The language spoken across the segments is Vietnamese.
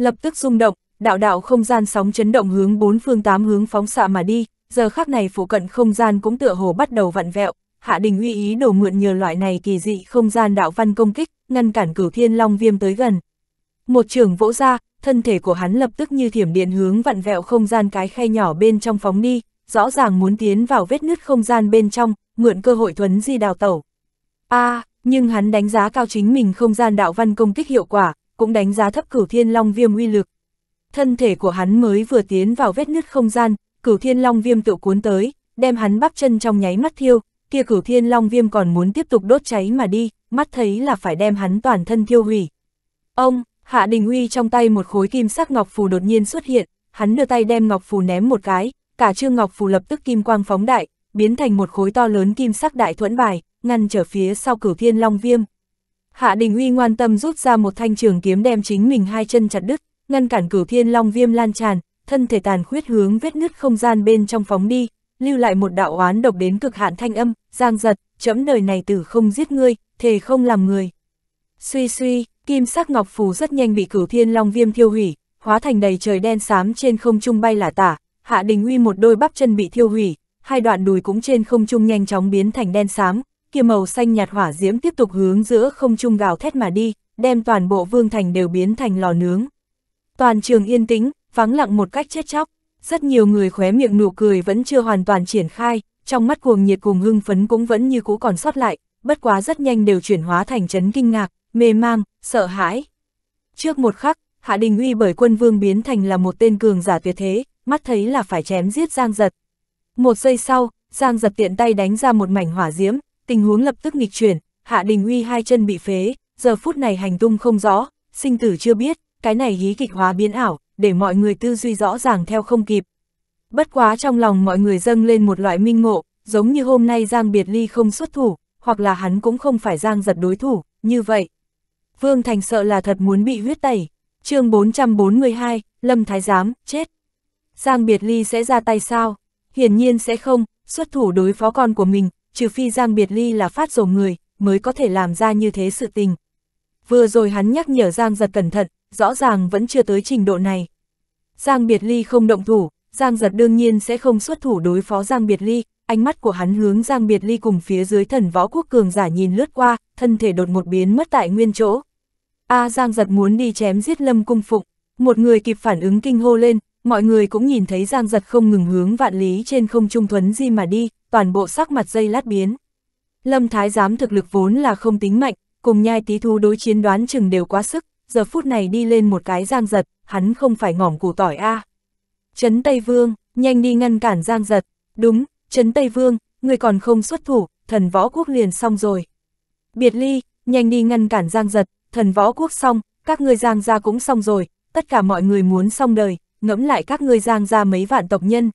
Lập tức rung động, đạo đạo không gian sóng chấn động hướng bốn phương tám hướng phóng xạ mà đi, giờ khác này phủ cận không gian cũng tựa hồ bắt đầu vặn vẹo, Hạ Đình uy ý đồ mượn nhờ loại này kỳ dị không gian đạo văn công kích, ngăn cản cửu thiên long viêm tới gần. Một trường vỗ ra, thân thể của hắn lập tức như thiểm điện hướng vặn vẹo không gian cái khay nhỏ bên trong phóng đi, rõ ràng muốn tiến vào vết nứt không gian bên trong, mượn cơ hội thuấn di đào tẩu. a à, nhưng hắn đánh giá cao chính mình không gian đạo văn công kích hiệu quả, cũng đánh giá thấp cửu thiên long viêm uy lực. Thân thể của hắn mới vừa tiến vào vết nứt không gian, cửu thiên long viêm tự cuốn tới, đem hắn bắp chân trong nháy mắt thiêu, kia cửu thiên long viêm còn muốn tiếp tục đốt cháy mà đi, mắt thấy là phải đem hắn toàn thân thiêu hủy. Ông, Hạ Đình Huy trong tay một khối kim sắc ngọc phù đột nhiên xuất hiện, hắn đưa tay đem ngọc phù ném một cái, cả trương ngọc phù lập tức kim quang phóng đại, biến thành một khối to lớn kim sắc đại thuẫn bài, ngăn trở phía sau cửu thiên long viêm. Hạ Đình Huy ngoan tâm rút ra một thanh trường kiếm đem chính mình hai chân chặt đứt, ngăn cản cửu thiên long viêm lan tràn, thân thể tàn khuyết hướng vết nứt không gian bên trong phóng đi, lưu lại một đạo oán độc đến cực hạn thanh âm, giang giật, chấm đời này tử không giết ngươi, thề không làm người. Suy suy, kim sắc ngọc phù rất nhanh bị cửu thiên long viêm thiêu hủy, hóa thành đầy trời đen xám trên không trung bay lả tả, Hạ Đình Huy một đôi bắp chân bị thiêu hủy, hai đoạn đùi cũng trên không trung nhanh chóng biến thành đen xám, kia màu xanh nhạt hỏa diễm tiếp tục hướng giữa không trung gào thét mà đi, đem toàn bộ vương thành đều biến thành lò nướng. Toàn trường yên tĩnh, vắng lặng một cách chết chóc, rất nhiều người khóe miệng nụ cười vẫn chưa hoàn toàn triển khai, trong mắt cuồng nhiệt cùng hưng phấn cũng vẫn như cũ còn sót lại, bất quá rất nhanh đều chuyển hóa thành chấn kinh ngạc, mê mang, sợ hãi. Trước một khắc, Hạ Đình Uy bởi quân vương biến thành là một tên cường giả tuyệt thế, mắt thấy là phải chém giết Giang Giật. Một giây sau, Giang Giật tiện tay đánh ra một mảnh hỏa diễm, tình huống lập tức nghịch chuyển, Hạ Đình Uy hai chân bị phế, giờ phút này hành tung không rõ, sinh tử chưa biết, cái này hí kịch hóa biến ảo, để mọi người tư duy rõ ràng theo không kịp. Bất quá trong lòng mọi người dâng lên một loại minh ngộ, giống như hôm nay Giang Biệt Ly không xuất thủ, hoặc là hắn cũng không phải Giang giật đối thủ, như vậy. Vương Thành sợ là thật muốn bị huyết tẩy. chương 442, Lâm Thái Giám, chết. Giang Biệt Ly sẽ ra tay sao? Hiển nhiên sẽ không, xuất thủ đối phó con của mình, trừ phi Giang Biệt Ly là phát rồ người, mới có thể làm ra như thế sự tình. Vừa rồi hắn nhắc nhở Giang giật cẩn thận, rõ ràng vẫn chưa tới trình độ này. Giang Biệt Ly không động thủ, Giang giật đương nhiên sẽ không xuất thủ đối phó Giang Biệt Ly, ánh mắt của hắn hướng Giang Biệt Ly cùng phía dưới thần võ quốc cường giả nhìn lướt qua, thân thể đột một biến mất tại nguyên chỗ. A à, Giang giật muốn đi chém giết lâm cung phục, một người kịp phản ứng kinh hô lên, mọi người cũng nhìn thấy Giang giật không ngừng hướng vạn lý trên không trung thuấn di mà đi, toàn bộ sắc mặt dây lát biến. Lâm Thái giám thực lực vốn là không tính mạnh, cùng nhai tí thu đối chiến đoán chừng đều quá sức, giờ phút này đi lên một cái giang giật, hắn không phải ngỏm củ tỏi a. À. Trấn Tây Vương, nhanh đi ngăn cản giang giật, đúng, Trấn Tây Vương, người còn không xuất thủ, thần võ quốc liền xong rồi. Biệt ly, nhanh đi ngăn cản giang giật, thần võ quốc xong, các ngươi giang gia cũng xong rồi, tất cả mọi người muốn xong đời, ngẫm lại các ngươi giang gia mấy vạn tộc nhân,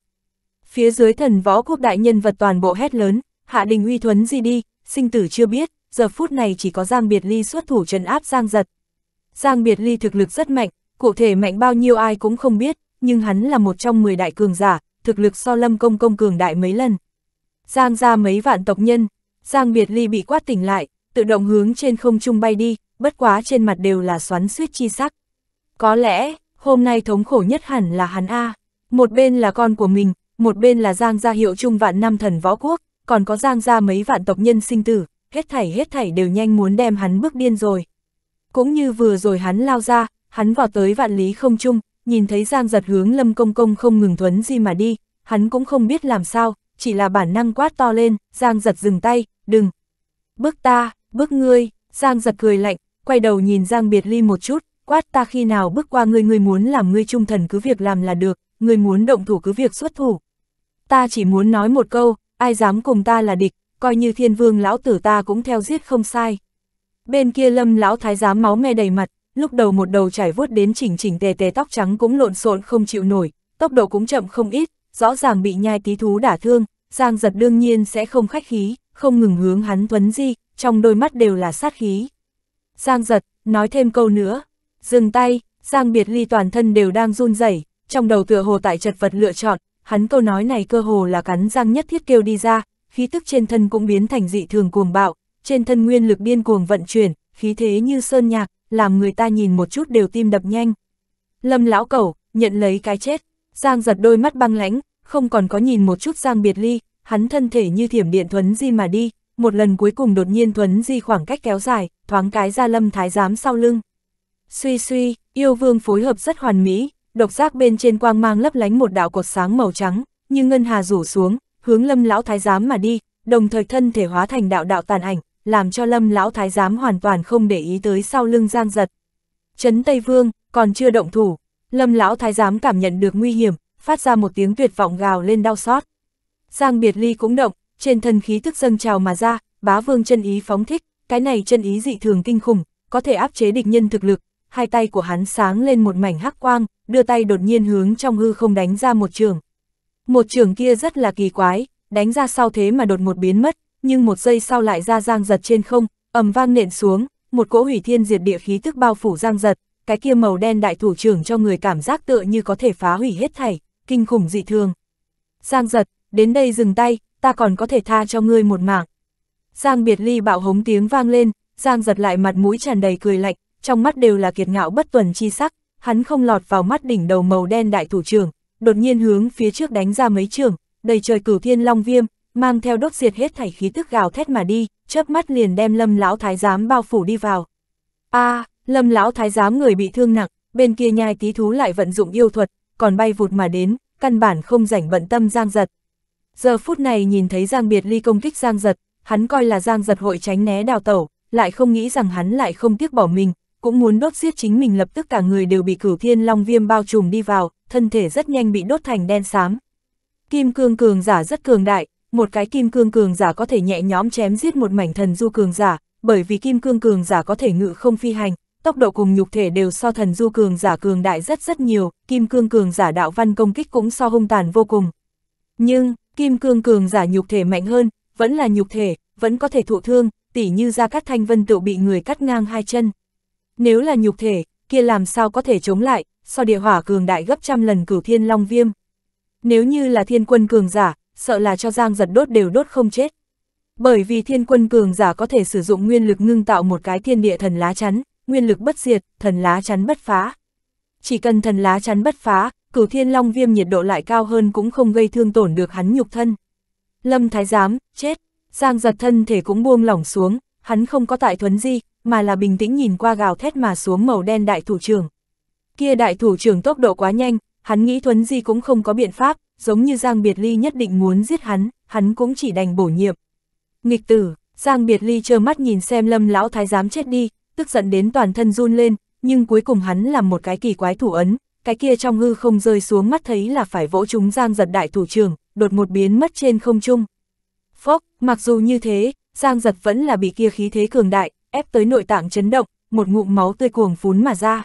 Phía dưới thần võ quốc đại nhân vật toàn bộ hét lớn, hạ đình uy thuấn gì đi, sinh tử chưa biết, giờ phút này chỉ có Giang Biệt Ly xuất thủ trần áp Giang Giật. Giang Biệt Ly thực lực rất mạnh, cụ thể mạnh bao nhiêu ai cũng không biết, nhưng hắn là một trong 10 đại cường giả, thực lực so lâm công công cường đại mấy lần. Giang ra mấy vạn tộc nhân, Giang Biệt Ly bị quát tỉnh lại, tự động hướng trên không trung bay đi, bất quá trên mặt đều là xoắn suýt chi sắc. Có lẽ, hôm nay thống khổ nhất hẳn là hắn A, một bên là con của mình, một bên là Giang gia hiệu trung vạn năm thần võ quốc, còn có Giang gia mấy vạn tộc nhân sinh tử, hết thảy hết thảy đều nhanh muốn đem hắn bước điên rồi. Cũng như vừa rồi hắn lao ra, hắn vào tới vạn lý không trung, nhìn thấy Giang giật hướng lâm công công không ngừng thuấn gì mà đi, hắn cũng không biết làm sao, chỉ là bản năng quát to lên, Giang giật dừng tay, đừng. Bước ta, bước ngươi, Giang giật cười lạnh, quay đầu nhìn Giang biệt ly một chút, quát ta khi nào bước qua ngươi ngươi muốn làm ngươi trung thần cứ việc làm là được, ngươi muốn động thủ cứ việc xuất thủ ta chỉ muốn nói một câu, ai dám cùng ta là địch, coi như thiên vương lão tử ta cũng theo giết không sai. Bên kia lâm lão thái giám máu me đầy mặt, lúc đầu một đầu chảy vuốt đến chỉnh chỉnh tề tề tóc trắng cũng lộn xộn không chịu nổi, tốc độ cũng chậm không ít, rõ ràng bị nhai tí thú đả thương, Giang giật đương nhiên sẽ không khách khí, không ngừng hướng hắn tuấn di, trong đôi mắt đều là sát khí. Giang giật, nói thêm câu nữa, dừng tay, Giang biệt ly toàn thân đều đang run rẩy trong đầu tựa hồ tại chật vật lựa chọn, hắn câu nói này cơ hồ là cắn răng nhất thiết kêu đi ra, khí tức trên thân cũng biến thành dị thường cuồng bạo, trên thân nguyên lực điên cuồng vận chuyển, khí thế như sơn nhạc, làm người ta nhìn một chút đều tim đập nhanh. Lâm lão cẩu, nhận lấy cái chết, Giang giật đôi mắt băng lãnh, không còn có nhìn một chút Giang biệt ly, hắn thân thể như thiểm điện thuấn di mà đi, một lần cuối cùng đột nhiên thuấn di khoảng cách kéo dài, thoáng cái ra lâm thái giám sau lưng. Suy suy, yêu vương phối hợp rất hoàn mỹ, độc giác bên trên quang mang lấp lánh một đạo cột sáng màu trắng, như ngân hà rủ xuống, hướng lâm lão thái giám mà đi, đồng thời thân thể hóa thành đạo đạo tàn ảnh, làm cho lâm lão thái giám hoàn toàn không để ý tới sau lưng giang giật. Trấn Tây Vương, còn chưa động thủ, lâm lão thái giám cảm nhận được nguy hiểm, phát ra một tiếng tuyệt vọng gào lên đau xót. Giang Biệt Ly cũng động, trên thân khí thức dâng trào mà ra, bá vương chân ý phóng thích, cái này chân ý dị thường kinh khủng, có thể áp chế địch nhân thực lực, hai tay của hắn sáng lên một mảnh hắc quang, đưa tay đột nhiên hướng trong hư không đánh ra một trường. Một trường kia rất là kỳ quái, đánh ra sau thế mà đột một biến mất, nhưng một giây sau lại ra giang giật trên không, ầm vang nện xuống, một cỗ hủy thiên diệt địa khí tức bao phủ giang giật, cái kia màu đen đại thủ trưởng cho người cảm giác tựa như có thể phá hủy hết thảy, kinh khủng dị thường. Giang giật, đến đây dừng tay, ta còn có thể tha cho ngươi một mạng. Giang biệt ly bạo hống tiếng vang lên, Giang giật lại mặt mũi tràn đầy cười lạnh, trong mắt đều là kiệt ngạo bất tuần chi sắc, hắn không lọt vào mắt đỉnh đầu màu đen đại thủ trưởng, đột nhiên hướng phía trước đánh ra mấy trường, đầy trời cửu thiên long viêm, mang theo đốt diệt hết thảy khí tức gào thét mà đi, chớp mắt liền đem Lâm lão thái giám bao phủ đi vào. A, à, Lâm lão thái giám người bị thương nặng, bên kia nhai tí thú lại vận dụng yêu thuật, còn bay vụt mà đến, căn bản không rảnh bận tâm Giang Giật. Giờ phút này nhìn thấy Giang Biệt Ly công kích Giang Giật, hắn coi là Giang Giật hội tránh né đào tẩu, lại không nghĩ rằng hắn lại không tiếc bỏ mình, cũng muốn đốt giết chính mình lập tức cả người đều bị cửu thiên long viêm bao trùm đi vào, thân thể rất nhanh bị đốt thành đen xám. Kim cương cường giả rất cường đại, một cái kim cương cường giả có thể nhẹ nhõm chém giết một mảnh thần du cường giả, bởi vì kim cương cường giả có thể ngự không phi hành, tốc độ cùng nhục thể đều so thần du cường giả cường đại rất rất nhiều, kim cương cường giả đạo văn công kích cũng so hung tàn vô cùng. Nhưng, kim cương cường giả nhục thể mạnh hơn, vẫn là nhục thể, vẫn có thể thụ thương, tỉ như ra cắt thanh vân tự bị người cắt ngang hai chân. Nếu là nhục thể, kia làm sao có thể chống lại, so địa hỏa cường đại gấp trăm lần cửu thiên long viêm. Nếu như là thiên quân cường giả, sợ là cho giang giật đốt đều đốt không chết. Bởi vì thiên quân cường giả có thể sử dụng nguyên lực ngưng tạo một cái thiên địa thần lá chắn, nguyên lực bất diệt, thần lá chắn bất phá. Chỉ cần thần lá chắn bất phá, cửu thiên long viêm nhiệt độ lại cao hơn cũng không gây thương tổn được hắn nhục thân. Lâm Thái Giám, chết, Giang giật thân thể cũng buông lỏng xuống, hắn không có tại thuấn di, mà là bình tĩnh nhìn qua gào thét mà xuống màu đen đại thủ trưởng. Kia đại thủ trưởng tốc độ quá nhanh, hắn nghĩ thuấn di cũng không có biện pháp, giống như Giang Biệt Ly nhất định muốn giết hắn, hắn cũng chỉ đành bổ nhiệm. Nghịch tử, Giang Biệt Ly trơ mắt nhìn xem lâm lão thái giám chết đi, tức giận đến toàn thân run lên, nhưng cuối cùng hắn làm một cái kỳ quái thủ ấn, cái kia trong hư không rơi xuống mắt thấy là phải vỗ chúng Giang giật đại thủ trưởng, đột một biến mất trên không trung. Phốc, mặc dù như thế, Giang giật vẫn là bị kia khí thế cường đại, ép tới nội tạng chấn động, một ngụm máu tươi cuồng phún mà ra.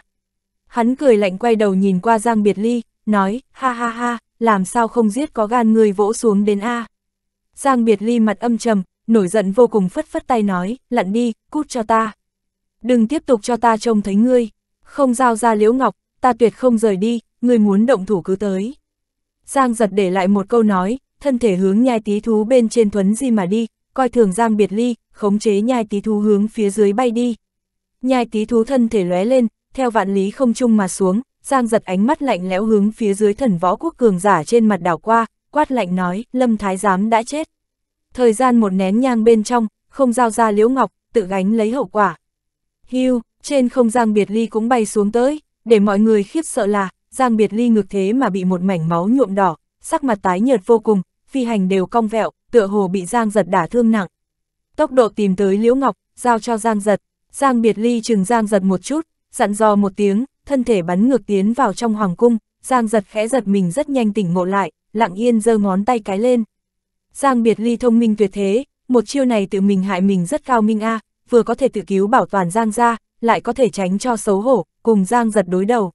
Hắn cười lạnh quay đầu nhìn qua Giang Biệt Ly, nói, ha ha ha, làm sao không giết có gan người vỗ xuống đến A. Giang Biệt Ly mặt âm trầm, nổi giận vô cùng phất phất tay nói, lặn đi, cút cho ta. Đừng tiếp tục cho ta trông thấy ngươi, không giao ra liễu ngọc, ta tuyệt không rời đi, ngươi muốn động thủ cứ tới. Giang giật để lại một câu nói, thân thể hướng nhai tí thú bên trên thuấn di mà đi, coi thường Giang Biệt Ly, khống chế nhai tí thú hướng phía dưới bay đi. Nhai tí thú thân thể lóe lên, theo vạn lý không trung mà xuống, Giang giật ánh mắt lạnh lẽo hướng phía dưới thần võ quốc cường giả trên mặt đảo qua, quát lạnh nói, Lâm Thái Giám đã chết. Thời gian một nén nhang bên trong, không giao ra liễu ngọc, tự gánh lấy hậu quả. Hưu, trên không Giang Biệt Ly cũng bay xuống tới, để mọi người khiếp sợ là, Giang Biệt Ly ngược thế mà bị một mảnh máu nhuộm đỏ, sắc mặt tái nhợt vô cùng, phi hành đều cong vẹo, tựa hồ bị Giang giật đả thương nặng. Tốc độ tìm tới Liễu Ngọc, giao cho Giang giật. Giang biệt ly chừng Giang giật một chút, dặn dò một tiếng, thân thể bắn ngược tiến vào trong hoàng cung, Giang giật khẽ giật mình rất nhanh tỉnh ngộ lại, lặng yên giơ ngón tay cái lên. Giang biệt ly thông minh tuyệt thế, một chiêu này tự mình hại mình rất cao minh a, vừa có thể tự cứu bảo toàn Giang gia, lại có thể tránh cho xấu hổ, cùng Giang giật đối đầu.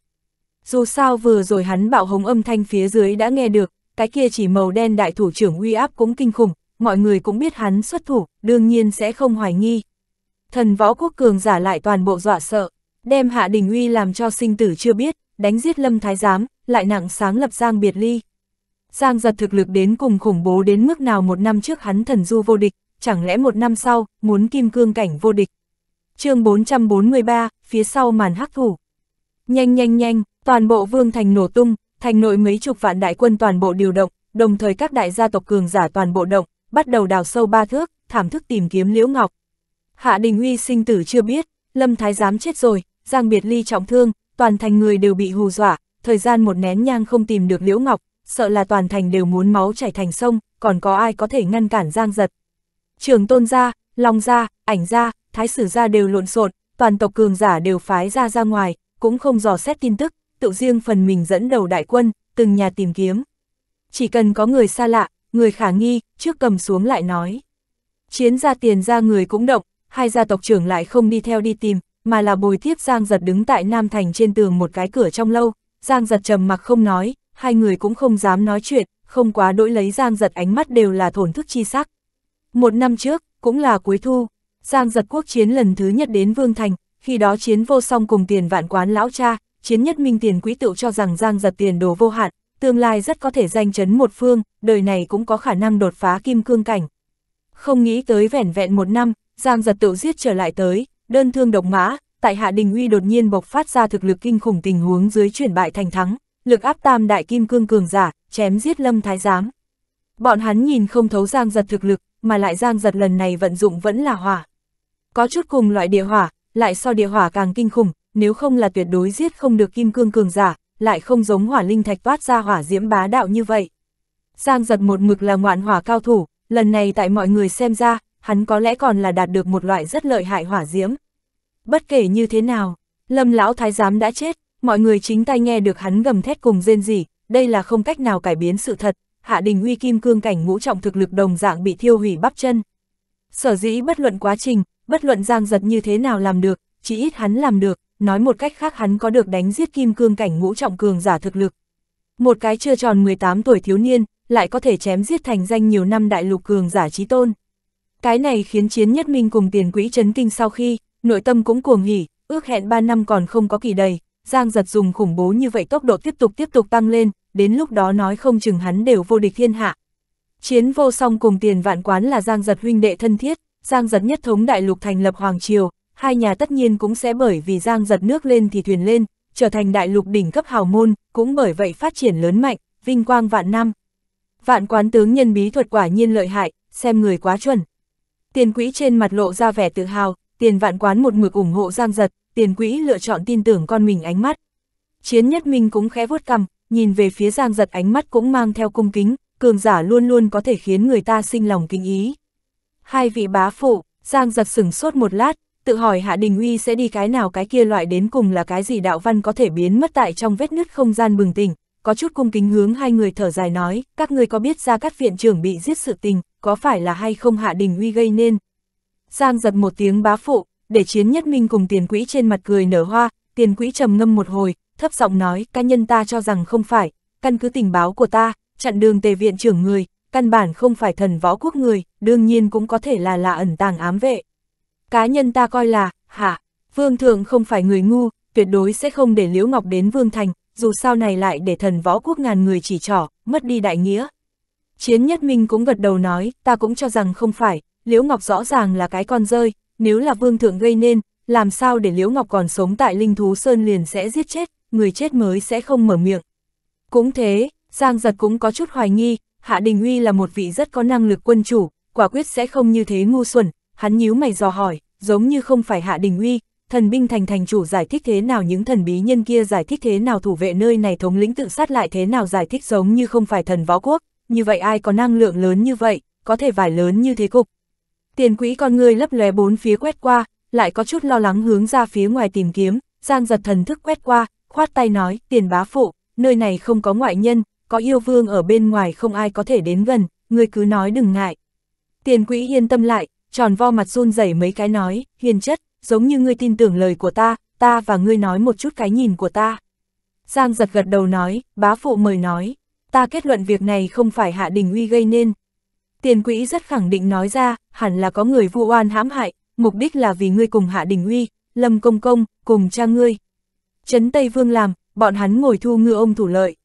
Dù sao vừa rồi hắn bạo hống âm thanh phía dưới đã nghe được, cái kia chỉ màu đen đại thủ trưởng uy áp cũng kinh khủng, mọi người cũng biết hắn xuất thủ, đương nhiên sẽ không hoài nghi. Thần võ quốc cường giả lại toàn bộ dọa sợ, đem hạ đình uy làm cho sinh tử chưa biết, đánh giết lâm thái giám, lại nặng sáng lập giang biệt ly. Giang giật thực lực đến cùng khủng bố đến mức nào một năm trước hắn thần du vô địch, chẳng lẽ một năm sau, muốn kim cương cảnh vô địch. chương 443, phía sau màn hắc thủ. Nhanh nhanh nhanh, toàn bộ vương thành nổ tung, thành nội mấy chục vạn đại quân toàn bộ điều động, đồng thời các đại gia tộc cường giả toàn bộ động, bắt đầu đào sâu ba thước, thảm thức tìm kiếm Liễu Ngọc. Hạ Đình Uy sinh tử chưa biết, Lâm Thái giám chết rồi, Giang Biệt Ly trọng thương, toàn thành người đều bị hù dọa, thời gian một nén nhang không tìm được Liễu Ngọc, sợ là toàn thành đều muốn máu chảy thành sông, còn có ai có thể ngăn cản Giang giật. Trường Tôn gia, Long gia, Ảnh gia, Thái Sử gia đều lộn xộn, toàn tộc cường giả đều phái ra ra ngoài, cũng không dò xét tin tức, tự riêng phần mình dẫn đầu đại quân, từng nhà tìm kiếm. Chỉ cần có người xa lạ, người khả nghi, trước cầm xuống lại nói. Chiến gia tiền ra người cũng động, hai gia tộc trưởng lại không đi theo đi tìm, mà là bồi tiếp Giang Giật đứng tại Nam Thành trên tường một cái cửa trong lâu. Giang Giật trầm mặc không nói, hai người cũng không dám nói chuyện, không quá đỗi lấy Giang Giật ánh mắt đều là thổn thức chi sắc. Một năm trước, cũng là cuối thu, Giang Giật quốc chiến lần thứ nhất đến Vương Thành, khi đó chiến vô song cùng tiền vạn quán lão cha, chiến nhất minh tiền quý tựu cho rằng giang giật tiền đồ vô hạn, tương lai rất có thể danh chấn một phương, đời này cũng có khả năng đột phá kim cương cảnh. Không nghĩ tới vẻn vẹn một năm, giang giật tựu giết trở lại tới, đơn thương độc mã, tại hạ đình uy đột nhiên bộc phát ra thực lực kinh khủng tình huống dưới chuyển bại thành thắng, lực áp tam đại kim cương cường giả, chém giết lâm thái giám. Bọn hắn nhìn không thấu giang giật thực lực, mà lại giang giật lần này vận dụng vẫn là hỏa. Có chút cùng loại địa hỏa, lại so địa hỏa càng kinh khủng, nếu không là tuyệt đối giết không được kim cương cường giả, lại không giống hỏa linh thạch toát ra hỏa diễm bá đạo như vậy. Giang giật một mực là ngoạn hỏa cao thủ, lần này tại mọi người xem ra, hắn có lẽ còn là đạt được một loại rất lợi hại hỏa diễm. Bất kể như thế nào, lâm lão thái giám đã chết, mọi người chính tay nghe được hắn gầm thét cùng rên rỉ, đây là không cách nào cải biến sự thật, hạ đình uy kim cương cảnh ngũ trọng thực lực đồng dạng bị thiêu hủy bắp chân. Sở dĩ bất luận quá trình, bất luận giang giật như thế nào làm được, chỉ ít hắn làm được, nói một cách khác hắn có được đánh giết kim cương cảnh ngũ trọng cường giả thực lực. Một cái chưa tròn 18 tuổi thiếu niên, lại có thể chém giết thành danh nhiều năm đại lục cường giả trí tôn. Cái này khiến chiến nhất minh cùng tiền quỹ chấn kinh sau khi, nội tâm cũng cuồng hỉ, ước hẹn 3 năm còn không có kỳ đầy, Giang giật dùng khủng bố như vậy tốc độ tiếp tục tiếp tục tăng lên, đến lúc đó nói không chừng hắn đều vô địch thiên hạ. Chiến vô song cùng tiền vạn quán là Giang giật huynh đệ thân thiết, Giang giật nhất thống đại lục thành lập Hoàng Triều, hai nhà tất nhiên cũng sẽ bởi vì giang giật nước lên thì thuyền lên, trở thành đại lục đỉnh cấp hào môn, cũng bởi vậy phát triển lớn mạnh, vinh quang vạn năm. Vạn quán tướng nhân bí thuật quả nhiên lợi hại, xem người quá chuẩn. Tiền quỹ trên mặt lộ ra vẻ tự hào, tiền vạn quán một mực ủng hộ giang giật, tiền quỹ lựa chọn tin tưởng con mình ánh mắt. Chiến nhất minh cũng khẽ vuốt cằm, nhìn về phía giang giật ánh mắt cũng mang theo cung kính, cường giả luôn luôn có thể khiến người ta sinh lòng kinh ý. Hai vị bá phụ, giang giật sửng sốt một lát, tự hỏi Hạ Đình Uy sẽ đi cái nào cái kia loại đến cùng là cái gì đạo văn có thể biến mất tại trong vết nứt không gian bừng tỉnh, có chút cung kính hướng hai người thở dài nói, các ngươi có biết ra các viện trưởng bị giết sự tình, có phải là hay không Hạ Đình Uy gây nên. Giang giật một tiếng bá phụ, để chiến nhất minh cùng tiền quỹ trên mặt cười nở hoa, tiền quỹ trầm ngâm một hồi, thấp giọng nói, cá nhân ta cho rằng không phải, căn cứ tình báo của ta, chặn đường tề viện trưởng người, căn bản không phải thần võ quốc người, đương nhiên cũng có thể là là ẩn tàng ám vệ cá nhân ta coi là, hả, Vương Thượng không phải người ngu, tuyệt đối sẽ không để Liễu Ngọc đến Vương Thành, dù sao này lại để thần võ quốc ngàn người chỉ trỏ, mất đi đại nghĩa. Chiến Nhất Minh cũng gật đầu nói, ta cũng cho rằng không phải, Liễu Ngọc rõ ràng là cái con rơi, nếu là Vương Thượng gây nên, làm sao để Liễu Ngọc còn sống tại Linh Thú Sơn liền sẽ giết chết, người chết mới sẽ không mở miệng. Cũng thế, Giang Giật cũng có chút hoài nghi, Hạ Đình huy là một vị rất có năng lực quân chủ, quả quyết sẽ không như thế ngu xuẩn, hắn nhíu mày dò hỏi, giống như không phải Hạ Đình Uy, thần binh thành thành chủ giải thích thế nào những thần bí nhân kia giải thích thế nào thủ vệ nơi này thống lĩnh tự sát lại thế nào giải thích giống như không phải thần võ quốc, như vậy ai có năng lượng lớn như vậy, có thể vải lớn như thế cục. Tiền quỹ con người lấp lóe bốn phía quét qua, lại có chút lo lắng hướng ra phía ngoài tìm kiếm, Giang giật thần thức quét qua, khoát tay nói, tiền bá phụ, nơi này không có ngoại nhân, có yêu vương ở bên ngoài không ai có thể đến gần, người cứ nói đừng ngại. Tiền quỹ yên tâm lại, tròn vo mặt run rẩy mấy cái nói, hiền chất, giống như ngươi tin tưởng lời của ta, ta và ngươi nói một chút cái nhìn của ta. Giang giật gật đầu nói, bá phụ mời nói, ta kết luận việc này không phải hạ đình uy gây nên. Tiền quỹ rất khẳng định nói ra, hẳn là có người vu oan hãm hại, mục đích là vì ngươi cùng hạ đình uy, lâm công công, cùng cha ngươi. Trấn Tây Vương làm, bọn hắn ngồi thu ngư ông thủ lợi.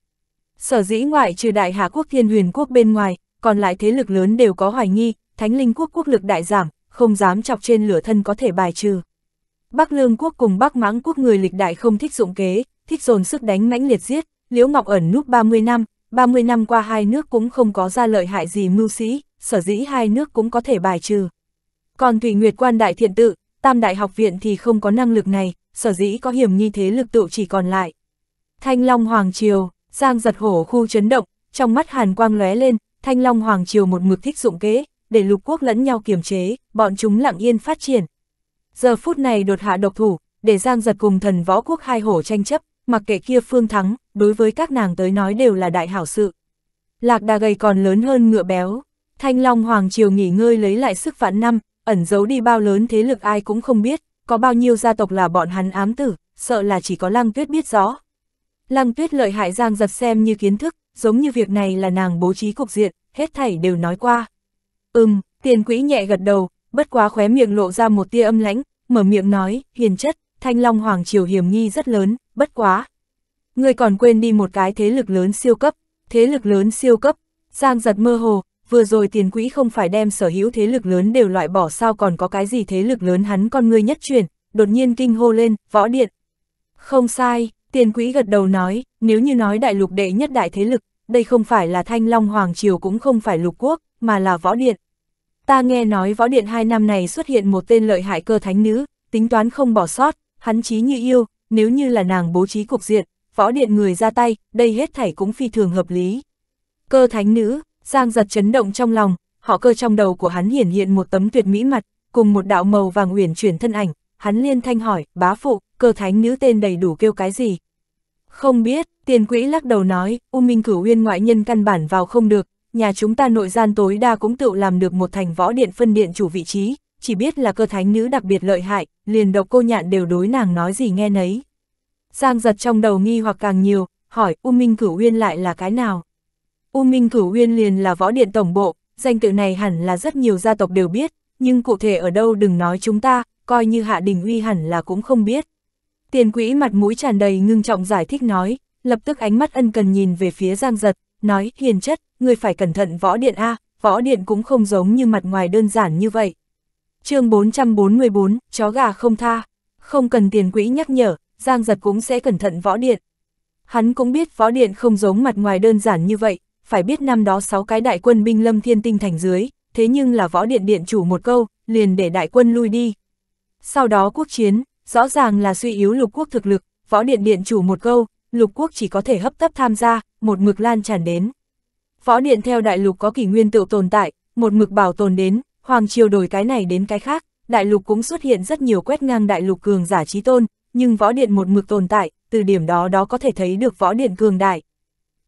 Sở dĩ ngoại trừ đại hạ quốc thiên huyền quốc bên ngoài, còn lại thế lực lớn đều có hoài nghi, Thánh Linh quốc quốc lực đại giảm, không dám chọc trên lửa thân có thể bài trừ. Bắc Lương quốc cùng Bắc Mãng quốc người lịch đại không thích dụng kế, thích dồn sức đánh mãnh liệt giết, Liễu Ngọc ẩn núp 30 năm, 30 năm qua hai nước cũng không có ra lợi hại gì mưu sĩ, sở dĩ hai nước cũng có thể bài trừ. Còn Thủy Nguyệt quan đại thiện tự, Tam đại học viện thì không có năng lực này, sở dĩ có hiểm nghi thế lực tự chỉ còn lại. Thanh Long Hoàng Triều, Giang giật hổ khu chấn động, trong mắt hàn quang lóe lên, Thanh Long Hoàng Triều một mực thích dụng kế, để lục quốc lẫn nhau kiềm chế, bọn chúng lặng yên phát triển. Giờ phút này đột hạ độc thủ, để Giang giật cùng thần võ quốc hai hổ tranh chấp, mặc kệ kia phương thắng, đối với các nàng tới nói đều là đại hảo sự. Lạc đà gầy còn lớn hơn ngựa béo, thanh long hoàng triều nghỉ ngơi lấy lại sức vạn năm, ẩn giấu đi bao lớn thế lực ai cũng không biết, có bao nhiêu gia tộc là bọn hắn ám tử, sợ là chỉ có lăng tuyết biết rõ. Lăng tuyết lợi hại Giang giật xem như kiến thức, giống như việc này là nàng bố trí cục diện, hết thảy đều nói qua. Ừm, tiền quỹ nhẹ gật đầu, bất quá khóe miệng lộ ra một tia âm lãnh, mở miệng nói, hiền chất, thanh long hoàng triều hiểm nghi rất lớn, bất quá. Người còn quên đi một cái thế lực lớn siêu cấp, thế lực lớn siêu cấp, Giang giật mơ hồ, vừa rồi tiền quỹ không phải đem sở hữu thế lực lớn đều loại bỏ sao còn có cái gì thế lực lớn hắn con người nhất chuyển, đột nhiên kinh hô lên, võ điện. Không sai, tiền quỹ gật đầu nói, nếu như nói đại lục đệ nhất đại thế lực, đây không phải là thanh long hoàng triều cũng không phải lục quốc, mà là võ điện ta nghe nói võ điện hai năm này xuất hiện một tên lợi hại cơ thánh nữ, tính toán không bỏ sót, hắn chí như yêu, nếu như là nàng bố trí cục diện, võ điện người ra tay, đây hết thảy cũng phi thường hợp lý. Cơ thánh nữ, Giang giật chấn động trong lòng, họ cơ trong đầu của hắn hiển hiện một tấm tuyệt mỹ mặt, cùng một đạo màu vàng uyển chuyển thân ảnh, hắn liên thanh hỏi, bá phụ, cơ thánh nữ tên đầy đủ kêu cái gì? Không biết, tiền quỹ lắc đầu nói, U Minh cửu uyên ngoại nhân căn bản vào không được, nhà chúng ta nội gian tối đa cũng tự làm được một thành võ điện phân điện chủ vị trí, chỉ biết là cơ thánh nữ đặc biệt lợi hại, liền độc cô nhạn đều đối nàng nói gì nghe nấy. Giang giật trong đầu nghi hoặc càng nhiều, hỏi U Minh Cửu Uyên lại là cái nào? U Minh Cửu Uyên liền là võ điện tổng bộ, danh tự này hẳn là rất nhiều gia tộc đều biết, nhưng cụ thể ở đâu đừng nói chúng ta, coi như Hạ Đình Uy hẳn là cũng không biết. Tiền quỹ mặt mũi tràn đầy ngưng trọng giải thích nói, lập tức ánh mắt ân cần nhìn về phía Giang Giật, nói, hiền chất, người phải cẩn thận võ điện A, võ điện cũng không giống như mặt ngoài đơn giản như vậy. chương 444, chó gà không tha, không cần tiền quỹ nhắc nhở, Giang Giật cũng sẽ cẩn thận võ điện. Hắn cũng biết võ điện không giống mặt ngoài đơn giản như vậy, phải biết năm đó 6 cái đại quân binh lâm thiên tinh thành dưới, thế nhưng là võ điện điện chủ một câu, liền để đại quân lui đi. Sau đó quốc chiến, rõ ràng là suy yếu lục quốc thực lực, võ điện điện chủ một câu, lục quốc chỉ có thể hấp tấp tham gia, một mực lan tràn đến. Võ điện theo đại lục có kỷ nguyên tự tồn tại, một mực bảo tồn đến, hoàng triều đổi cái này đến cái khác, đại lục cũng xuất hiện rất nhiều quét ngang đại lục cường giả trí tôn, nhưng võ điện một mực tồn tại, từ điểm đó đó có thể thấy được võ điện cường đại.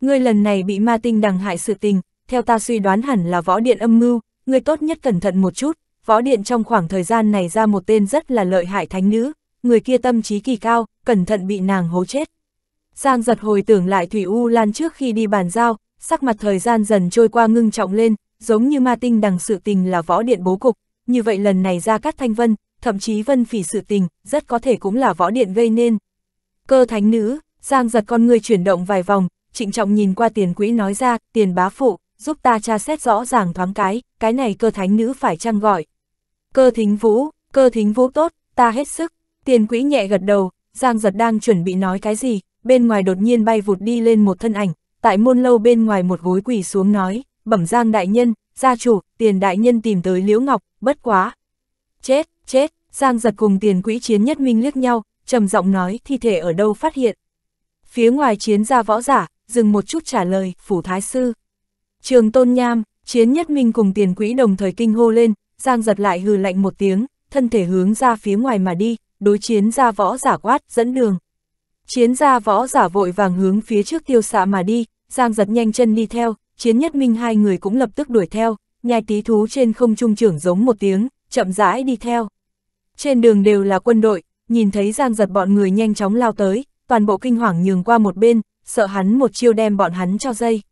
Ngươi lần này bị ma tinh đằng hại sự tình, theo ta suy đoán hẳn là võ điện âm mưu, ngươi tốt nhất cẩn thận một chút, võ điện trong khoảng thời gian này ra một tên rất là lợi hại thánh nữ, người kia tâm trí kỳ cao, cẩn thận bị nàng hố chết. Giang giật hồi tưởng lại Thủy U Lan trước khi đi bàn giao, sắc mặt thời gian dần trôi qua ngưng trọng lên, giống như ma tinh đằng sự tình là võ điện bố cục, như vậy lần này ra cắt thanh vân, thậm chí vân phỉ sự tình, rất có thể cũng là võ điện gây nên. Cơ thánh nữ, Giang giật con người chuyển động vài vòng, trịnh trọng nhìn qua tiền quỹ nói ra, tiền bá phụ, giúp ta tra xét rõ ràng thoáng cái, cái này cơ thánh nữ phải chăng gọi. Cơ thính vũ, cơ thính vũ tốt, ta hết sức, tiền quỹ nhẹ gật đầu, Giang giật đang chuẩn bị nói cái gì, bên ngoài đột nhiên bay vụt đi lên một thân ảnh, tại môn lâu bên ngoài một gối quỳ xuống nói, bẩm giang đại nhân, gia chủ, tiền đại nhân tìm tới Liễu Ngọc, bất quá. Chết, chết, giang giật cùng tiền quỹ chiến nhất minh liếc nhau, trầm giọng nói thi thể ở đâu phát hiện. Phía ngoài chiến gia võ giả, dừng một chút trả lời, phủ thái sư. Trường tôn nham, chiến nhất minh cùng tiền quỹ đồng thời kinh hô lên, giang giật lại hừ lạnh một tiếng, thân thể hướng ra phía ngoài mà đi, đối chiến gia võ giả quát, dẫn đường. Chiến gia võ giả vội vàng hướng phía trước tiêu xạ mà đi, Giang giật nhanh chân đi theo, chiến nhất minh hai người cũng lập tức đuổi theo, nhai tí thú trên không trung trưởng giống một tiếng, chậm rãi đi theo. Trên đường đều là quân đội, nhìn thấy Giang giật bọn người nhanh chóng lao tới, toàn bộ kinh hoàng nhường qua một bên, sợ hắn một chiêu đem bọn hắn cho dây.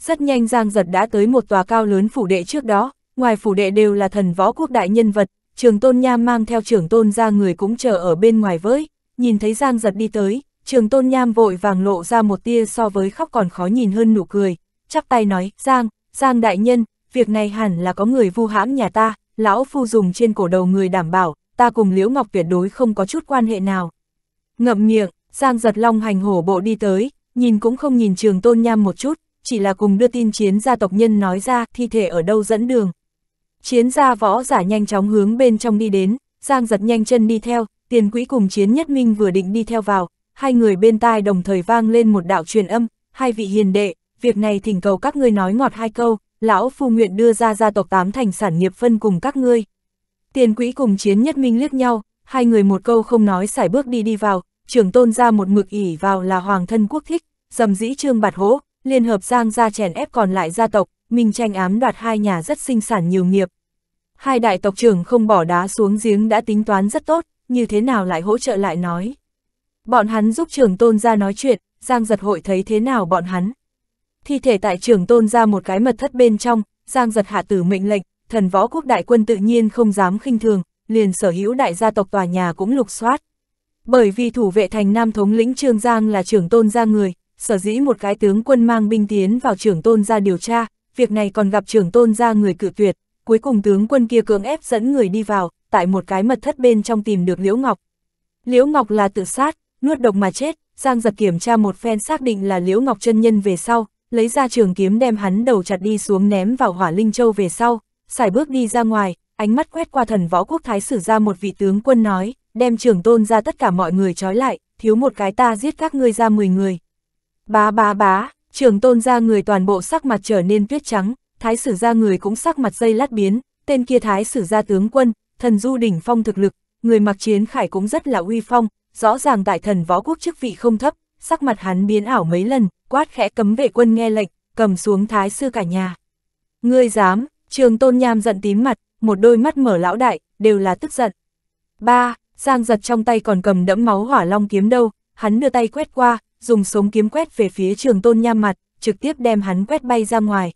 Rất nhanh Giang giật đã tới một tòa cao lớn phủ đệ trước đó, ngoài phủ đệ đều là thần võ quốc đại nhân vật, trường tôn nha mang theo trưởng tôn ra người cũng chờ ở bên ngoài với, nhìn thấy Giang giật đi tới, Trường tôn nham vội vàng lộ ra một tia so với khóc còn khó nhìn hơn nụ cười, chắp tay nói, Giang, Giang đại nhân, việc này hẳn là có người vu hãm nhà ta, lão phu dùng trên cổ đầu người đảm bảo, ta cùng Liễu Ngọc tuyệt đối không có chút quan hệ nào. Ngậm miệng, Giang giật long hành hổ bộ đi tới, nhìn cũng không nhìn trường tôn nham một chút, chỉ là cùng đưa tin chiến gia tộc nhân nói ra thi thể ở đâu dẫn đường. Chiến gia võ giả nhanh chóng hướng bên trong đi đến, Giang giật nhanh chân đi theo, tiền quỹ cùng chiến nhất minh vừa định đi theo vào, hai người bên tai đồng thời vang lên một đạo truyền âm, hai vị hiền đệ, việc này thỉnh cầu các ngươi nói ngọt hai câu, lão phu nguyện đưa ra gia tộc tám thành sản nghiệp phân cùng các ngươi. Tiền quỹ cùng chiến nhất minh liếc nhau, hai người một câu không nói xài bước đi đi vào, trưởng tôn ra một mực ỉ vào là hoàng thân quốc thích, dầm dĩ trương bạt hỗ, liên hợp giang ra chèn ép còn lại gia tộc, minh tranh ám đoạt hai nhà rất sinh sản nhiều nghiệp. Hai đại tộc trưởng không bỏ đá xuống giếng đã tính toán rất tốt, như thế nào lại hỗ trợ lại nói. Bọn hắn giúp trưởng tôn ra nói chuyện, Giang giật hội thấy thế nào bọn hắn. Thi thể tại trưởng tôn ra một cái mật thất bên trong, Giang giật hạ tử mệnh lệnh, thần võ quốc đại quân tự nhiên không dám khinh thường, liền sở hữu đại gia tộc tòa nhà cũng lục soát. Bởi vì thủ vệ thành nam thống lĩnh Trương Giang là trưởng tôn gia người, sở dĩ một cái tướng quân mang binh tiến vào trưởng tôn gia điều tra, việc này còn gặp trưởng tôn gia người cự tuyệt, cuối cùng tướng quân kia cưỡng ép dẫn người đi vào, tại một cái mật thất bên trong tìm được Liễu Ngọc. Liễu Ngọc là tự sát, nuốt độc mà chết, Giang giật kiểm tra một phen xác định là Liễu Ngọc chân Nhân về sau, lấy ra trường kiếm đem hắn đầu chặt đi xuống ném vào hỏa linh châu về sau, xài bước đi ra ngoài, ánh mắt quét qua thần võ quốc thái sử ra một vị tướng quân nói, đem trường tôn ra tất cả mọi người trói lại, thiếu một cái ta giết các ngươi ra 10 người. Bá bá bá, trường tôn ra người toàn bộ sắc mặt trở nên tuyết trắng, thái sử ra người cũng sắc mặt dây lát biến, tên kia thái sử ra tướng quân, thần du đỉnh phong thực lực, người mặc chiến khải cũng rất là uy phong, rõ ràng tại thần võ quốc chức vị không thấp, sắc mặt hắn biến ảo mấy lần, quát khẽ cấm vệ quân nghe lệnh, cầm xuống thái sư cả nhà. Ngươi dám, trường tôn nham giận tím mặt, một đôi mắt mở lão đại, đều là tức giận. Ba, Giang giật trong tay còn cầm đẫm máu hỏa long kiếm đâu, hắn đưa tay quét qua, dùng sống kiếm quét về phía trường tôn nham mặt, trực tiếp đem hắn quét bay ra ngoài.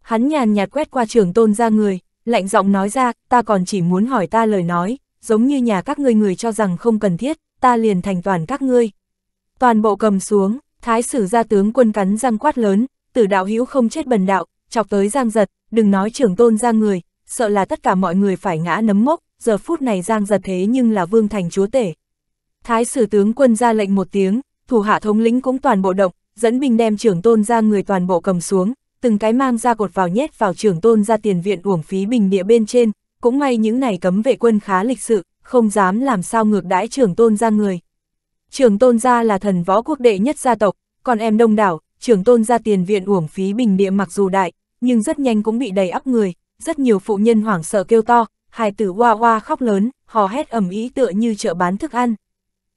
Hắn nhàn nhạt quét qua trường tôn ra người, lạnh giọng nói ra, ta còn chỉ muốn hỏi ta lời nói, giống như nhà các ngươi người cho rằng không cần thiết, ta liền thành toàn các ngươi. Toàn bộ cầm xuống, thái sử gia tướng quân cắn răng quát lớn, tử đạo hữu không chết bần đạo, chọc tới giang giật, đừng nói trưởng tôn ra người, sợ là tất cả mọi người phải ngã nấm mốc, giờ phút này giang giật thế nhưng là vương thành chúa tể. Thái sử tướng quân ra lệnh một tiếng, thủ hạ thống lĩnh cũng toàn bộ động, dẫn binh đem trưởng tôn ra người toàn bộ cầm xuống, từng cái mang ra cột vào nhét vào trưởng tôn ra tiền viện uổng phí bình địa bên trên, cũng may những này cấm vệ quân khá lịch sự, không dám làm sao ngược đãi trưởng tôn gia người. Trưởng tôn gia là thần võ quốc đệ nhất gia tộc, còn em đông đảo, trưởng tôn gia tiền viện uổng phí bình địa mặc dù đại, nhưng rất nhanh cũng bị đầy ắp người, rất nhiều phụ nhân hoảng sợ kêu to, hài tử hoa hoa khóc lớn, hò hét ẩm ý tựa như chợ bán thức ăn.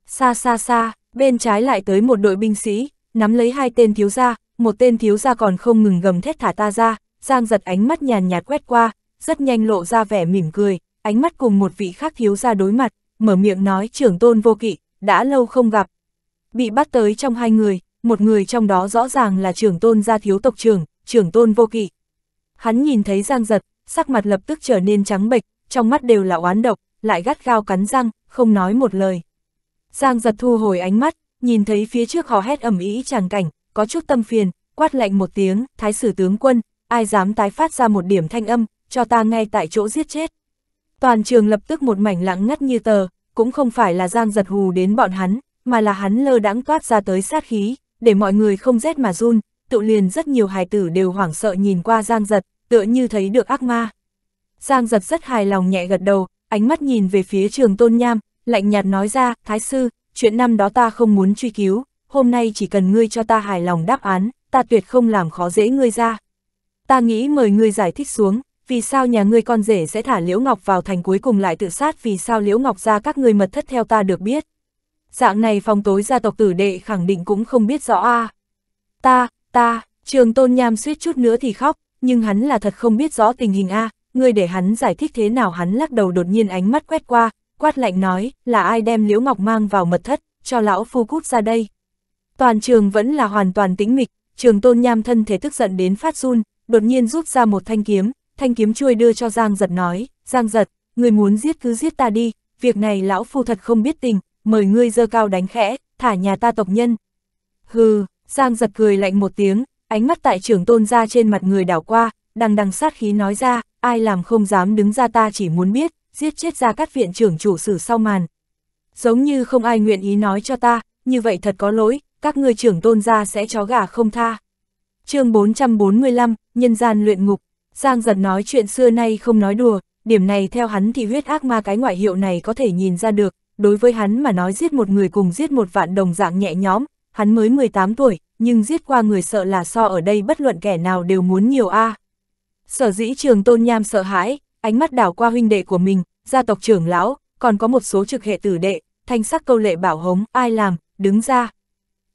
Xa xa xa, bên trái lại tới một đội binh sĩ, nắm lấy hai tên thiếu gia, một tên thiếu gia còn không ngừng gầm thét thả ta ra, Giang giật ánh mắt nhàn nhạt quét qua, rất nhanh lộ ra vẻ mỉm cười, ánh mắt cùng một vị khác thiếu ra đối mặt, mở miệng nói trưởng tôn vô kỵ, đã lâu không gặp. Bị bắt tới trong hai người, một người trong đó rõ ràng là trưởng tôn gia thiếu tộc trưởng, trưởng tôn vô kỵ. Hắn nhìn thấy giang giật, sắc mặt lập tức trở nên trắng bệch, trong mắt đều là oán độc, lại gắt gao cắn răng, không nói một lời. Giang giật thu hồi ánh mắt, nhìn thấy phía trước họ hét ẩm ý chàng cảnh, có chút tâm phiền, quát lạnh một tiếng, thái sử tướng quân, ai dám tái phát ra một điểm thanh âm, cho ta ngay tại chỗ giết chết. Toàn trường lập tức một mảnh lặng ngắt như tờ, cũng không phải là Giang giật hù đến bọn hắn, mà là hắn lơ đãng toát ra tới sát khí, để mọi người không rét mà run, tự liền rất nhiều hài tử đều hoảng sợ nhìn qua Giang giật, tựa như thấy được ác ma. Giang giật rất hài lòng nhẹ gật đầu, ánh mắt nhìn về phía trường tôn nham, lạnh nhạt nói ra, thái sư, chuyện năm đó ta không muốn truy cứu, hôm nay chỉ cần ngươi cho ta hài lòng đáp án, ta tuyệt không làm khó dễ ngươi ra. Ta nghĩ mời ngươi giải thích xuống, vì sao nhà ngươi con rể sẽ thả Liễu Ngọc vào thành cuối cùng lại tự sát vì sao Liễu Ngọc ra các ngươi mật thất theo ta được biết. Dạng này phòng tối gia tộc tử đệ khẳng định cũng không biết rõ a. Ta, ta, trường tôn nham suýt chút nữa thì khóc, nhưng hắn là thật không biết rõ tình hình a, ngươi để hắn giải thích thế nào hắn lắc đầu đột nhiên ánh mắt quét qua, quát lạnh nói, là ai đem Liễu Ngọc mang vào mật thất, cho lão phu cút ra đây. Toàn trường vẫn là hoàn toàn tĩnh mịch, trường tôn nham thân thể tức giận đến phát run, đột nhiên rút ra một thanh kiếm, thanh kiếm chuôi đưa cho Giang Giật nói, Giang Giật, người muốn giết cứ giết ta đi, việc này lão phu thật không biết tình, mời ngươi dơ cao đánh khẽ, thả nhà ta tộc nhân. Hừ, Giang Giật cười lạnh một tiếng, ánh mắt tại trưởng tôn ra trên mặt người đảo qua, đằng đằng sát khí nói ra, ai làm không dám đứng ra ta chỉ muốn biết, giết chết ra các viện trưởng chủ sử sau màn. Giống như không ai nguyện ý nói cho ta, như vậy thật có lỗi, các ngươi trưởng tôn ra sẽ chó gà không tha. chương 445, Nhân gian luyện ngục Giang giật nói chuyện xưa nay không nói đùa, điểm này theo hắn thì huyết ác ma cái ngoại hiệu này có thể nhìn ra được, đối với hắn mà nói giết một người cùng giết một vạn đồng dạng nhẹ nhõm, hắn mới 18 tuổi, nhưng giết qua người sợ là so ở đây bất luận kẻ nào đều muốn nhiều a. À. Sở dĩ trường tôn nham sợ hãi, ánh mắt đảo qua huynh đệ của mình, gia tộc trưởng lão, còn có một số trực hệ tử đệ, thanh sắc câu lệ bảo hống, ai làm, đứng ra.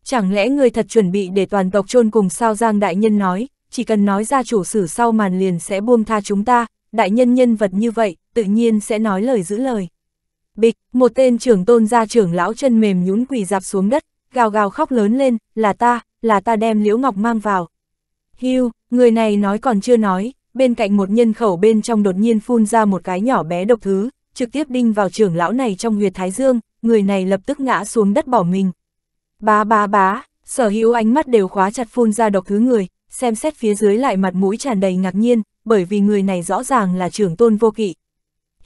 Chẳng lẽ người thật chuẩn bị để toàn tộc chôn cùng sao Giang Đại Nhân nói, chỉ cần nói ra chủ sử sau màn liền sẽ buông tha chúng ta, đại nhân nhân vật như vậy, tự nhiên sẽ nói lời giữ lời. Bịch, một tên trưởng tôn gia trưởng lão chân mềm nhún quỳ dạp xuống đất, gào gào khóc lớn lên, là ta, là ta đem Liễu Ngọc mang vào. hiu người này nói còn chưa nói, bên cạnh một nhân khẩu bên trong đột nhiên phun ra một cái nhỏ bé độc thứ, trực tiếp đinh vào trưởng lão này trong huyệt thái dương, người này lập tức ngã xuống đất bỏ mình. Bá bá bá, sở hữu ánh mắt đều khóa chặt phun ra độc thứ người, xem xét phía dưới lại mặt mũi tràn đầy ngạc nhiên, bởi vì người này rõ ràng là trưởng tôn vô kỵ.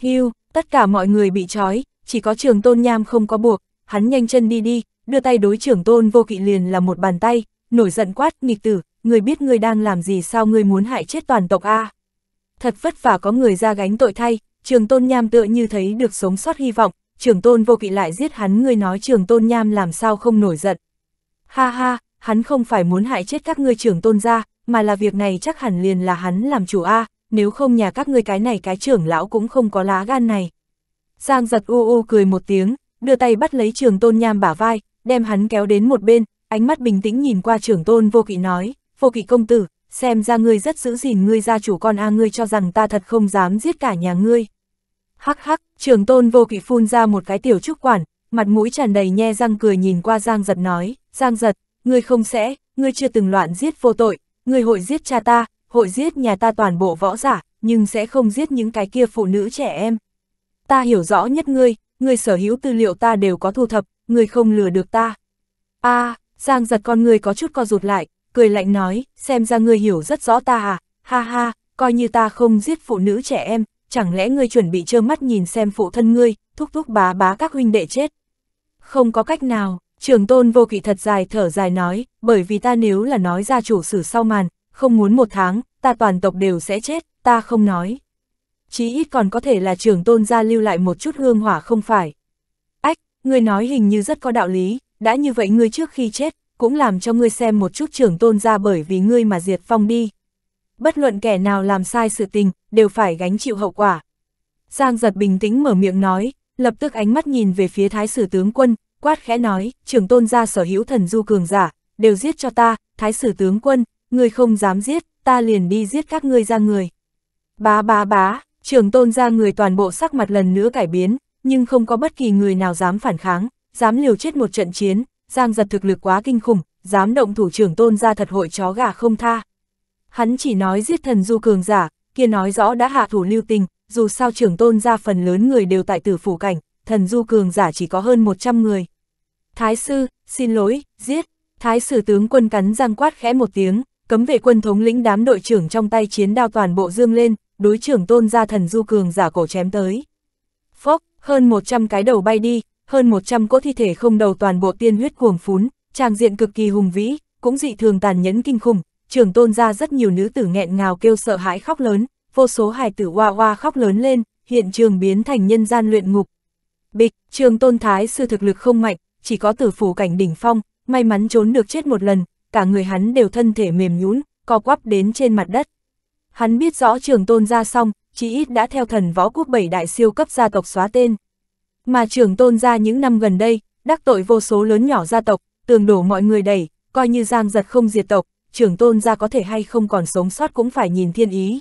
Hưu, tất cả mọi người bị trói, chỉ có trưởng tôn nham không có buộc, hắn nhanh chân đi đi, đưa tay đối trưởng tôn vô kỵ liền là một bàn tay, nổi giận quát, nghịch tử, người biết người đang làm gì sao người muốn hại chết toàn tộc A. Thật vất vả có người ra gánh tội thay, trường tôn nham tựa như thấy được sống sót hy vọng, trưởng tôn vô kỵ lại giết hắn người nói trường tôn nham làm sao không nổi giận. Ha ha, hắn không phải muốn hại chết các ngươi trưởng tôn gia, mà là việc này chắc hẳn liền là hắn làm chủ A, nếu không nhà các ngươi cái này cái trưởng lão cũng không có lá gan này. Giang giật ô ô cười một tiếng, đưa tay bắt lấy trưởng tôn nham bả vai, đem hắn kéo đến một bên, ánh mắt bình tĩnh nhìn qua trưởng tôn vô kỵ nói, vô kỵ công tử, xem ra ngươi rất giữ gìn ngươi gia chủ con A ngươi cho rằng ta thật không dám giết cả nhà ngươi. Hắc hắc, trưởng tôn vô kỵ phun ra một cái tiểu trúc quản, mặt mũi tràn đầy nhe răng cười nhìn qua Giang giật nói, Giang giật, ngươi không sẽ, ngươi chưa từng loạn giết vô tội, ngươi hội giết cha ta, hội giết nhà ta toàn bộ võ giả, nhưng sẽ không giết những cái kia phụ nữ trẻ em. Ta hiểu rõ nhất ngươi, ngươi sở hữu tư liệu ta đều có thu thập, ngươi không lừa được ta. a à, Giang giật con ngươi có chút co rụt lại, cười lạnh nói, xem ra ngươi hiểu rất rõ ta à, ha ha, coi như ta không giết phụ nữ trẻ em, chẳng lẽ ngươi chuẩn bị trơ mắt nhìn xem phụ thân ngươi, thúc thúc bá bá các huynh đệ chết. Không có cách nào, Trường tôn vô kỵ thật dài thở dài nói, bởi vì ta nếu là nói ra chủ sử sau màn, không muốn một tháng, ta toàn tộc đều sẽ chết, ta không nói. Chí ít còn có thể là trường tôn gia lưu lại một chút hương hỏa không phải. Ách, ngươi nói hình như rất có đạo lý, đã như vậy ngươi trước khi chết, cũng làm cho ngươi xem một chút trường tôn gia bởi vì ngươi mà diệt phong đi. Bất luận kẻ nào làm sai sự tình, đều phải gánh chịu hậu quả. Giang giật bình tĩnh mở miệng nói, lập tức ánh mắt nhìn về phía thái sử tướng quân, quát khẽ nói, trưởng tôn gia sở hữu thần du cường giả, đều giết cho ta, thái sử tướng quân, người không dám giết, ta liền đi giết các ngươi ra người. Bá bá bá, trưởng tôn gia người toàn bộ sắc mặt lần nữa cải biến, nhưng không có bất kỳ người nào dám phản kháng, dám liều chết một trận chiến, giang giật thực lực quá kinh khủng, dám động thủ trưởng tôn gia thật hội chó gà không tha. Hắn chỉ nói giết thần du cường giả, kia nói rõ đã hạ thủ lưu tình, dù sao trưởng tôn gia phần lớn người đều tại tử phủ cảnh, thần du cường giả chỉ có hơn 100 người. Thái sư, xin lỗi, giết. Thái sử tướng quân cắn răng quát khẽ một tiếng, cấm vệ quân thống lĩnh đám đội trưởng trong tay chiến đao toàn bộ dương lên, đối trưởng tôn gia thần du cường giả cổ chém tới. Phốc, hơn 100 cái đầu bay đi, hơn 100 cỗ thi thể không đầu toàn bộ tiên huyết cuồng phún, trang diện cực kỳ hùng vĩ, cũng dị thường tàn nhẫn kinh khủng, trưởng tôn gia rất nhiều nữ tử nghẹn ngào kêu sợ hãi khóc lớn, vô số hài tử hoa hoa khóc lớn lên, hiện trường biến thành nhân gian luyện ngục. Bịch, trường tôn thái sư thực lực không mạnh, chỉ có tử phủ cảnh đỉnh phong, may mắn trốn được chết một lần, cả người hắn đều thân thể mềm nhũn co quắp đến trên mặt đất. Hắn biết rõ trường tôn gia xong, chỉ ít đã theo thần võ quốc bảy đại siêu cấp gia tộc xóa tên. Mà trường tôn gia những năm gần đây, đắc tội vô số lớn nhỏ gia tộc, tường đổ mọi người đẩy, coi như giang giật không diệt tộc, trường tôn gia có thể hay không còn sống sót cũng phải nhìn thiên ý.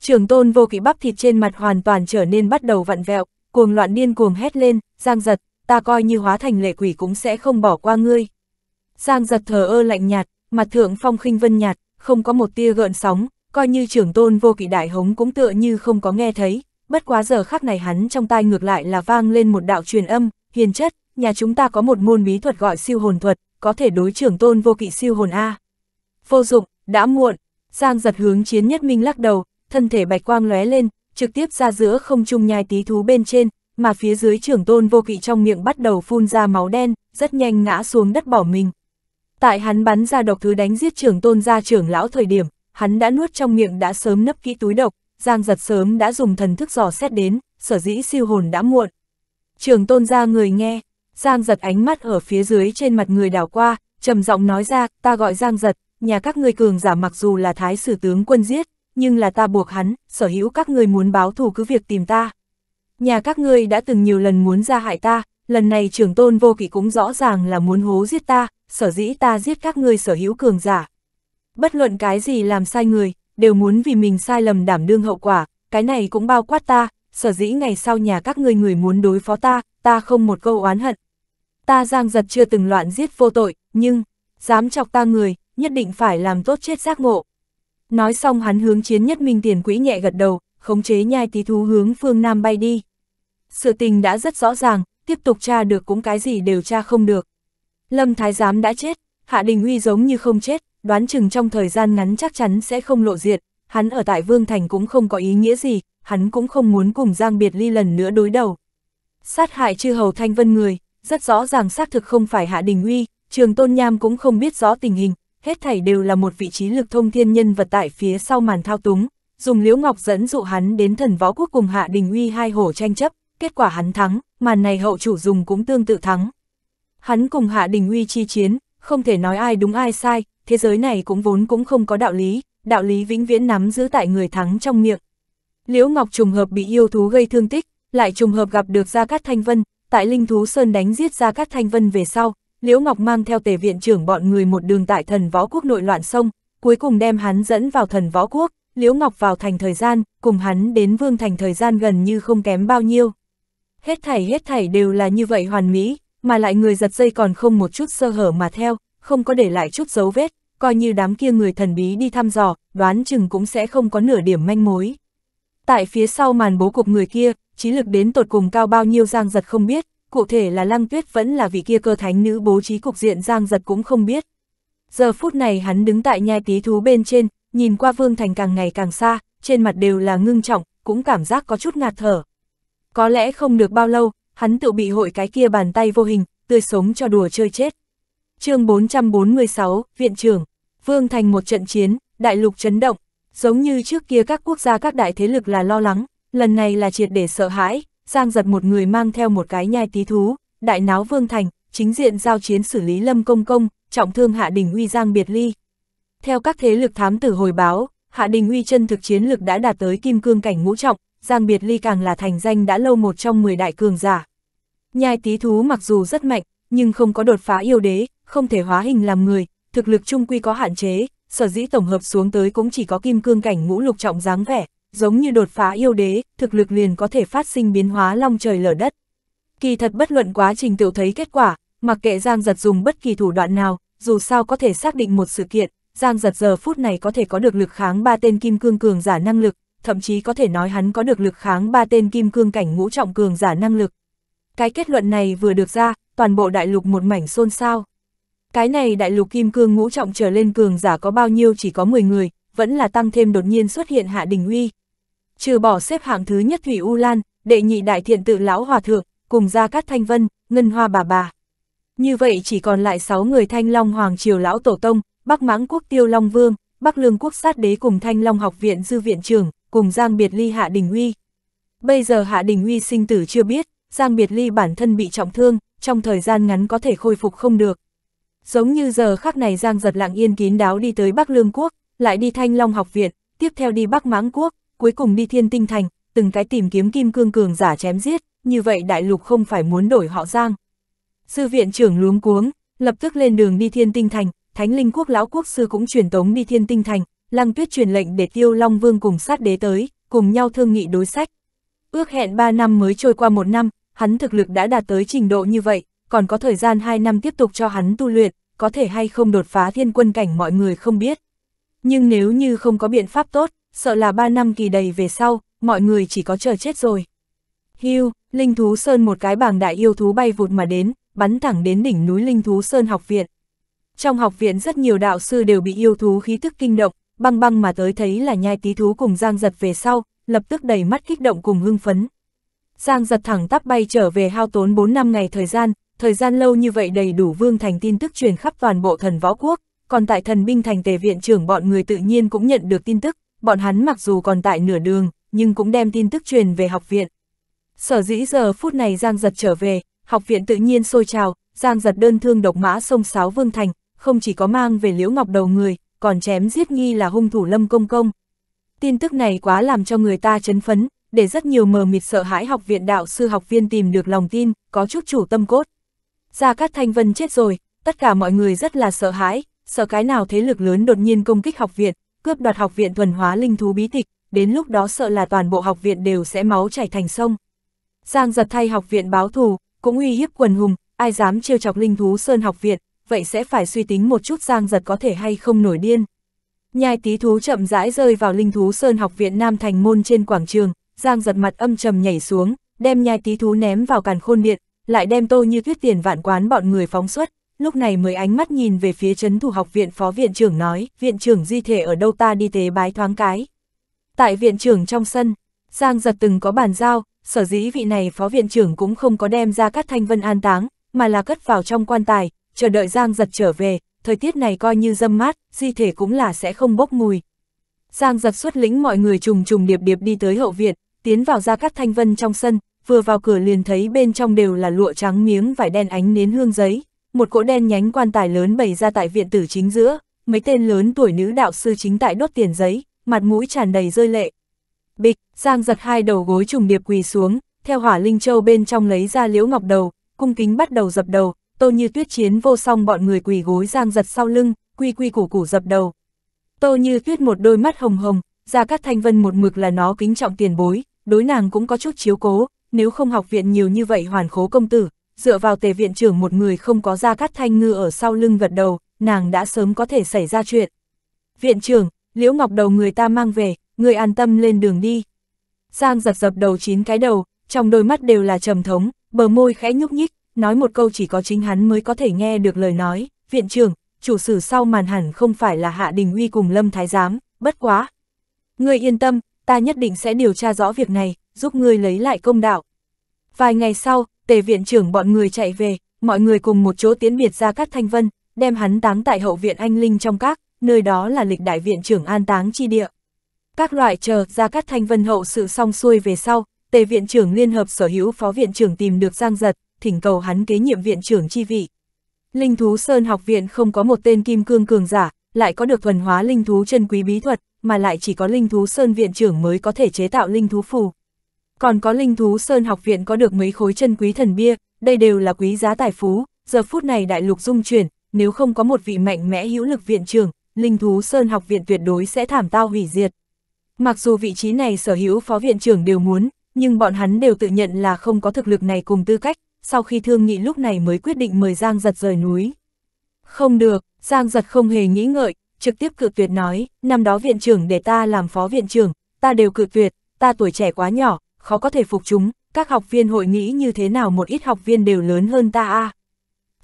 Trường tôn vô kỵ bắp thịt trên mặt hoàn toàn trở nên bắt đầu vặn vẹo, cuồng loạn điên cuồng hét lên, giang giật, ta coi như hóa thành lệ quỷ cũng sẽ không bỏ qua ngươi. Giang giật thờ ơ lạnh nhạt, mặt thượng phong khinh vân nhạt, không có một tia gợn sóng, coi như trưởng tôn vô kỵ đại hống cũng tựa như không có nghe thấy, bất quá giờ khắc này hắn trong tai ngược lại là vang lên một đạo truyền âm, hiền chất, nhà chúng ta có một môn bí thuật gọi siêu hồn thuật, có thể đối trưởng tôn vô kỵ siêu hồn A. Vô dụng, đã muộn, Giang giật hướng chiến nhất minh lắc đầu, thân thể bạch quang lóe lên, trực tiếp ra giữa không trung nhai tí thú bên trên, mà phía dưới trưởng tôn vô kỵ trong miệng bắt đầu phun ra máu đen, rất nhanh ngã xuống đất bỏ mình. Tại hắn bắn ra độc thứ đánh giết trưởng tôn gia trưởng lão thời điểm, hắn đã nuốt trong miệng đã sớm nấp kỹ túi độc, giang giật sớm đã dùng thần thức dò xét đến, sở dĩ siêu hồn đã muộn. Trưởng tôn gia người nghe, giang giật ánh mắt ở phía dưới trên mặt người đảo qua, trầm giọng nói ra, ta gọi giang giật, nhà các ngươi cường giả mặc dù là thái sử tướng quân giết, nhưng là ta buộc hắn, sở hữu các ngươi muốn báo thù cứ việc tìm ta nhà các ngươi đã từng nhiều lần muốn ra hại ta, lần này trưởng tôn vô kỵ cũng rõ ràng là muốn hố giết ta, sở dĩ ta giết các ngươi sở hữu cường giả. Bất luận cái gì làm sai người, đều muốn vì mình sai lầm đảm đương hậu quả, cái này cũng bao quát ta, sở dĩ ngày sau nhà các ngươi người muốn đối phó ta, ta không một câu oán hận. Ta giang giật chưa từng loạn giết vô tội, nhưng, dám chọc ta người, nhất định phải làm tốt chết giác ngộ. Nói xong hắn hướng chiến nhất minh tiền quỹ nhẹ gật đầu, khống chế nhai tí thú hướng phương Nam bay đi. Sự tình đã rất rõ ràng, tiếp tục tra được cũng cái gì đều tra không được. Lâm Thái Giám đã chết, Hạ Đình Huy giống như không chết, đoán chừng trong thời gian ngắn chắc chắn sẽ không lộ diện, hắn ở tại Vương Thành cũng không có ý nghĩa gì, hắn cũng không muốn cùng Giang Biệt Ly lần nữa đối đầu. Sát hại chư hầu Thanh Vân người, rất rõ ràng xác thực không phải Hạ Đình Huy, Trường Tôn Nham cũng không biết rõ tình hình, hết thảy đều là một vị trí lực thông thiên nhân vật tại phía sau màn thao túng, dùng Liễu Ngọc dẫn dụ hắn đến thần võ quốc cùng Hạ Đình Huy hai hổ tranh chấp, kết quả hắn thắng, màn này hậu chủ dùng cũng tương tự thắng. Hắn cùng Hạ Đình Uy chi chiến, không thể nói ai đúng ai sai, thế giới này cũng vốn cũng không có đạo lý, đạo lý vĩnh viễn nắm giữ tại người thắng trong miệng. Liễu Ngọc trùng hợp bị yêu thú gây thương tích, lại trùng hợp gặp được Gia Cát Thanh Vân, tại Linh Thú Sơn đánh giết Gia Cát Thanh Vân về sau, Liễu Ngọc mang theo tề viện trưởng bọn người một đường tại thần võ quốc nội loạn sông, cuối cùng đem hắn dẫn vào thần võ quốc, Liễu Ngọc vào thành thời gian, cùng hắn đến vương thành thời gian gần như không kém bao nhiêu hết thảy hết thảy đều là như vậy hoàn mỹ, mà lại người giật dây còn không một chút sơ hở mà theo, không có để lại chút dấu vết, coi như đám kia người thần bí đi thăm dò, đoán chừng cũng sẽ không có nửa điểm manh mối. Tại phía sau màn bố cục người kia, trí lực đến tột cùng cao bao nhiêu giang giật không biết, cụ thể là lăng tuyết vẫn là vị kia cơ thánh nữ bố trí cục diện giang giật cũng không biết. Giờ phút này hắn đứng tại nhai tí thú bên trên, nhìn qua vương thành càng ngày càng xa, trên mặt đều là ngưng trọng, cũng cảm giác có chút ngạt thở. Có lẽ không được bao lâu, hắn tự bị hội cái kia bàn tay vô hình, tươi sống cho đùa chơi chết. chương 446, Viện trưởng, Vương Thành một trận chiến, đại lục chấn động, giống như trước kia các quốc gia các đại thế lực là lo lắng, lần này là triệt để sợ hãi, giang giật một người mang theo một cái nhai tí thú, đại náo Vương Thành, chính diện giao chiến xử lý lâm công công, trọng thương hạ đình uy giang biệt ly. Theo các thế lực thám tử hồi báo, hạ đình uy chân thực chiến lực đã đạt tới kim cương cảnh ngũ trọng, Giang Biệt Ly càng là thành danh đã lâu một trong 10 đại cường giả. Nhai tí thú mặc dù rất mạnh, nhưng không có đột phá yêu đế, không thể hóa hình làm người, thực lực trung quy có hạn chế, sở dĩ tổng hợp xuống tới cũng chỉ có kim cương cảnh ngũ lục trọng dáng vẻ, giống như đột phá yêu đế, thực lực liền có thể phát sinh biến hóa long trời lở đất. Kỳ thật bất luận quá trình tiểu thấy kết quả, mặc kệ Giang Giật dùng bất kỳ thủ đoạn nào, dù sao có thể xác định một sự kiện, Giang Giật giờ phút này có thể có được lực kháng ba tên kim cương cường giả năng lực, thậm chí có thể nói hắn có được lực kháng ba tên kim cương cảnh ngũ trọng cường giả năng lực. Cái kết luận này vừa được ra, toàn bộ đại lục một mảnh xôn xao. Cái này đại lục kim cương ngũ trọng trở lên cường giả có bao nhiêu chỉ có 10 người, vẫn là tăng thêm đột nhiên xuất hiện Hạ Đình Uy. Trừ bỏ xếp hạng thứ nhất Thủy U Lan, đệ nhị đại thiện tự lão hòa thượng, cùng ra các thanh vân, ngân hoa bà bà. Như vậy chỉ còn lại 6 người Thanh Long Hoàng Triều lão tổ tông, Bắc Mãng Quốc Tiêu Long Vương, Bắc Lương Quốc Sát Đế cùng Thanh Long Học viện dư viện trưởng, cùng Giang Biệt Ly Hạ Đình Huy. Bây giờ Hạ Đình Huy sinh tử chưa biết, Giang Biệt Ly bản thân bị trọng thương, trong thời gian ngắn có thể khôi phục không được. Giống như giờ khắc này Giang giật lạng yên kín đáo đi tới Bắc Lương Quốc, lại đi Thanh Long Học Viện, tiếp theo đi Bắc Mãng Quốc, cuối cùng đi Thiên Tinh Thành, từng cái tìm kiếm kim cương cường giả chém giết, như vậy đại lục không phải muốn đổi họ Giang. Sư viện trưởng luống cuống, lập tức lên đường đi Thiên Tinh Thành, Thánh Linh Quốc Lão Quốc Sư cũng truyền tống đi Thiên Tinh Thành, Lăng Tuyết truyền lệnh để Tiêu Long Vương cùng sát đế tới, cùng nhau thương nghị đối sách. Ước hẹn 3 năm mới trôi qua một năm, hắn thực lực đã đạt tới trình độ như vậy, còn có thời gian 2 năm tiếp tục cho hắn tu luyện, có thể hay không đột phá thiên quân cảnh mọi người không biết. Nhưng nếu như không có biện pháp tốt, sợ là 3 năm kỳ đầy về sau, mọi người chỉ có chờ chết rồi. Hưu, Linh Thú Sơn một cái bảng đại yêu thú bay vụt mà đến, bắn thẳng đến đỉnh núi Linh Thú Sơn học viện. Trong học viện rất nhiều đạo sư đều bị yêu thú khí thức kinh động, băng băng mà tới thấy là nhai tí thú cùng Giang Giật về sau, lập tức đầy mắt kích động cùng hưng phấn. Giang Giật thẳng tắp bay trở về hao tốn 4 năm ngày thời gian, thời gian lâu như vậy đầy đủ Vương Thành tin tức truyền khắp toàn bộ thần võ quốc, còn tại thần binh thành tề viện trưởng bọn người tự nhiên cũng nhận được tin tức, bọn hắn mặc dù còn tại nửa đường, nhưng cũng đem tin tức truyền về học viện. Sở dĩ giờ phút này Giang Giật trở về, học viện tự nhiên sôi trào, Giang Giật đơn thương độc mã sông Sáo Vương Thành, không chỉ có mang về liễu ngọc đầu người, còn chém giết nghi là hung thủ Lâm Công Công. Tin tức này quá làm cho người ta chấn phấn, để rất nhiều mờ mịt sợ hãi học viện đạo sư học viên tìm được lòng tin, có chút chủ tâm cốt. Gia Cát Thanh Vân chết rồi, tất cả mọi người rất là sợ hãi, sợ cái nào thế lực lớn đột nhiên công kích học viện, cướp đoạt học viện thuần hóa linh thú bí tịch, đến lúc đó sợ là toàn bộ học viện đều sẽ máu chảy thành sông. Giang giật thay học viện báo thù, cũng uy hiếp quần hùng, ai dám trêu chọc linh thú sơn học viện, vậy sẽ phải suy tính một chút giang giật có thể hay không nổi điên. Nhai tí thú chậm rãi rơi vào linh thú sơn học viện Nam Thành Môn trên quảng trường, giang giật mặt âm trầm nhảy xuống, đem nhai tí thú ném vào càn khôn điện, lại đem tô như tuyết tiền vạn quán bọn người phóng xuất, lúc này mới ánh mắt nhìn về phía chấn thủ học viện phó viện trưởng nói, viện trưởng di thể ở đâu ta đi tế bái thoáng cái. Tại viện trưởng trong sân, Giang giật từng có bàn giao, sở dĩ vị này phó viện trưởng cũng không có đem ra các thanh vân an táng, mà là cất vào trong quan tài, chờ đợi Giang giật trở về, thời tiết này coi như dâm mát, di thể cũng là sẽ không bốc mùi. Giang giật xuất lĩnh mọi người trùng trùng điệp điệp đi tới hậu viện, tiến vào ra cắt thanh vân trong sân, vừa vào cửa liền thấy bên trong đều là lụa trắng miếng vải đen ánh nến hương giấy, một cỗ đen nhánh quan tài lớn bày ra tại viện tử chính giữa, mấy tên lớn tuổi nữ đạo sư chính tại đốt tiền giấy, mặt mũi tràn đầy rơi lệ. Bịch, Giang giật hai đầu gối trùng điệp quỳ xuống, theo hỏa linh châu bên trong lấy ra liễu ngọc đầu, cung kính bắt đầu dập đầu, Tô Như Tuyết chiến vô song bọn người quỳ gối giang giật sau lưng, quy quy củ củ dập đầu. Tô Như Tuyết một đôi mắt hồng hồng, ra các thanh vân một mực là nó kính trọng tiền bối, đối nàng cũng có chút chiếu cố, nếu không học viện nhiều như vậy hoàn khố công tử, dựa vào tề viện trưởng một người không có ra cắt thanh ngư ở sau lưng gật đầu, nàng đã sớm có thể xảy ra chuyện. Viện trưởng, liễu ngọc đầu người ta mang về, người an tâm lên đường đi. Giang giật dập đầu chín cái đầu, trong đôi mắt đều là trầm thống, bờ môi khẽ nhúc nhích, nói một câu chỉ có chính hắn mới có thể nghe được lời nói, viện trưởng, chủ sử sau màn hẳn không phải là Hạ Đình Uy cùng Lâm Thái Giám, bất quá. Ngươi yên tâm, ta nhất định sẽ điều tra rõ việc này, giúp ngươi lấy lại công đạo. Vài ngày sau, tề viện trưởng bọn người chạy về, mọi người cùng một chỗ tiến biệt ra các thanh vân, đem hắn táng tại hậu viện anh Linh trong các, nơi đó là lịch đại viện trưởng an táng chi địa. Các loại chờ ra các thanh vân hậu sự xong xuôi về sau, tề viện trưởng liên hợp sở hữu phó viện trưởng tìm được Giang Giật, thỉnh cầu hắn kế nhiệm viện trưởng chi vị. Linh thú Sơn học viện không có một tên kim cương cường giả, lại có được thuần hóa linh thú chân quý bí thuật, mà lại chỉ có linh thú Sơn viện trưởng mới có thể chế tạo linh thú phù. Còn có linh thú Sơn học viện có được mấy khối chân quý thần bia, đây đều là quý giá tài phú, giờ phút này đại lục dung chuyển, nếu không có một vị mạnh mẽ hữu lực viện trưởng, linh thú Sơn học viện tuyệt đối sẽ thảm tao hủy diệt. Mặc dù vị trí này sở hữu phó viện trưởng đều muốn, nhưng bọn hắn đều tự nhận là không có thực lực này cùng tư cách, sau khi thương nghị lúc này mới quyết định mời Giang giật rời núi. Không được, Giang giật không hề nghĩ ngợi, trực tiếp cự tuyệt nói, năm đó viện trưởng để ta làm phó viện trưởng, ta đều cự tuyệt, ta tuổi trẻ quá nhỏ, khó có thể phục chúng, các học viên hội nghĩ như thế nào một ít học viên đều lớn hơn ta a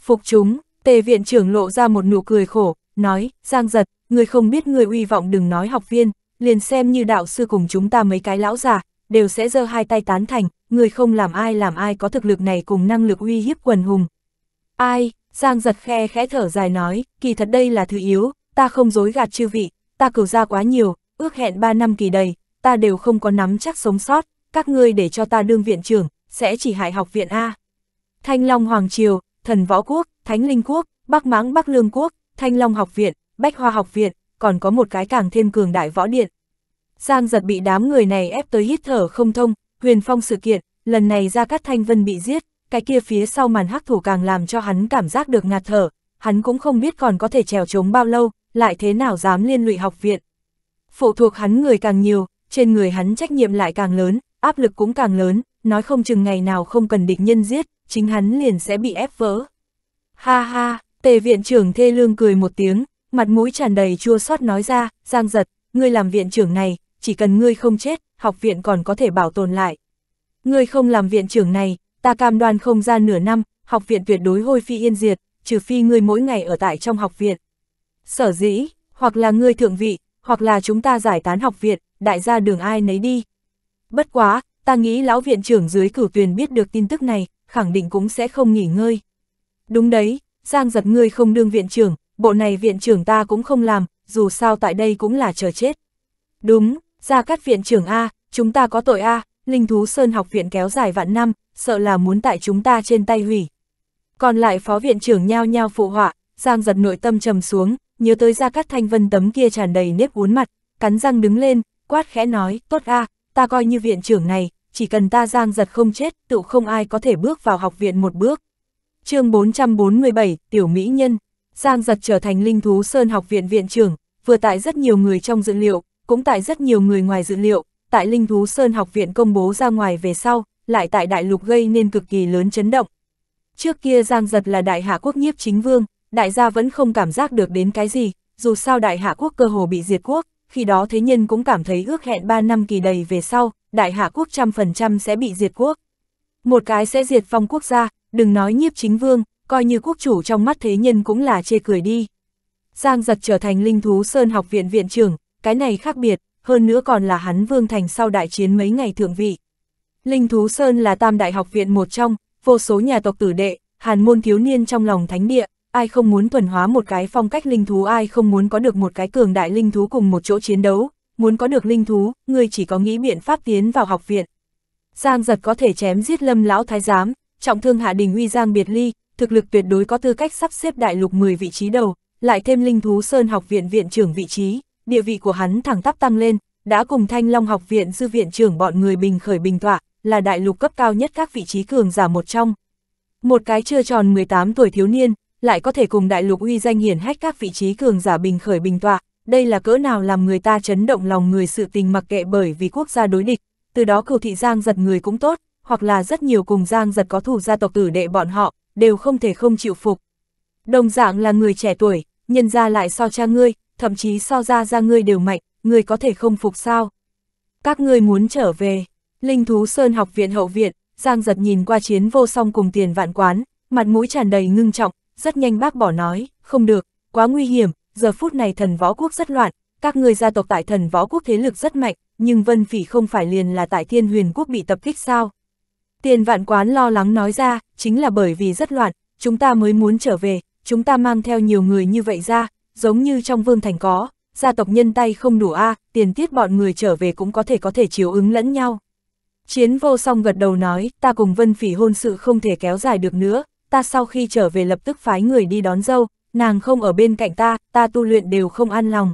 Phục chúng, tề viện trưởng lộ ra một nụ cười khổ, nói, Giang giật, người không biết người uy vọng đừng nói học viên, liền xem như đạo sư cùng chúng ta mấy cái lão già, đều sẽ giơ hai tay tán thành, người không làm ai làm ai có thực lực này cùng năng lực uy hiếp quần hùng. Ai, Giang giật khe khẽ thở dài nói, kỳ thật đây là thứ yếu, ta không dối gạt chư vị, ta cửu ra quá nhiều, ước hẹn 3 năm kỳ đầy, ta đều không có nắm chắc sống sót, các ngươi để cho ta đương viện trưởng, sẽ chỉ hại học viện A. Thanh Long Hoàng Triều, Thần Võ Quốc, Thánh Linh Quốc, Bắc Mãng Bắc Lương Quốc, Thanh Long Học Viện, Bách Hoa Học Viện, còn có một cái càng thêm cường đại võ điện. Giang giật bị đám người này ép tới hít thở không thông, Huyền Phong sự kiện, lần này ra Cát Thanh Vân bị giết, cái kia phía sau màn hắc thủ càng làm cho hắn cảm giác được ngạt thở, hắn cũng không biết còn có thể trèo chống bao lâu, lại thế nào dám liên lụy học viện. Phụ thuộc hắn người càng nhiều, trên người hắn trách nhiệm lại càng lớn, áp lực cũng càng lớn, nói không chừng ngày nào không cần địch nhân giết, chính hắn liền sẽ bị ép vỡ. Ha ha, tề viện trưởng thê lương cười một tiếng, mặt mũi tràn đầy chua xót nói ra, giang giật, ngươi làm viện trưởng này, chỉ cần ngươi không chết, học viện còn có thể bảo tồn lại. Ngươi không làm viện trưởng này, ta cam đoan không ra nửa năm, học viện tuyệt đối hôi phi yên diệt, trừ phi ngươi mỗi ngày ở tại trong học viện. Sở dĩ, hoặc là ngươi thượng vị, hoặc là chúng ta giải tán học viện, đại gia đường ai nấy đi. Bất quá, ta nghĩ lão viện trưởng dưới cử tuyền biết được tin tức này, khẳng định cũng sẽ không nghỉ ngơi. Đúng đấy, Giang giật ngươi không đương viện trưởng, bộ này viện trưởng ta cũng không làm, dù sao tại đây cũng là chờ chết. Đúng, Gia Cát Viện trưởng A, chúng ta có tội A, Linh Thú Sơn học viện kéo dài vạn năm, sợ là muốn tại chúng ta trên tay hủy. Còn lại phó viện trưởng nhao nhao phụ họa, Giang giật nội tâm trầm xuống, nhớ tới Gia Cát Thanh Vân tấm kia tràn đầy nếp uốn mặt, cắn răng đứng lên, quát khẽ nói, tốt A, ta coi như viện trưởng này, chỉ cần ta Giang giật không chết, tự không ai có thể bước vào học viện một bước. chương 447, Tiểu Mỹ Nhân, Giang giật trở thành Linh Thú Sơn học viện viện trưởng, vừa tại rất nhiều người trong dự liệu, cũng tại rất nhiều người ngoài dự liệu, tại Linh Thú Sơn học viện công bố ra ngoài về sau, lại tại đại lục gây nên cực kỳ lớn chấn động. Trước kia Giang Giật là đại hạ quốc nhiếp chính vương, đại gia vẫn không cảm giác được đến cái gì, dù sao đại hạ quốc cơ hồ bị diệt quốc, khi đó thế nhân cũng cảm thấy ước hẹn 3 năm kỳ đầy về sau, đại hạ quốc trăm phần trăm sẽ bị diệt quốc. Một cái sẽ diệt phong quốc gia, đừng nói nhiếp chính vương, coi như quốc chủ trong mắt thế nhân cũng là chê cười đi. Giang giật trở thành linh thú Sơn học viện viện trưởng, cái này khác biệt, hơn nữa còn là hắn Vương Thành sau đại chiến mấy ngày thượng vị. Linh Thú Sơn là tam đại học viện một trong, vô số nhà tộc tử đệ, hàn môn thiếu niên trong lòng thánh địa, ai không muốn thuần hóa một cái phong cách linh thú, ai không muốn có được một cái cường đại linh thú cùng một chỗ chiến đấu, muốn có được linh thú, người chỉ có nghĩ biện pháp tiến vào học viện. Giang giật có thể chém giết lâm lão thái giám, trọng thương hạ đình uy giang biệt ly, thực lực tuyệt đối có tư cách sắp xếp đại lục 10 vị trí đầu, lại thêm linh thú sơn học viện viện trưởng vị trí địa vị của hắn thẳng tắp tăng lên, đã cùng Thanh Long học viện dư viện trưởng bọn người bình khởi bình tọa, là đại lục cấp cao nhất các vị trí cường giả một trong. Một cái chưa tròn 18 tuổi thiếu niên, lại có thể cùng đại lục uy danh hiển hách các vị trí cường giả bình khởi bình tọa, đây là cỡ nào làm người ta chấn động lòng người sự tình mặc kệ bởi vì quốc gia đối địch, từ đó cầu thị Giang giật người cũng tốt, hoặc là rất nhiều cùng Giang giật có thủ gia tộc tử đệ bọn họ, đều không thể không chịu phục. Đồng dạng là người trẻ tuổi, nhân ra lại so cha ngươi, thậm chí so ra ra ngươi đều mạnh, ngươi có thể không phục sao. Các ngươi muốn trở về, linh thú sơn học viện hậu viện, Giang giật nhìn qua chiến vô song cùng tiền vạn quán, mặt mũi tràn đầy ngưng trọng, rất nhanh bác bỏ nói, không được, quá nguy hiểm, giờ phút này thần võ quốc rất loạn, các ngươi gia tộc tại thần võ quốc thế lực rất mạnh, nhưng vân phỉ không phải liền là tại thiên huyền quốc bị tập kích sao. Tiền vạn quán lo lắng nói ra, chính là bởi vì rất loạn, chúng ta mới muốn trở về, chúng ta mang theo nhiều người như vậy ra, giống như trong vương thành có, gia tộc nhân tay không đủ a, à, tiền tiết bọn người trở về cũng có thể có thể chiếu ứng lẫn nhau. Chiến vô song gật đầu nói, ta cùng vân phỉ hôn sự không thể kéo dài được nữa, ta sau khi trở về lập tức phái người đi đón dâu, nàng không ở bên cạnh ta, ta tu luyện đều không an lòng.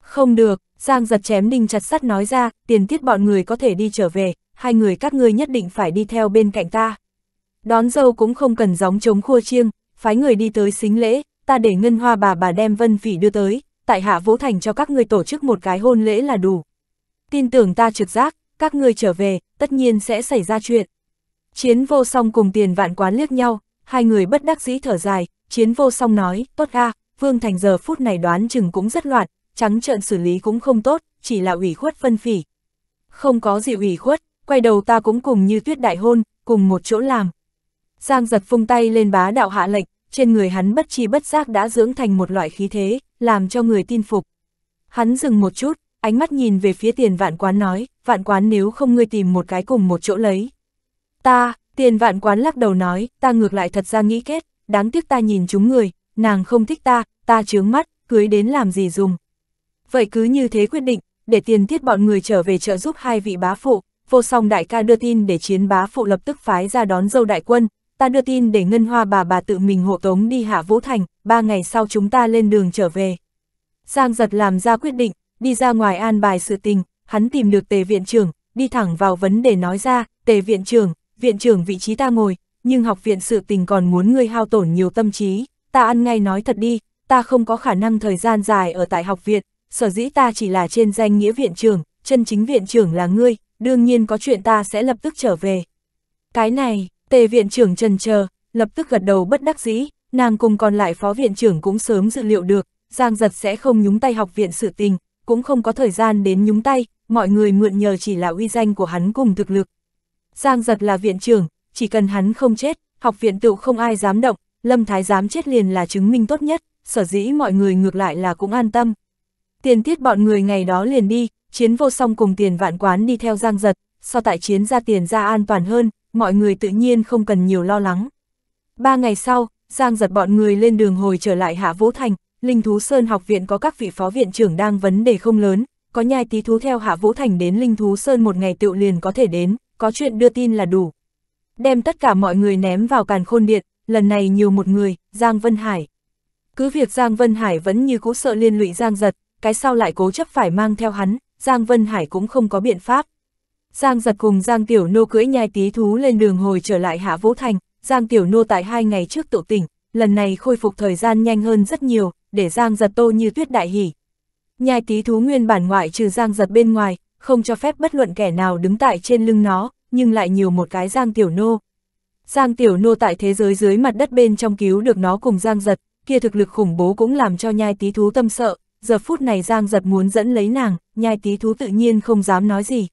Không được, Giang giật chém đinh chặt sắt nói ra, tiền tiết bọn người có thể đi trở về, hai người các ngươi nhất định phải đi theo bên cạnh ta. Đón dâu cũng không cần gióng chống khua chiêng, phái người đi tới xính lễ, ta để ngân hoa bà bà đem vân phỉ đưa tới, tại hạ Vũ Thành cho các ngươi tổ chức một cái hôn lễ là đủ. Tin tưởng ta trực giác, các ngươi trở về, tất nhiên sẽ xảy ra chuyện. Chiến vô song cùng tiền vạn quán liếc nhau, hai người bất đắc dĩ thở dài, chiến vô song nói, tốt a Vương Thành giờ phút này đoán chừng cũng rất loạn, trắng trợn xử lý cũng không tốt, chỉ là ủy khuất phân phỉ. Không có gì ủy khuất, quay đầu ta cũng cùng như tuyết đại hôn, cùng một chỗ làm. Giang giật phung tay lên bá đạo hạ lệnh, trên người hắn bất chi bất giác đã dưỡng thành một loại khí thế, làm cho người tin phục. Hắn dừng một chút, ánh mắt nhìn về phía tiền vạn quán nói, vạn quán nếu không ngươi tìm một cái cùng một chỗ lấy. Ta, tiền vạn quán lắc đầu nói, ta ngược lại thật ra nghĩ kết, đáng tiếc ta nhìn chúng người, nàng không thích ta, ta chướng mắt, cưới đến làm gì dùng. Vậy cứ như thế quyết định, để tiền tiết bọn người trở về trợ giúp hai vị bá phụ, vô song đại ca đưa tin để chiến bá phụ lập tức phái ra đón dâu đại quân, ta đưa tin để Ngân Hoa bà bà tự mình hộ tống đi Hạ Vũ Thành, ba ngày sau chúng ta lên đường trở về. Giang giật làm ra quyết định, đi ra ngoài an bài sự tình, hắn tìm được tề viện trưởng, đi thẳng vào vấn đề nói ra, tề viện trưởng, viện trưởng vị trí ta ngồi, nhưng học viện sự tình còn muốn ngươi hao tổn nhiều tâm trí, ta ăn ngay nói thật đi, ta không có khả năng thời gian dài ở tại học viện, sở dĩ ta chỉ là trên danh nghĩa viện trưởng, chân chính viện trưởng là ngươi, đương nhiên có chuyện ta sẽ lập tức trở về. Cái này, Tề viện trưởng trần chờ, lập tức gật đầu bất đắc dĩ, nàng cùng còn lại phó viện trưởng cũng sớm dự liệu được, Giang Giật sẽ không nhúng tay học viện sự tình, cũng không có thời gian đến nhúng tay, mọi người mượn nhờ chỉ là uy danh của hắn cùng thực lực. Giang Giật là viện trưởng, chỉ cần hắn không chết, học viện tựu không ai dám động, Lâm Thái dám chết liền là chứng minh tốt nhất, sở dĩ mọi người ngược lại là cũng an tâm. Tiền tiết bọn người ngày đó liền đi, chiến vô song cùng tiền vạn quán đi theo Giang Giật, so tại chiến ra tiền ra an toàn hơn, mọi người tự nhiên không cần nhiều lo lắng. Ba ngày sau, Giang giật bọn người lên đường hồi trở lại Hạ Vũ Thành, Linh Thú Sơn học viện có các vị phó viện trưởng đang vấn đề không lớn, có nhai tí thú theo Hạ Vũ Thành đến Linh Thú Sơn một ngày tự liền có thể đến, có chuyện đưa tin là đủ. Đem tất cả mọi người ném vào càn khôn điện, lần này nhiều một người, Giang Vân Hải. Cứ việc Giang Vân Hải vẫn như cũ sợ liên lụy Giang giật, cái sau lại cố chấp phải mang theo hắn, Giang Vân Hải cũng không có biện pháp. Giang giật cùng Giang Tiểu Nô cưỡi nhai tí thú lên đường hồi trở lại Hạ Vũ Thành, Giang Tiểu Nô tại hai ngày trước tụ tỉnh, lần này khôi phục thời gian nhanh hơn rất nhiều, để Giang giật tô như tuyết đại hỉ. Nhai tí thú nguyên bản ngoại trừ Giang giật bên ngoài, không cho phép bất luận kẻ nào đứng tại trên lưng nó, nhưng lại nhiều một cái Giang Tiểu Nô. Giang Tiểu Nô tại thế giới dưới mặt đất bên trong cứu được nó cùng Giang giật, kia thực lực khủng bố cũng làm cho nhai tí thú tâm sợ, giờ phút này Giang giật muốn dẫn lấy nàng, nhai tí thú tự nhiên không dám nói gì.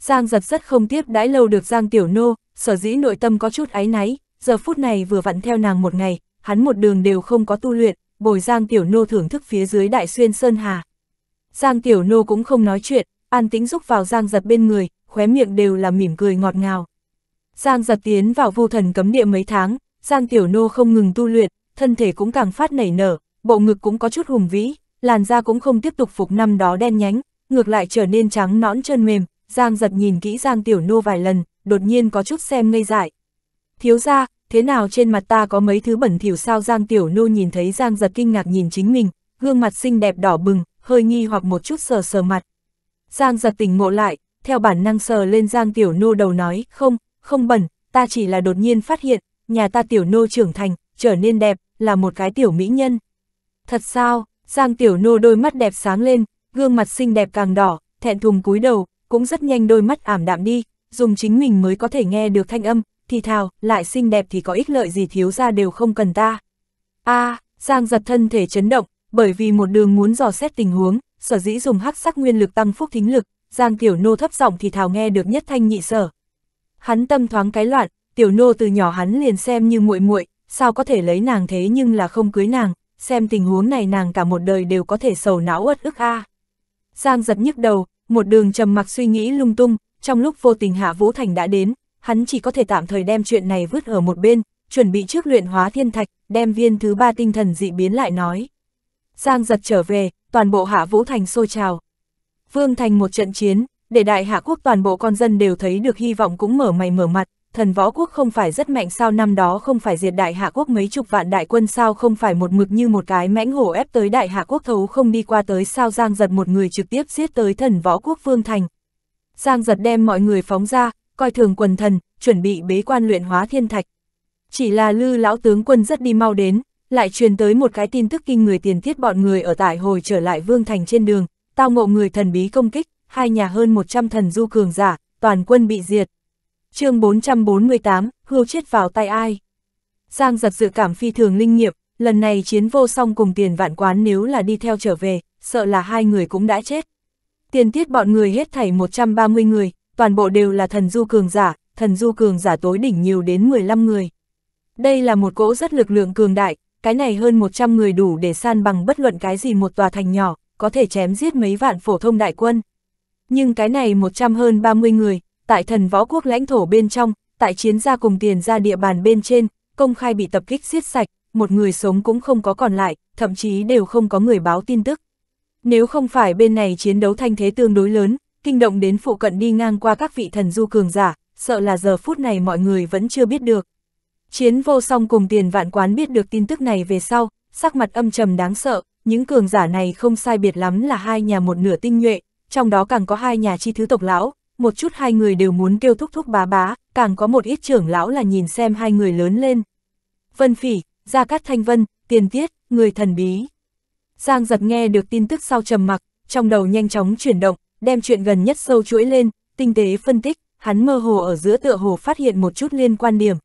Giang giật rất không tiếp đãi lâu được Giang Tiểu Nô, sở dĩ nội tâm có chút áy náy, giờ phút này vừa vặn theo nàng một ngày, hắn một đường đều không có tu luyện, bồi Giang Tiểu Nô thưởng thức phía dưới đại xuyên Sơn Hà. Giang Tiểu Nô cũng không nói chuyện, an tĩnh rúc vào Giang giật bên người, khóe miệng đều là mỉm cười ngọt ngào. Giang giật tiến vào vô thần cấm địa mấy tháng, Giang Tiểu Nô không ngừng tu luyện, thân thể cũng càng phát nảy nở, bộ ngực cũng có chút hùng vĩ, làn da cũng không tiếp tục phục năm đó đen nhánh, ngược lại trở nên trắng nõn trơn mềm, Giang giật nhìn kỹ Giang Tiểu Nô vài lần, đột nhiên có chút xem ngây dại. Thiếu ra, thế nào trên mặt ta có mấy thứ bẩn thỉu sao Giang Tiểu Nô nhìn thấy Giang giật kinh ngạc nhìn chính mình, gương mặt xinh đẹp đỏ bừng, hơi nghi hoặc một chút sờ sờ mặt. Giang giật tỉnh ngộ lại, theo bản năng sờ lên Giang Tiểu Nô đầu nói, không, không bẩn, ta chỉ là đột nhiên phát hiện, nhà ta Tiểu Nô trưởng thành, trở nên đẹp, là một cái Tiểu Mỹ Nhân. Thật sao, Giang Tiểu Nô đôi mắt đẹp sáng lên, gương mặt xinh đẹp càng đỏ, thẹn thùng cúi đầu, cũng rất nhanh đôi mắt ảm đạm đi, dùng chính mình mới có thể nghe được thanh âm, thì thào, lại xinh đẹp thì có ích lợi gì thiếu ra đều không cần ta. a Giang giật thân thể chấn động, bởi vì một đường muốn dò xét tình huống, sở dĩ dùng hắc sắc nguyên lực tăng phúc thính lực, Giang tiểu nô thấp giọng thì thào nghe được nhất thanh nhị sở. Hắn tâm thoáng cái loạn, tiểu nô từ nhỏ hắn liền xem như muội muội, sao có thể lấy nàng thế nhưng là không cưới nàng, xem tình huống này nàng cả một đời đều có thể sầu não uất ức a. Giang giật nhức đầu, một đường trầm mặc suy nghĩ lung tung, trong lúc vô tình Hạ Vũ Thành đã đến, hắn chỉ có thể tạm thời đem chuyện này vứt ở một bên, chuẩn bị trước luyện hóa thiên thạch, đem viên thứ ba tinh thần dị biến lại nói. Giang giật trở về, toàn bộ Hạ Vũ Thành sôi trào. Vương Thành một trận chiến, để đại Hạ Quốc toàn bộ con dân đều thấy được hy vọng cũng mở mày mở mặt, thần võ quốc không phải rất mạnh sao năm đó không phải diệt đại hạ quốc mấy chục vạn đại quân sao không phải một mực như một cái mãnh hổ ép tới đại hạ quốc thấu không đi qua tới sao giang giật một người trực tiếp giết tới thần võ quốc vương thành. Giang giật đem mọi người phóng ra, coi thường quần thần, chuẩn bị bế quan luyện hóa thiên thạch. Chỉ là lư lão tướng quân rất đi mau đến, lại truyền tới một cái tin tức kinh người tiền thiết bọn người ở tại hồi trở lại vương thành trên đường, tao ngộ người thần bí công kích, hai nhà hơn 100 thần du cường giả, toàn quân bị diệt chương 448, hưu chết vào tay ai. Giang giật dự cảm phi thường linh nghiệm lần này chiến vô song cùng tiền vạn quán nếu là đi theo trở về, sợ là hai người cũng đã chết. Tiền tiết bọn người hết thảy 130 người, toàn bộ đều là thần du cường giả, thần du cường giả tối đỉnh nhiều đến 15 người. Đây là một cỗ rất lực lượng cường đại, cái này hơn 100 người đủ để san bằng bất luận cái gì một tòa thành nhỏ, có thể chém giết mấy vạn phổ thông đại quân. Nhưng cái này 100 hơn 30 người, tại thần võ quốc lãnh thổ bên trong, tại chiến gia cùng tiền ra địa bàn bên trên, công khai bị tập kích giết sạch, một người sống cũng không có còn lại, thậm chí đều không có người báo tin tức. Nếu không phải bên này chiến đấu thanh thế tương đối lớn, kinh động đến phụ cận đi ngang qua các vị thần du cường giả, sợ là giờ phút này mọi người vẫn chưa biết được. Chiến vô song cùng tiền vạn quán biết được tin tức này về sau, sắc mặt âm trầm đáng sợ, những cường giả này không sai biệt lắm là hai nhà một nửa tinh nhuệ, trong đó càng có hai nhà chi thứ tộc lão, một chút hai người đều muốn kêu thúc thúc bá bá, càng có một ít trưởng lão là nhìn xem hai người lớn lên. Vân Phỉ, Gia Cát Thanh Vân, Tiền Tiết, người thần bí. Giang giật nghe được tin tức sau trầm mặc, trong đầu nhanh chóng chuyển động, đem chuyện gần nhất sâu chuỗi lên, tinh tế phân tích, hắn mơ hồ ở giữa tựa hồ phát hiện một chút liên quan điểm.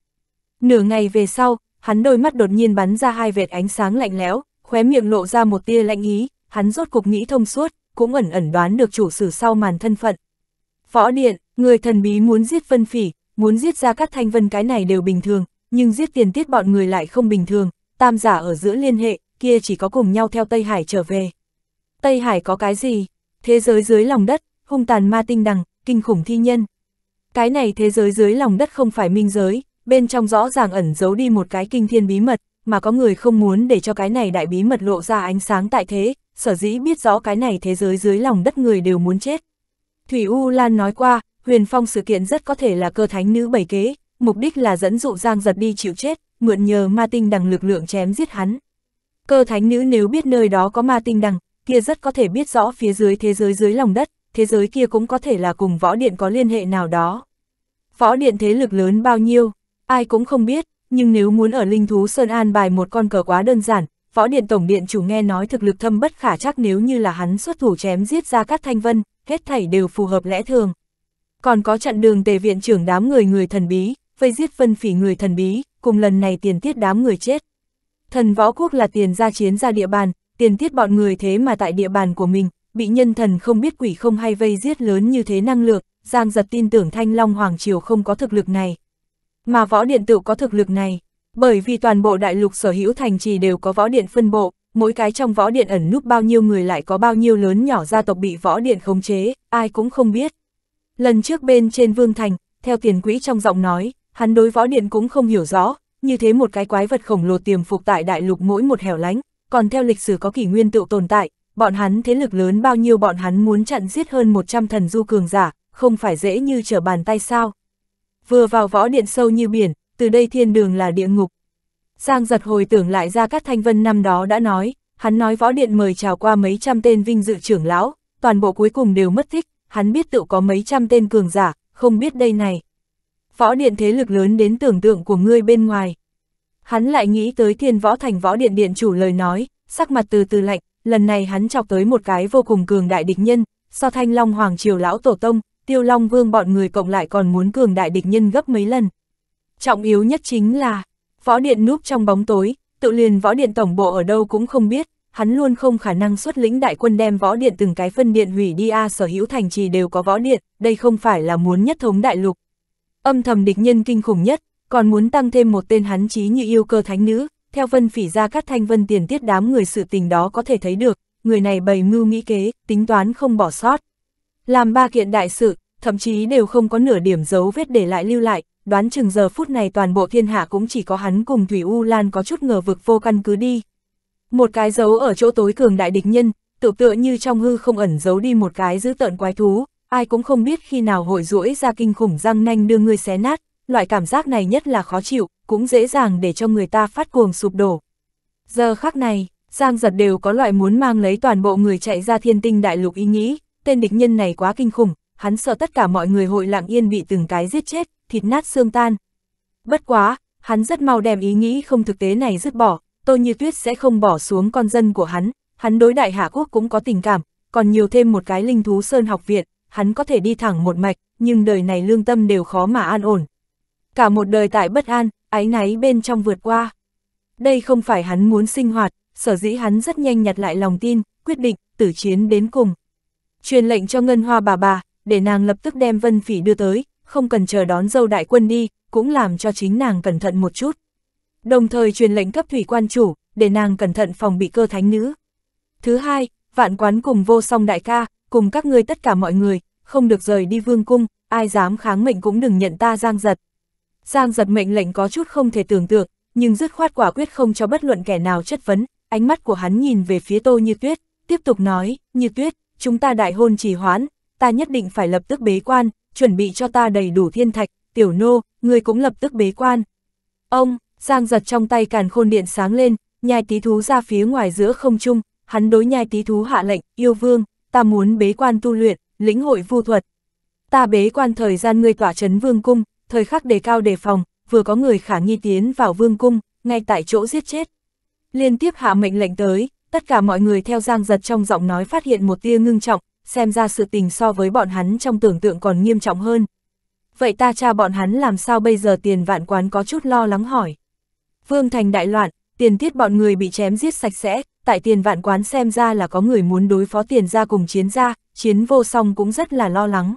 Nửa ngày về sau, hắn đôi mắt đột nhiên bắn ra hai vệt ánh sáng lạnh lẽo, khóe miệng lộ ra một tia lạnh ý, hắn rốt cục nghĩ thông suốt, cũng ẩn ẩn đoán được chủ sử sau màn thân phận. Võ Điện, người thần bí muốn giết Vân Phỉ, muốn giết ra các thanh vân cái này đều bình thường, nhưng giết tiền tiết bọn người lại không bình thường, tam giả ở giữa liên hệ, kia chỉ có cùng nhau theo Tây Hải trở về. Tây Hải có cái gì? Thế giới dưới lòng đất, hung tàn ma tinh đằng, kinh khủng thi nhân. Cái này thế giới dưới lòng đất không phải minh giới, bên trong rõ ràng ẩn giấu đi một cái kinh thiên bí mật, mà có người không muốn để cho cái này đại bí mật lộ ra ánh sáng tại thế, sở dĩ biết rõ cái này thế giới dưới lòng đất người đều muốn chết. Thủy U Lan nói qua, huyền phong sự kiện rất có thể là cơ thánh nữ bảy kế, mục đích là dẫn dụ Giang giật đi chịu chết, mượn nhờ ma tinh đằng lực lượng chém giết hắn. Cơ thánh nữ nếu biết nơi đó có ma tinh đằng, kia rất có thể biết rõ phía dưới thế giới dưới lòng đất, thế giới kia cũng có thể là cùng võ điện có liên hệ nào đó. Võ điện thế lực lớn bao nhiêu, ai cũng không biết, nhưng nếu muốn ở linh thú Sơn An bài một con cờ quá đơn giản, võ điện tổng điện chủ nghe nói thực lực thâm bất khả chắc nếu như là hắn xuất thủ chém giết ra các thanh vân, hết thảy đều phù hợp lẽ thường. Còn có trận đường tề viện trưởng đám người người thần bí, vây giết phân phỉ người thần bí, cùng lần này tiền tiết đám người chết. Thần võ quốc là tiền ra chiến ra địa bàn, tiền tiết bọn người thế mà tại địa bàn của mình, bị nhân thần không biết quỷ không hay vây giết lớn như thế năng lượng, Giang giật tin tưởng Thanh Long Hoàng Triều không có thực lực này. Mà võ điện tự có thực lực này, bởi vì toàn bộ đại lục sở hữu thành trì đều có võ điện phân bộ, mỗi cái trong võ điện ẩn núp bao nhiêu người lại có bao nhiêu lớn nhỏ gia tộc bị võ điện khống chế, ai cũng không biết. Lần trước bên trên Vương Thành, theo tiền quỹ trong giọng nói, hắn đối võ điện cũng không hiểu rõ, như thế một cái quái vật khổng lồ tiềm phục tại đại lục mỗi một hẻo lánh, còn theo lịch sử có kỷ nguyên tự tồn tại, bọn hắn thế lực lớn bao nhiêu bọn hắn muốn chặn giết hơn 100 thần du cường giả, không phải dễ như trở bàn tay sao. Vừa vào võ điện sâu như biển, từ đây thiên đường là địa ngục, Giang giật hồi tưởng lại ra các thanh vân năm đó đã nói, hắn nói võ điện mời chào qua mấy trăm tên vinh dự trưởng lão, toàn bộ cuối cùng đều mất thích, hắn biết tự có mấy trăm tên cường giả, không biết đây này. Võ điện thế lực lớn đến tưởng tượng của ngươi bên ngoài. Hắn lại nghĩ tới thiên võ thành võ điện điện chủ lời nói, sắc mặt từ từ lạnh, lần này hắn chọc tới một cái vô cùng cường đại địch nhân, so thanh long hoàng triều lão tổ tông, tiêu long vương bọn người cộng lại còn muốn cường đại địch nhân gấp mấy lần. Trọng yếu nhất chính là, Võ Điện núp trong bóng tối, tự liền Võ Điện tổng bộ ở đâu cũng không biết, hắn luôn không khả năng xuất lĩnh đại quân đem Võ Điện từng cái phân điện hủy đi a sở hữu thành trì đều có Võ Điện, đây không phải là muốn nhất thống đại lục. Âm thầm địch nhân kinh khủng nhất, còn muốn tăng thêm một tên hắn chí như yêu cơ thánh nữ, theo vân phỉ ra các thanh vân tiền tiết đám người sự tình đó có thể thấy được, người này bày mưu nghĩ kế, tính toán không bỏ sót. Làm ba kiện đại sự, thậm chí đều không có nửa điểm dấu vết để lại lưu lại, đoán chừng giờ phút này toàn bộ thiên hạ cũng chỉ có hắn cùng Thủy U Lan có chút ngờ vực vô căn cứ đi. Một cái dấu ở chỗ tối cường đại địch nhân, tưởng tựa như trong hư không ẩn giấu đi một cái giữ tợn quái thú, ai cũng không biết khi nào hội rũi ra kinh khủng răng nanh đưa người xé nát, loại cảm giác này nhất là khó chịu, cũng dễ dàng để cho người ta phát cuồng sụp đổ. Giờ khắc này, Giang giật đều có loại muốn mang lấy toàn bộ người chạy ra thiên tinh đại lục ý nghĩ, tên địch nhân này quá kinh khủng, hắn sợ tất cả mọi người hội lặng yên bị từng cái giết chết, thịt nát xương tan. Bất quá, hắn rất mau đem ý nghĩ không thực tế này dứt bỏ, Tô Như Tuyết sẽ không bỏ xuống con dân của hắn, hắn đối đại hạ quốc cũng có tình cảm, còn nhiều thêm một cái linh thú sơn học viện, hắn có thể đi thẳng một mạch, nhưng đời này lương tâm đều khó mà an ổn. Cả một đời tại bất an, ái náy bên trong vượt qua. Đây không phải hắn muốn sinh hoạt, sở dĩ hắn rất nhanh nhặt lại lòng tin, quyết định, tử chiến đến cùng. Truyền lệnh cho Ngân Hoa bà bà, để nàng lập tức đem Vân Phỉ đưa tới, không cần chờ đón dâu đại quân đi, cũng làm cho chính nàng cẩn thận một chút. Đồng thời truyền lệnh cấp thủy quan chủ, để nàng cẩn thận phòng bị cơ thánh nữ. Thứ hai, vạn quán cùng vô song đại ca, cùng các ngươi tất cả mọi người, không được rời đi vương cung, ai dám kháng mệnh cũng đừng nhận ta giang giật. Giang giật mệnh lệnh có chút không thể tưởng tượng, nhưng dứt khoát quả quyết không cho bất luận kẻ nào chất vấn, ánh mắt của hắn nhìn về phía tô như tuyết, tiếp tục nói, như tuyết, chúng ta đại hôn trì hoãn, ta nhất định phải lập tức bế quan, chuẩn bị cho ta đầy đủ thiên thạch, tiểu nô, người cũng lập tức bế quan. Ông, Giang giật trong tay càn khôn điện sáng lên, nhai tí thú ra phía ngoài giữa không trung, hắn đối nhai tí thú hạ lệnh, yêu vương, ta muốn bế quan tu luyện, lĩnh hội vu thuật. Ta bế quan thời gian ngươi tỏa trấn vương cung, thời khắc đề cao đề phòng, vừa có người khả nghi tiến vào vương cung, ngay tại chỗ giết chết. Liên tiếp hạ mệnh lệnh tới, tất cả mọi người theo Giang giật trong giọng nói phát hiện một tia ngưng trọng, xem ra sự tình so với bọn hắn trong tưởng tượng còn nghiêm trọng hơn. Vậy ta cha bọn hắn làm sao bây giờ tiền vạn quán có chút lo lắng hỏi. Vương thành đại loạn, tiền tiết bọn người bị chém giết sạch sẽ, tại tiền vạn quán xem ra là có người muốn đối phó tiền ra cùng chiến ra, chiến vô song cũng rất là lo lắng.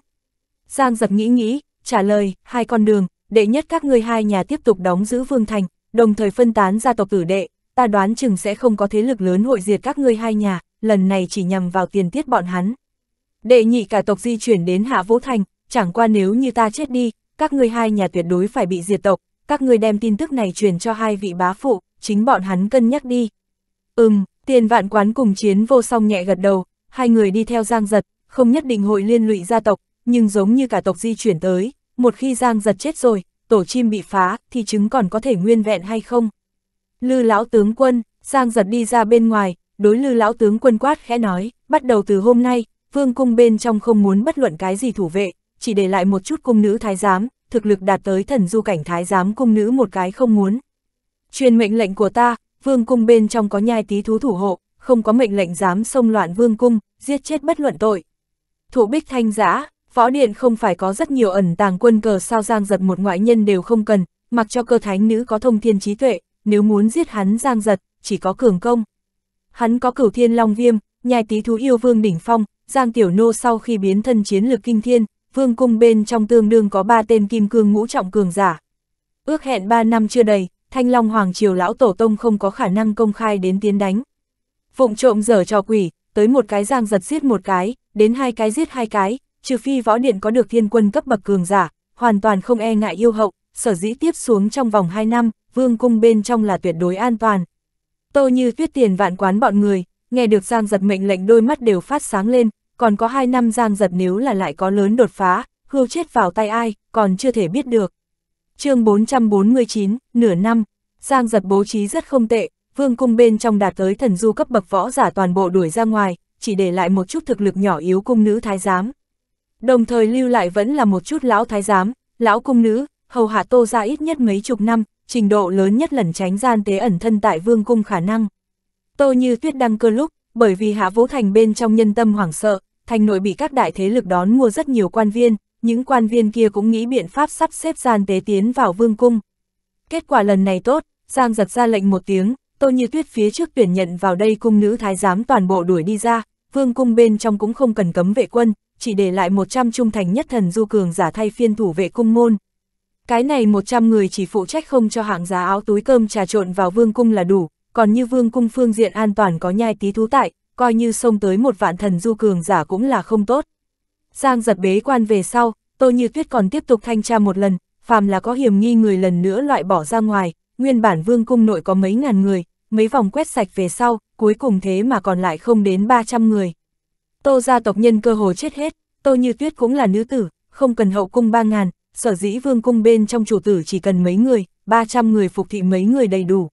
Giang giật nghĩ nghĩ, trả lời, hai con đường, đệ nhất các ngươi hai nhà tiếp tục đóng giữ vương thành, đồng thời phân tán gia tộc tử đệ, ta đoán chừng sẽ không có thế lực lớn hội diệt các ngươi hai nhà, lần này chỉ nhằm vào tiền tiết bọn hắn đệ nhị cả tộc di chuyển đến Hạ Vũ Thành, chẳng qua nếu như ta chết đi, các ngươi hai nhà tuyệt đối phải bị diệt tộc, các ngươi đem tin tức này truyền cho hai vị bá phụ, chính bọn hắn cân nhắc đi. Ừm, tiền vạn quán cùng chiến vô song nhẹ gật đầu, hai người đi theo giang giật, không nhất định hội liên lụy gia tộc, nhưng giống như cả tộc di chuyển tới, một khi giang giật chết rồi, tổ chim bị phá, thì trứng còn có thể nguyên vẹn hay không? Lư lão tướng quân, giang giật đi ra bên ngoài, đối lư lão tướng quân quát khẽ nói, bắt đầu từ hôm nay, vương cung bên trong không muốn bất luận cái gì thủ vệ, chỉ để lại một chút cung nữ thái giám, thực lực đạt tới thần du cảnh thái giám cung nữ một cái không muốn. Truyền mệnh lệnh của ta, vương cung bên trong có nhai tí thú thủ hộ, không có mệnh lệnh dám xông loạn vương cung, giết chết bất luận tội. Thủ bích thanh giã, võ điện không phải có rất nhiều ẩn tàng quân cờ sao giang giật một ngoại nhân đều không cần, mặc cho cơ thánh nữ có thông thiên trí tuệ, nếu muốn giết hắn giang giật, chỉ có cường công. Hắn có cửu thiên long viêm, nhai tí thú yêu vương đỉnh phong, Giang Tiểu Nô sau khi biến thân chiến lược kinh thiên, vương cung bên trong tương đương có ba tên kim cương ngũ trọng cường giả. Ước hẹn ba năm chưa đầy, Thanh Long Hoàng Triều Lão Tổ Tông không có khả năng công khai đến tiến đánh. Phụng trộm dở trò quỷ, tới một cái giang giật giết một cái, đến hai cái giết hai cái, trừ phi võ điện có được thiên quân cấp bậc cường giả, hoàn toàn không e ngại yêu hậu, sở dĩ tiếp xuống trong vòng hai năm, vương cung bên trong là tuyệt đối an toàn. Tô như tuyết tiền vạn quán bọn người, nghe được Giang giật mệnh lệnh đôi mắt đều phát sáng lên, còn có hai năm Giang giật nếu là lại có lớn đột phá, hưu chết vào tay ai, còn chưa thể biết được. chương 449, nửa năm, Giang giật bố trí rất không tệ, vương cung bên trong đạt tới thần du cấp bậc võ giả toàn bộ đuổi ra ngoài, chỉ để lại một chút thực lực nhỏ yếu cung nữ thái giám. Đồng thời lưu lại vẫn là một chút lão thái giám, lão cung nữ, hầu hạ tô ra ít nhất mấy chục năm, trình độ lớn nhất lẩn tránh gian tế ẩn thân tại vương cung khả năng. Tô Như Tuyết đăng cơ lúc, bởi vì Hạ Vũ Thành bên trong nhân tâm hoảng sợ, thành nội bị các đại thế lực đón mua rất nhiều quan viên, những quan viên kia cũng nghĩ biện pháp sắp xếp gian tế tiến vào vương cung. Kết quả lần này tốt, Giang giật ra lệnh một tiếng, Tô Như Tuyết phía trước tuyển nhận vào đây cung nữ thái giám toàn bộ đuổi đi ra, vương cung bên trong cũng không cần cấm vệ quân, chỉ để lại 100 trung thành nhất thần du cường giả thay phiên thủ vệ cung môn. Cái này 100 người chỉ phụ trách không cho hạng giá áo túi cơm trà trộn vào vương cung là đủ, còn như vương cung phương diện an toàn có nhai tí thú tại, coi như xông tới một vạn thần du cường giả cũng là không tốt. Giang giật bế quan về sau, Tô Như Tuyết còn tiếp tục thanh tra một lần, phàm là có hiểm nghi người lần nữa loại bỏ ra ngoài, nguyên bản vương cung nội có mấy ngàn người, mấy vòng quét sạch về sau, cuối cùng thế mà còn lại không đến 300 người. Tô gia tộc nhân cơ hồ chết hết, Tô Như Tuyết cũng là nữ tử, không cần hậu cung ba ngàn, sở dĩ vương cung bên trong chủ tử chỉ cần mấy người, 300 người phục thị mấy người đầy đủ.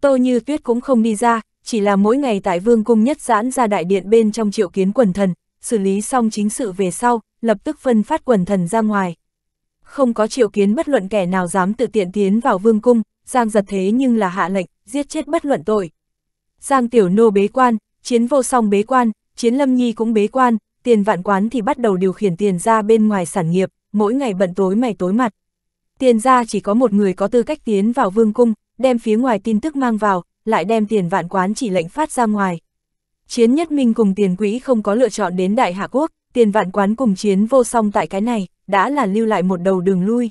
Tô Như Tuyết cũng không đi ra, chỉ là mỗi ngày tại vương cung nhất giãn ra đại điện bên trong triệu kiến quần thần, xử lý xong chính sự về sau, lập tức phân phát quần thần ra ngoài. Không có triệu kiến bất luận kẻ nào dám tự tiện tiến vào vương cung, Giang giật thế nhưng là hạ lệnh, giết chết bất luận tội. Giang tiểu nô bế quan, chiến vô song bế quan, chiến lâm nhi cũng bế quan, tiền vạn quán thì bắt đầu điều khiển tiền ra bên ngoài sản nghiệp, mỗi ngày bận tối mày tối mặt. Tiền ra chỉ có một người có tư cách tiến vào vương cung, đem phía ngoài tin tức mang vào, lại đem tiền vạn quán chỉ lệnh phát ra ngoài. Chiến nhất minh cùng tiền quỹ không có lựa chọn đến Đại Hạ Quốc, tiền vạn quán cùng chiến vô song tại cái này, đã là lưu lại một đầu đường lui.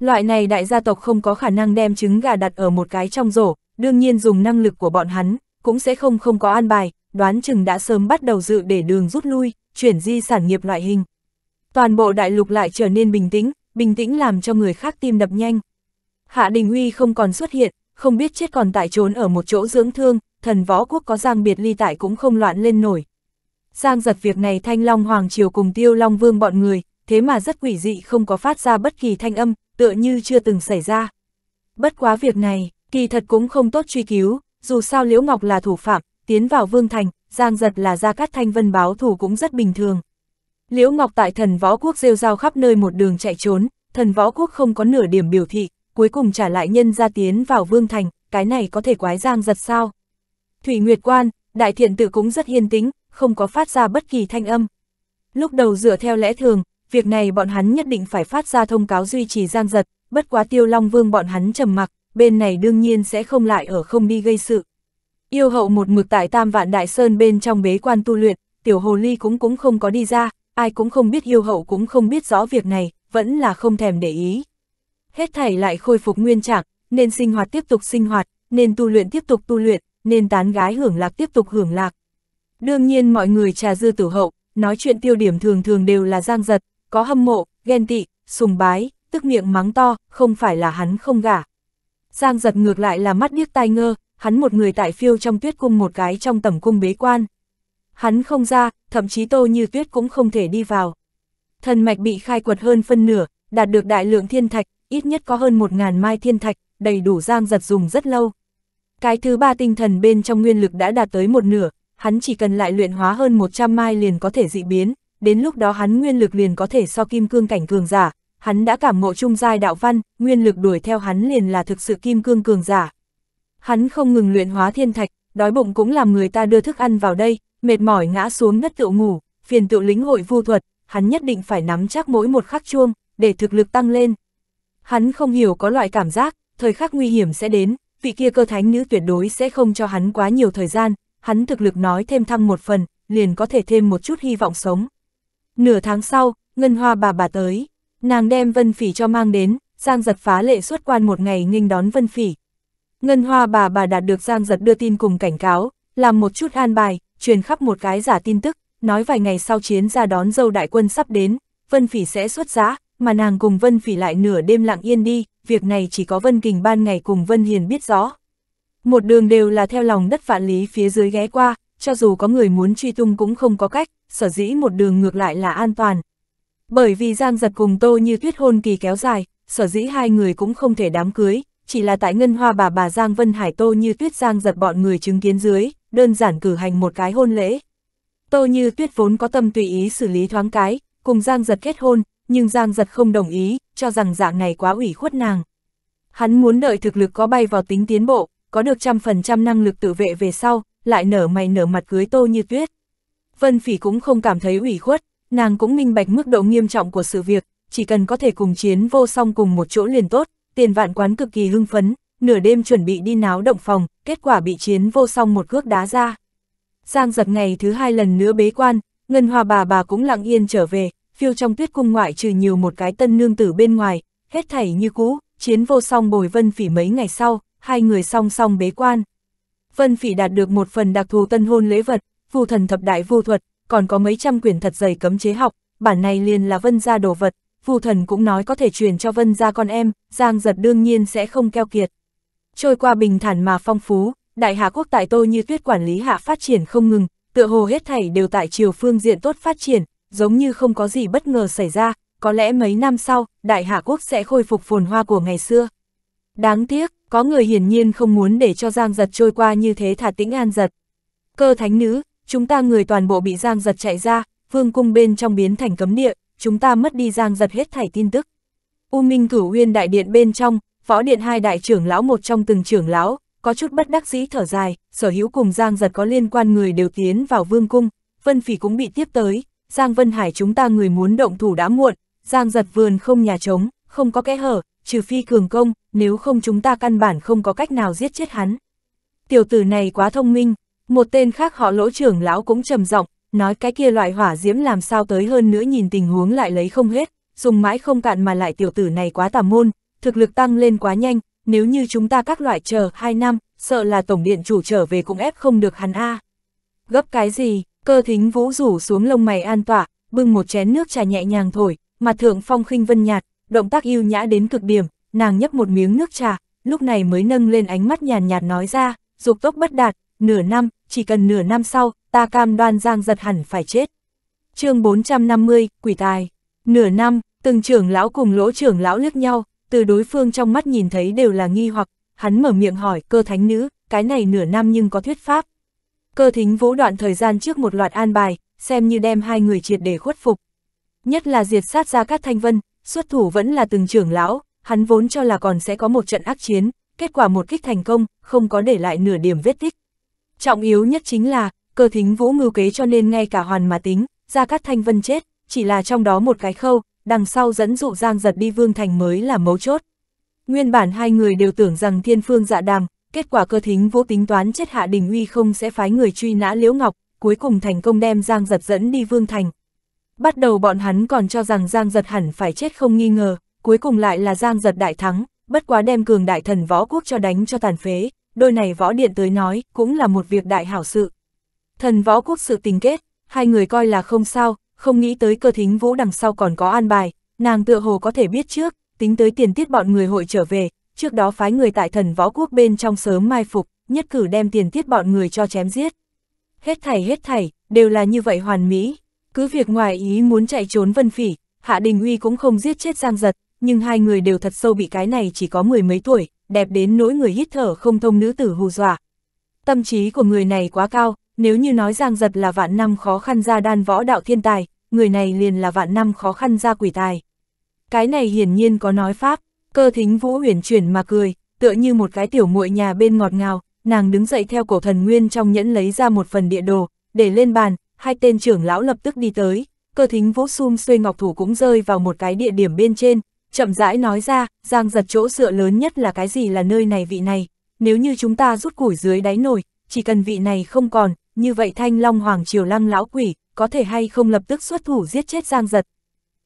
Loại này đại gia tộc không có khả năng đem trứng gà đặt ở một cái trong rổ, đương nhiên dùng năng lực của bọn hắn, cũng sẽ không không có an bài, đoán chừng đã sớm bắt đầu dự để đường rút lui, chuyển di sản nghiệp loại hình. Toàn bộ đại lục lại trở nên bình tĩnh, bình tĩnh làm cho người khác tim đập nhanh. Hạ Đình Huy không còn xuất hiện, không biết chết còn tại trốn ở một chỗ dưỡng thương, thần võ quốc có Giang Biệt Ly tại cũng không loạn lên nổi. Giang giật việc này Thanh Long Hoàng Triều cùng Tiêu Long Vương bọn người, thế mà rất quỷ dị không có phát ra bất kỳ thanh âm, tựa như chưa từng xảy ra. Bất quá việc này, kỳ thật cũng không tốt truy cứu, dù sao Liễu Ngọc là thủ phạm, tiến vào Vương Thành, Giang giật là ra cát thanh vân báo thủ cũng rất bình thường. Liễu Ngọc tại thần võ quốc rêu rao khắp nơi một đường chạy trốn, thần võ quốc không có nửa điểm biểu thị, cuối cùng trả lại nhân ra tiến vào vương thành, cái này có thể quái giang giật sao. Thủy Nguyệt Quan, đại thiện tử cũng rất hiên tính, không có phát ra bất kỳ thanh âm. Lúc đầu dựa theo lẽ thường, việc này bọn hắn nhất định phải phát ra thông cáo duy trì giang giật, bất quá tiêu long vương bọn hắn trầm mặc, bên này đương nhiên sẽ không lại ở không đi gây sự. Yêu hậu một mực tại tam vạn đại sơn bên trong bế quan tu luyện, tiểu hồ ly cũng cũng không có đi ra, ai cũng không biết yêu hậu cũng không biết rõ việc này, vẫn là không thèm để ý hết thảy lại khôi phục nguyên trạng, nên sinh hoạt tiếp tục sinh hoạt, nên tu luyện tiếp tục tu luyện, nên tán gái hưởng lạc tiếp tục hưởng lạc. Đương nhiên mọi người trà dư tử hậu, nói chuyện tiêu điểm thường thường đều là giang giật, có hâm mộ, ghen tị, sùng bái, tức miệng mắng to, không phải là hắn không gả. Giang giật ngược lại là mắt điếc tai ngơ, hắn một người tại phiêu trong tuyết cung một cái trong tầm cung bế quan. Hắn không ra, thậm chí tô như tuyết cũng không thể đi vào. Thần mạch bị khai quật hơn phân nửa, đạt được đại lượng thiên thạch, ít nhất có hơn một ngàn mai thiên thạch, đầy đủ Giang Giật dùng rất lâu. Cái thứ ba tinh thần bên trong nguyên lực đã đạt tới một nửa, hắn chỉ cần lại luyện hóa hơn 100 mai liền có thể dị biến, đến lúc đó hắn nguyên lực liền có thể so kim cương cảnh cường giả, hắn đã cảm ngộ trung giai đạo văn, nguyên lực đuổi theo hắn liền là thực sự kim cương cường giả. Hắn không ngừng luyện hóa thiên thạch, đói bụng cũng làm người ta đưa thức ăn vào đây, mệt mỏi ngã xuống đất tự ngủ, phiền tự lĩnh hội vu thuật, hắn nhất định phải nắm chắc mỗi một khắc chuông, để thực lực tăng lên, Hắn không hiểu có loại cảm giác, thời khắc nguy hiểm sẽ đến, vị kia cơ thánh nữ tuyệt đối sẽ không cho hắn quá nhiều thời gian, hắn thực lực nói thêm thăng một phần, liền có thể thêm một chút hy vọng sống. Nửa tháng sau, Ngân Hoa bà bà tới, nàng đem Vân Phỉ cho mang đến, Giang Giật phá lệ xuất quan một ngày nghênh đón Vân Phỉ. Ngân Hoa bà bà đạt được Giang Giật đưa tin cùng cảnh cáo, làm một chút an bài, truyền khắp một cái giả tin tức, nói vài ngày sau chiến ra đón dâu đại quân sắp đến, Vân Phỉ sẽ xuất giá, mà nàng cùng Vân Phỉ lại nửa đêm lặng yên đi, việc này chỉ có Vân Kình ban ngày cùng Vân Hiền biết rõ. Một đường đều là theo lòng đất vạn lý phía dưới ghé qua, cho dù có người muốn truy tung cũng không có cách, sở dĩ một đường ngược lại là an toàn. Bởi vì Giang Giật cùng Tô Như Tuyết hôn kỳ kéo dài, sở dĩ hai người cũng không thể đám cưới, chỉ là tại Ngân Hoa bà bà Giang Vân Hải Tô Như Tuyết Giang Giật bọn người chứng kiến dưới, đơn giản cử hành một cái hôn lễ. Tô Như Tuyết vốn có tâm tùy ý xử lý thoáng cái, cùng Giang Giật kết hôn, nhưng Giang Giật không đồng ý, cho rằng dạng này quá ủy khuất nàng. Hắn muốn đợi thực lực có bay vào tính tiến bộ, có được trăm phần trăm năng lực tự vệ về sau, lại nở mày nở mặt cưới tô như tuyết. Vân Phỉ cũng không cảm thấy ủy khuất, nàng cũng minh bạch mức độ nghiêm trọng của sự việc, chỉ cần có thể cùng chiến vô song cùng một chỗ liền tốt, tiền vạn quán cực kỳ hưng phấn, nửa đêm chuẩn bị đi náo động phòng, kết quả bị chiến vô song một cước đá ra. Giang giật ngày thứ hai lần nữa bế quan, Ngân hòa bà bà cũng lặng yên trở về, phiêu trong tuyết cung ngoại trừ nhiều một cái tân nương tử bên ngoài, hết thảy như cũ, chiến vô song bồi vân phỉ mấy ngày sau, hai người song song bế quan. Vân phỉ đạt được một phần đặc thù tân hôn lễ vật, phù thần thập đại vu thuật, còn có mấy trăm quyển thật dày cấm chế học, bản này liền là vân gia đồ vật, phù thần cũng nói có thể truyền cho vân gia con em, giang giật đương nhiên sẽ không keo kiệt. Trôi qua bình thản mà phong phú, đại hạ quốc tại tô như tuyết quản lý hạ phát triển không ngừng, tựa hồ hết thảy đều tại chiều phương diện tốt phát triển, giống như không có gì bất ngờ xảy ra, có lẽ mấy năm sau, Đại Hạ Quốc sẽ khôi phục phồn hoa của ngày xưa. Đáng tiếc, có người hiển nhiên không muốn để cho Giang Giật trôi qua như thế thả tĩnh an giật. Cơ thánh nữ, chúng ta người toàn bộ bị Giang Giật chạy ra, vương cung bên trong biến thành cấm địa, chúng ta mất đi Giang Giật hết thảy tin tức. U Minh Cửu Uyên đại điện bên trong, võ điện hai đại trưởng lão một trong từng trưởng lão, có chút bất đắc dĩ thở dài, sở hữu cùng Giang Giật có liên quan người đều tiến vào vương cung, Vân Phỉ cũng bị tiếp tới, Giang Vân Hải chúng ta người muốn động thủ đã muộn, Giang giật vườn không nhà trống, không có kẽ hở, trừ phi cường công, nếu không chúng ta căn bản không có cách nào giết chết hắn. Tiểu tử này quá thông minh, một tên khác họ lỗ trưởng lão cũng trầm giọng nói cái kia loại hỏa diễm làm sao tới hơn nữa nhìn tình huống lại lấy không hết, dùng mãi không cạn mà lại tiểu tử này quá tà môn, thực lực tăng lên quá nhanh, nếu như chúng ta các loại chờ 2 năm, sợ là tổng điện chủ trở về cũng ép không được hắn a. Gấp cái gì, Cơ thính vũ rủ xuống lông mày an tỏa, bưng một chén nước trà nhẹ nhàng thổi, mặt thượng phong khinh vân nhạt, động tác yêu nhã đến cực điểm, nàng nhấp một miếng nước trà, lúc này mới nâng lên ánh mắt nhàn nhạt nói ra, dục tốc bất đạt, nửa năm, chỉ cần nửa năm sau, ta cam đoan giang giật hẳn phải chết. chương 450, Quỷ Tài Nửa năm, từng trưởng lão cùng lỗ trưởng lão liếc nhau, từ đối phương trong mắt nhìn thấy đều là nghi hoặc, hắn mở miệng hỏi cơ thánh nữ, cái này nửa năm nhưng có thuyết pháp. Cơ thính vũ đoạn thời gian trước một loạt an bài, xem như đem hai người triệt để khuất phục. Nhất là diệt sát ra các thanh vân, xuất thủ vẫn là từng trưởng lão, hắn vốn cho là còn sẽ có một trận ác chiến, kết quả một kích thành công, không có để lại nửa điểm vết tích. Trọng yếu nhất chính là, cơ thính vũ ngưu kế cho nên ngay cả hoàn mà tính, ra các thanh vân chết, chỉ là trong đó một cái khâu, đằng sau dẫn dụ giang giật đi vương thành mới là mấu chốt. Nguyên bản hai người đều tưởng rằng thiên phương dạ đàm, kết quả cơ thính vũ tính toán chết hạ đình uy không sẽ phái người truy nã Liễu Ngọc, cuối cùng thành công đem Giang Giật dẫn đi Vương Thành. Bắt đầu bọn hắn còn cho rằng Giang Giật hẳn phải chết không nghi ngờ, cuối cùng lại là Giang Giật đại thắng, bất quá đem cường đại thần võ quốc cho đánh cho tàn phế, đôi này võ điện tới nói cũng là một việc đại hảo sự. Thần võ quốc sự tình kết, hai người coi là không sao, không nghĩ tới cơ thính vũ đằng sau còn có an bài, nàng tựa hồ có thể biết trước, tính tới tiền tiết bọn người hội trở về, trước đó phái người tại thần võ quốc bên trong sớm mai phục, nhất cử đem tiền tiết bọn người cho chém giết. Hết thảy hết thảy, đều là như vậy hoàn mỹ, cứ việc ngoài ý muốn chạy trốn vân phỉ, Hạ Đình Uy cũng không giết chết Giang Giật, nhưng hai người đều thật sâu bị cái này chỉ có mười mấy tuổi, đẹp đến nỗi người hít thở không thông nữ tử hù dọa. Tâm trí của người này quá cao, nếu như nói Giang Giật là vạn năm khó khăn ra đan võ đạo thiên tài, người này liền là vạn năm khó khăn ra quỷ tài. Cái này hiển nhiên có nói pháp, Cơ thính vũ huyền chuyển mà cười, tựa như một cái tiểu muội nhà bên ngọt ngào, nàng đứng dậy theo cổ thần nguyên trong nhẫn lấy ra một phần địa đồ, để lên bàn, hai tên trưởng lão lập tức đi tới, cơ thính vũ sum xuê ngọc thủ cũng rơi vào một cái địa điểm bên trên, chậm rãi nói ra, giang giật chỗ dựa lớn nhất là cái gì là nơi này vị này, nếu như chúng ta rút củi dưới đáy nổi, chỉ cần vị này không còn, như vậy thanh long hoàng triều lăng lão quỷ, có thể hay không lập tức xuất thủ giết chết giang giật.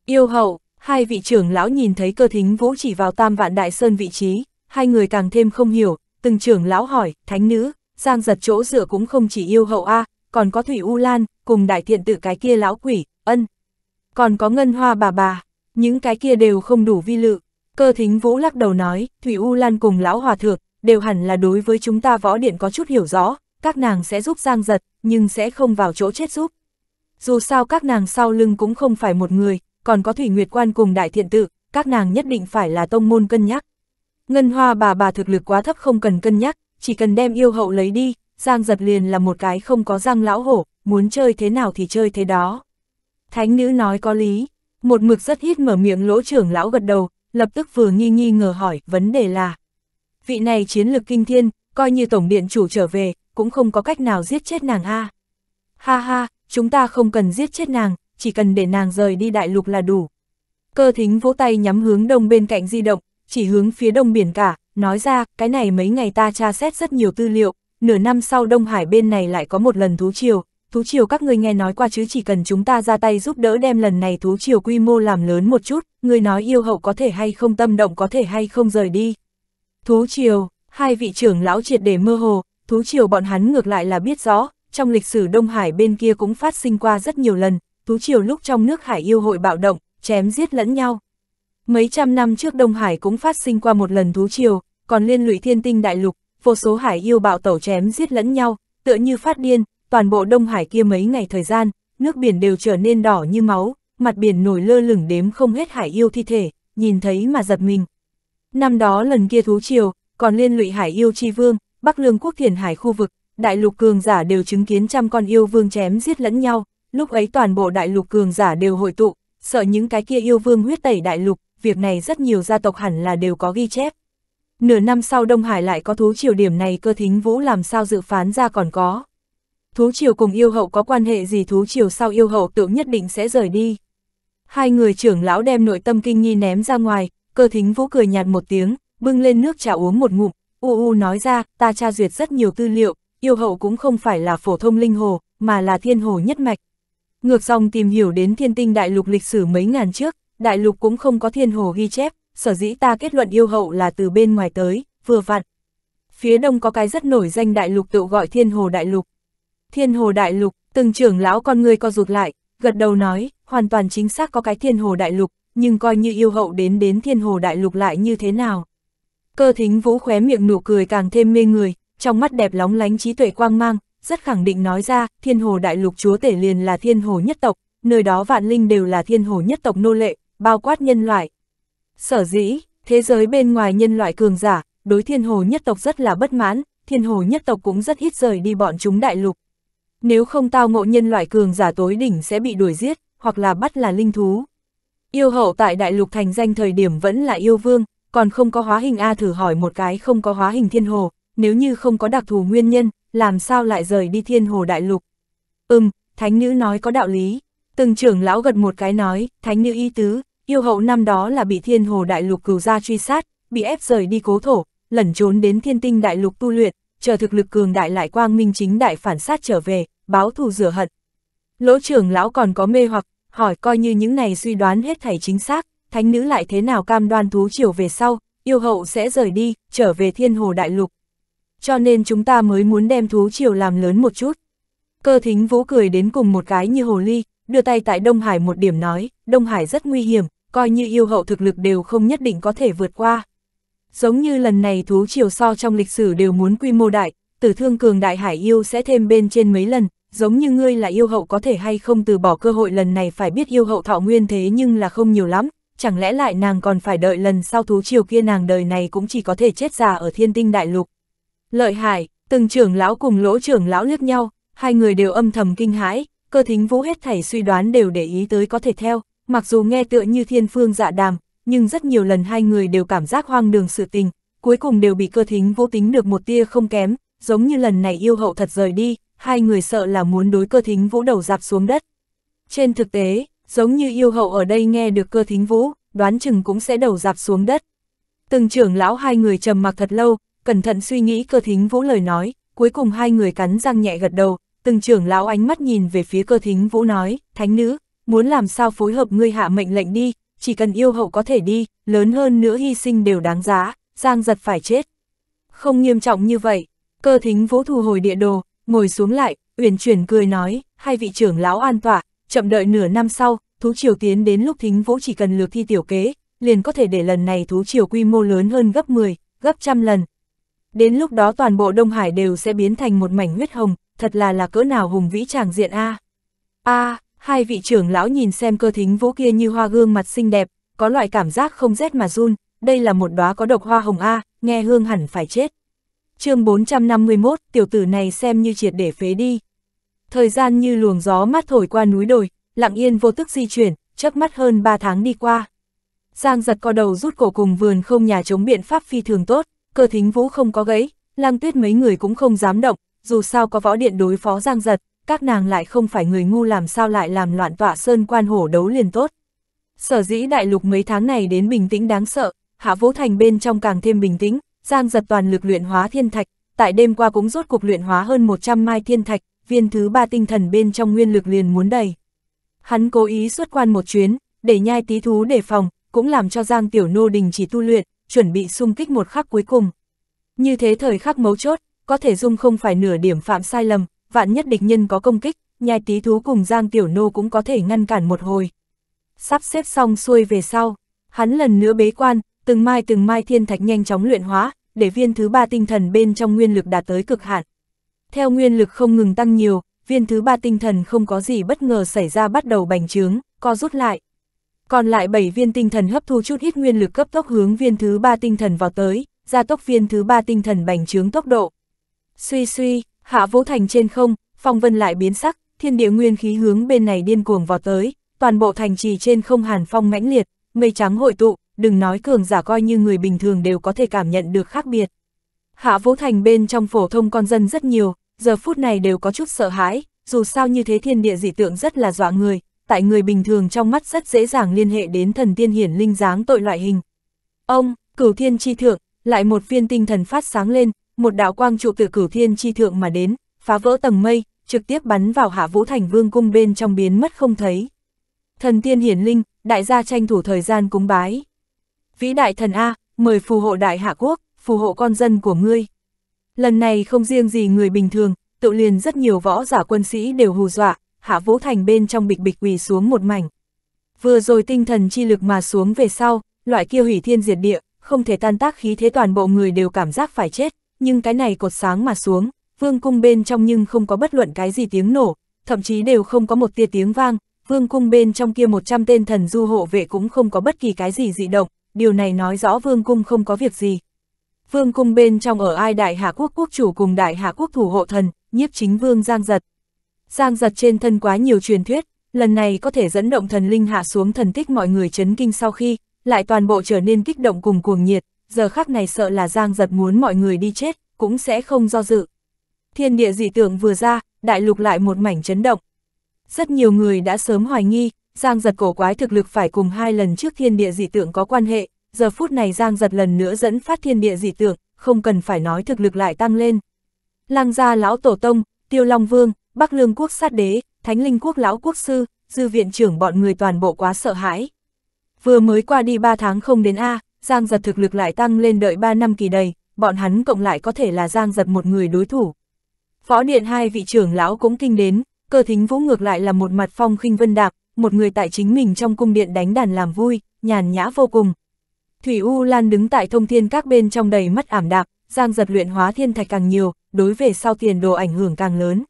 Yêu hậu, Hai vị trưởng lão nhìn thấy cơ thính vũ chỉ vào tam vạn đại sơn vị trí, hai người càng thêm không hiểu, từng trưởng lão hỏi, thánh nữ, giang giật chỗ dựa cũng không chỉ yêu hậu A, còn có Thủy U Lan, cùng đại thiện tử cái kia lão quỷ, ân. Còn có ngân hoa bà bà, những cái kia đều không đủ vi lự. Cơ thính vũ lắc đầu nói, Thủy U Lan cùng lão hòa thượng, đều hẳn là đối với chúng ta võ điện có chút hiểu rõ, các nàng sẽ giúp giang giật, nhưng sẽ không vào chỗ chết giúp. Dù sao các nàng sau lưng cũng không phải một người, còn có Thủy Nguyệt Quan cùng Đại Thiện Tự, các nàng nhất định phải là tông môn cân nhắc. Ngân hoa bà bà thực lực quá thấp không cần cân nhắc, chỉ cần đem yêu hậu lấy đi, Giang giật liền là một cái không có răng lão hổ, muốn chơi thế nào thì chơi thế đó. Thánh nữ nói có lý, một mực rất hít mở miệng lỗ trưởng lão gật đầu, lập tức vừa nghi nghi ngờ hỏi vấn đề là. Vị này chiến lực kinh thiên, coi như tổng điện chủ trở về, cũng không có cách nào giết chết nàng a. Ha. ha ha, chúng ta không cần giết chết nàng, chỉ cần để nàng rời đi đại lục là đủ. Cơ thính vỗ tay nhắm hướng đông bên cạnh di động, chỉ hướng phía đông biển cả, nói ra, cái này mấy ngày ta tra xét rất nhiều tư liệu, nửa năm sau Đông Hải bên này lại có một lần thú triều, thú triều các ngươi nghe nói qua chứ chỉ cần chúng ta ra tay giúp đỡ đem lần này thú triều quy mô làm lớn một chút, người nói yêu hậu có thể hay không tâm động có thể hay không rời đi. Thú triều, hai vị trưởng lão triệt để mơ hồ, thú triều bọn hắn ngược lại là biết rõ, trong lịch sử Đông Hải bên kia cũng phát sinh qua rất nhiều lần, Tú Triều lúc trong nước Hải yêu hội bạo động, chém giết lẫn nhau. Mấy trăm năm trước Đông Hải cũng phát sinh qua một lần Tú Triều, còn liên lụy thiên tinh đại lục, vô số Hải yêu bạo tẩu chém giết lẫn nhau, tựa như phát điên, toàn bộ Đông Hải kia mấy ngày thời gian, nước biển đều trở nên đỏ như máu, mặt biển nổi lơ lửng đếm không hết Hải yêu thi thể, nhìn thấy mà giật mình. Năm đó lần kia Thú Triều, còn liên lụy Hải yêu chi vương, Bắc Lương quốc thiền hải khu vực, đại lục cường giả đều chứng kiến trăm con yêu vương chém giết lẫn nhau, lúc ấy toàn bộ đại lục cường giả đều hội tụ, sợ những cái kia yêu vương huyết tẩy đại lục, việc này rất nhiều gia tộc hẳn là đều có ghi chép. Nửa năm sau Đông Hải lại có thú triều điểm này cơ thính vũ làm sao dự phán ra còn có. Thú triều cùng yêu hậu có quan hệ gì thú triều sau yêu hậu tự nhất định sẽ rời đi. Hai người trưởng lão đem nội tâm kinh nghi ném ra ngoài, cơ thính vũ cười nhạt một tiếng, bưng lên nước trà uống một ngụm, u u nói ra, ta tra duyệt rất nhiều tư liệu, yêu hậu cũng không phải là phổ thông linh hồ, mà là thiên hồ nhất mạch, Ngược dòng tìm hiểu đến thiên tinh đại lục lịch sử mấy ngàn trước, đại lục cũng không có thiên hồ ghi chép, sở dĩ ta kết luận yêu hậu là từ bên ngoài tới, vừa vặn. Phía đông có cái rất nổi danh đại lục tự gọi thiên hồ đại lục. Thiên hồ đại lục, từng trưởng lão con người co rụt lại, gật đầu nói, hoàn toàn chính xác có cái thiên hồ đại lục, nhưng coi như yêu hậu đến đến thiên hồ đại lục lại như thế nào. Cơ thính vũ khóe miệng nụ cười càng thêm mê người, trong mắt đẹp lóng lánh trí tuệ quang mang, rất khẳng định nói ra, thiên hồ đại lục chúa tể liền là thiên hồ nhất tộc, nơi đó vạn linh đều là thiên hồ nhất tộc nô lệ, bao quát nhân loại. Sở dĩ, thế giới bên ngoài nhân loại cường giả, đối thiên hồ nhất tộc rất là bất mãn, thiên hồ nhất tộc cũng rất ít rời đi bọn chúng đại lục. Nếu không tao ngộ nhân loại cường giả tối đỉnh sẽ bị đuổi giết, hoặc là bắt là linh thú. Yêu hậu tại đại lục thành danh thời điểm vẫn là yêu vương, còn không có hóa hình A thử hỏi một cái không có hóa hình thiên hồ, nếu như không có đặc thù nguyên nhân, làm sao lại rời đi thiên hồ đại lục. Ừm, thánh nữ nói có đạo lý, từng trưởng lão gật một cái nói, thánh nữ y tứ, yêu hậu năm đó là bị thiên hồ đại lục cửu ra truy sát, bị ép rời đi cố thổ, lẩn trốn đến thiên tinh đại lục tu luyện, chờ thực lực cường đại lại quang minh chính đại phản sát trở về, báo thù rửa hận. Lỗ trưởng lão còn có mê hoặc, hỏi coi như những này suy đoán hết thảy chính xác, thánh nữ lại thế nào cam đoan thú chiều về sau, yêu hậu sẽ rời đi, trở về thiên hồ đại lục, cho nên chúng ta mới muốn đem thú triều làm lớn một chút. Cơ thính vũ cười đến cùng một cái như hồ ly, đưa tay tại Đông Hải một điểm nói, Đông Hải rất nguy hiểm, coi như yêu hậu thực lực đều không nhất định có thể vượt qua. Giống như lần này thú triều so trong lịch sử đều muốn quy mô đại, tử thương cường đại hải yêu sẽ thêm bên trên mấy lần, giống như ngươi là yêu hậu có thể hay không từ bỏ cơ hội lần này phải biết yêu hậu thọ nguyên thế nhưng là không nhiều lắm, chẳng lẽ lại nàng còn phải đợi lần sau thú triều kia nàng đời này cũng chỉ có thể chết già ở thiên tinh đại lục. Lợi hại, từng trưởng lão cùng lỗ trưởng lão liếc nhau, hai người đều âm thầm kinh hãi, cơ thính vũ hết thảy suy đoán đều để ý tới có thể theo, mặc dù nghe tựa như thiên phương dạ đàm, nhưng rất nhiều lần hai người đều cảm giác hoang đường sự tình, cuối cùng đều bị cơ thính Vũ tính được một tia không kém, giống như lần này yêu hậu thật rời đi, hai người sợ là muốn đối cơ thính vũ đầu dạp xuống đất. Trên thực tế, giống như yêu hậu ở đây nghe được cơ thính vũ, đoán chừng cũng sẽ đầu dạp xuống đất. Từng trưởng lão hai người trầm mặc thật lâu, cẩn thận suy nghĩ cơ thính vũ lời nói, cuối cùng hai người cắn răng nhẹ gật đầu, từng trưởng lão ánh mắt nhìn về phía cơ thính vũ nói, thánh nữ, muốn làm sao phối hợp ngươi hạ mệnh lệnh đi, chỉ cần yêu hậu có thể đi, lớn hơn nữa hy sinh đều đáng giá, giang giật phải chết. Không nghiêm trọng như vậy, cơ thính vũ thu hồi địa đồ, ngồi xuống lại, uyển chuyển cười nói, hai vị trưởng lão an tỏa, chậm đợi nửa năm sau, thú triều tiến đến lúc thính vũ chỉ cần lược thi tiểu kế, liền có thể để lần này thú triều quy mô lớn hơn gấp 10, gấp trăm lần, Đến lúc đó toàn bộ Đông Hải đều sẽ biến thành một mảnh huyết hồng, thật là là cỡ nào hùng vĩ tràng diện a. A, à, hai vị trưởng lão nhìn xem cơ thính vũ kia như hoa gương mặt xinh đẹp, có loại cảm giác không rét mà run, đây là một đóa có độc hoa hồng a, nghe hương hẳn phải chết. Chương 451, tiểu tử này xem như triệt để phế đi. Thời gian như luồng gió mát thổi qua núi đồi, lặng yên vô tức di chuyển, chớp mắt hơn 3 tháng đi qua. Giang giật co đầu rút cổ cùng vườn không nhà chống biện pháp phi thường tốt, cơ thính vũ không có gãy, lang tuyết mấy người cũng không dám động, dù sao có võ điện đối phó giang giật, các nàng lại không phải người ngu làm sao lại làm loạn tọa sơn quan hổ đấu liền tốt. Sở dĩ đại lục mấy tháng này đến bình tĩnh đáng sợ, hạ vũ thành bên trong càng thêm bình tĩnh, giang giật toàn lực luyện hóa thiên thạch, tại đêm qua cũng rốt cục luyện hóa hơn 100 mai thiên thạch, viên thứ ba tinh thần bên trong nguyên lực liền muốn đầy. Hắn cố ý xuất quan một chuyến, để nhai tí thú đề phòng, cũng làm cho Giang Tiểu Nô đình chỉ tu luyện, chuẩn bị xung kích một khắc cuối cùng. Như thế thời khắc mấu chốt, có thể dung không phải nửa điểm phạm sai lầm, vạn nhất địch nhân có công kích, nhai tí thú cùng Giang Tiểu Nô cũng có thể ngăn cản một hồi. Sắp xếp xong xuôi về sau, hắn lần nữa bế quan, từng mai từng mai thiên thạch nhanh chóng luyện hóa, để viên thứ ba tinh thần bên trong nguyên lực đạt tới cực hạn. Theo nguyên lực không ngừng tăng nhiều, viên thứ ba tinh thần không có gì bất ngờ xảy ra bắt đầu bành trướng, co rút lại. Còn lại 7 viên tinh thần hấp thu chút ít nguyên lực cấp tốc hướng viên thứ 3 tinh thần vào tới, gia tốc viên thứ 3 tinh thần bành trướng tốc độ. Suy suy, hạ vũ thành trên không, phong vân lại biến sắc, thiên địa nguyên khí hướng bên này điên cuồng vào tới, toàn bộ thành trì trên không hàn phong mãnh liệt, mây trắng hội tụ, đừng nói cường giả coi như người bình thường đều có thể cảm nhận được khác biệt. Hạ Vũ Thành bên trong phổ thông con dân rất nhiều, giờ phút này đều có chút sợ hãi, dù sao như thế thiên địa dị tượng rất là dọa người, tại người bình thường trong mắt rất dễ dàng liên hệ đến thần tiên hiển linh dáng tội loại hình. Ông, cửu thiên chi thượng, lại một viên tinh thần phát sáng lên, một đạo quang trụ từ cửu thiên chi thượng mà đến, phá vỡ tầng mây, trực tiếp bắn vào hạ vũ thành vương cung bên trong biến mất không thấy. Thần tiên hiển linh, đại gia tranh thủ thời gian cúng bái. Vĩ đại thần A, mời phù hộ đại hạ quốc, phù hộ con dân của ngươi. Lần này không riêng gì người bình thường, tự liền rất nhiều võ giả quân sĩ đều hù dọa, hạ vũ thành bên trong bịch bịch quỳ xuống một mảnh. Vừa rồi tinh thần chi lực mà xuống về sau, loại kia hủy thiên diệt địa, không thể tan tác khí thế toàn bộ người đều cảm giác phải chết, nhưng cái này cột sáng mà xuống, vương cung bên trong nhưng không có bất luận cái gì tiếng nổ, thậm chí đều không có một tia tiếng vang, vương cung bên trong kia 100 tên thần du hộ vệ cũng không có bất kỳ cái gì dị động, điều này nói rõ vương cung không có việc gì. Vương cung bên trong ở ai đại hạ quốc quốc chủ cùng đại hạ quốc thủ hộ thần, nhiếp chính vương giang giật, Giang giật trên thân quá nhiều truyền thuyết, lần này có thể dẫn động thần linh hạ xuống thần tích mọi người chấn kinh sau khi, lại toàn bộ trở nên kích động cùng cuồng nhiệt, giờ khắc này sợ là Giang giật muốn mọi người đi chết, cũng sẽ không do dự. Thiên địa dị tượng vừa ra, đại lục lại một mảnh chấn động. Rất nhiều người đã sớm hoài nghi, Giang giật cổ quái thực lực phải cùng hai lần trước thiên địa dị tượng có quan hệ, giờ phút này Giang giật lần nữa dẫn phát thiên địa dị tượng, không cần phải nói thực lực lại tăng lên. Lăng gia lão tổ tông, tiêu long vương, Bắc Lương quốc sát đế, Thánh Linh quốc lão quốc sư, dư viện trưởng bọn người toàn bộ quá sợ hãi. Vừa mới qua đi 3 tháng không đến A, Giang giật thực lực lại tăng lên đợi 3 năm kỳ đầy, bọn hắn cộng lại có thể là Giang giật một người đối thủ. Võ điện hai vị trưởng lão cũng kinh đến, cơ thính vũ ngược lại là một mặt phong khinh vân đạp, một người tại chính mình trong cung điện đánh đàn làm vui, nhàn nhã vô cùng. Thủy U Lan đứng tại thông thiên các bên trong đầy mắt ảm đạp, Giang giật luyện hóa thiên thạch càng nhiều, đối về sau tiền đồ ảnh hưởng càng lớn.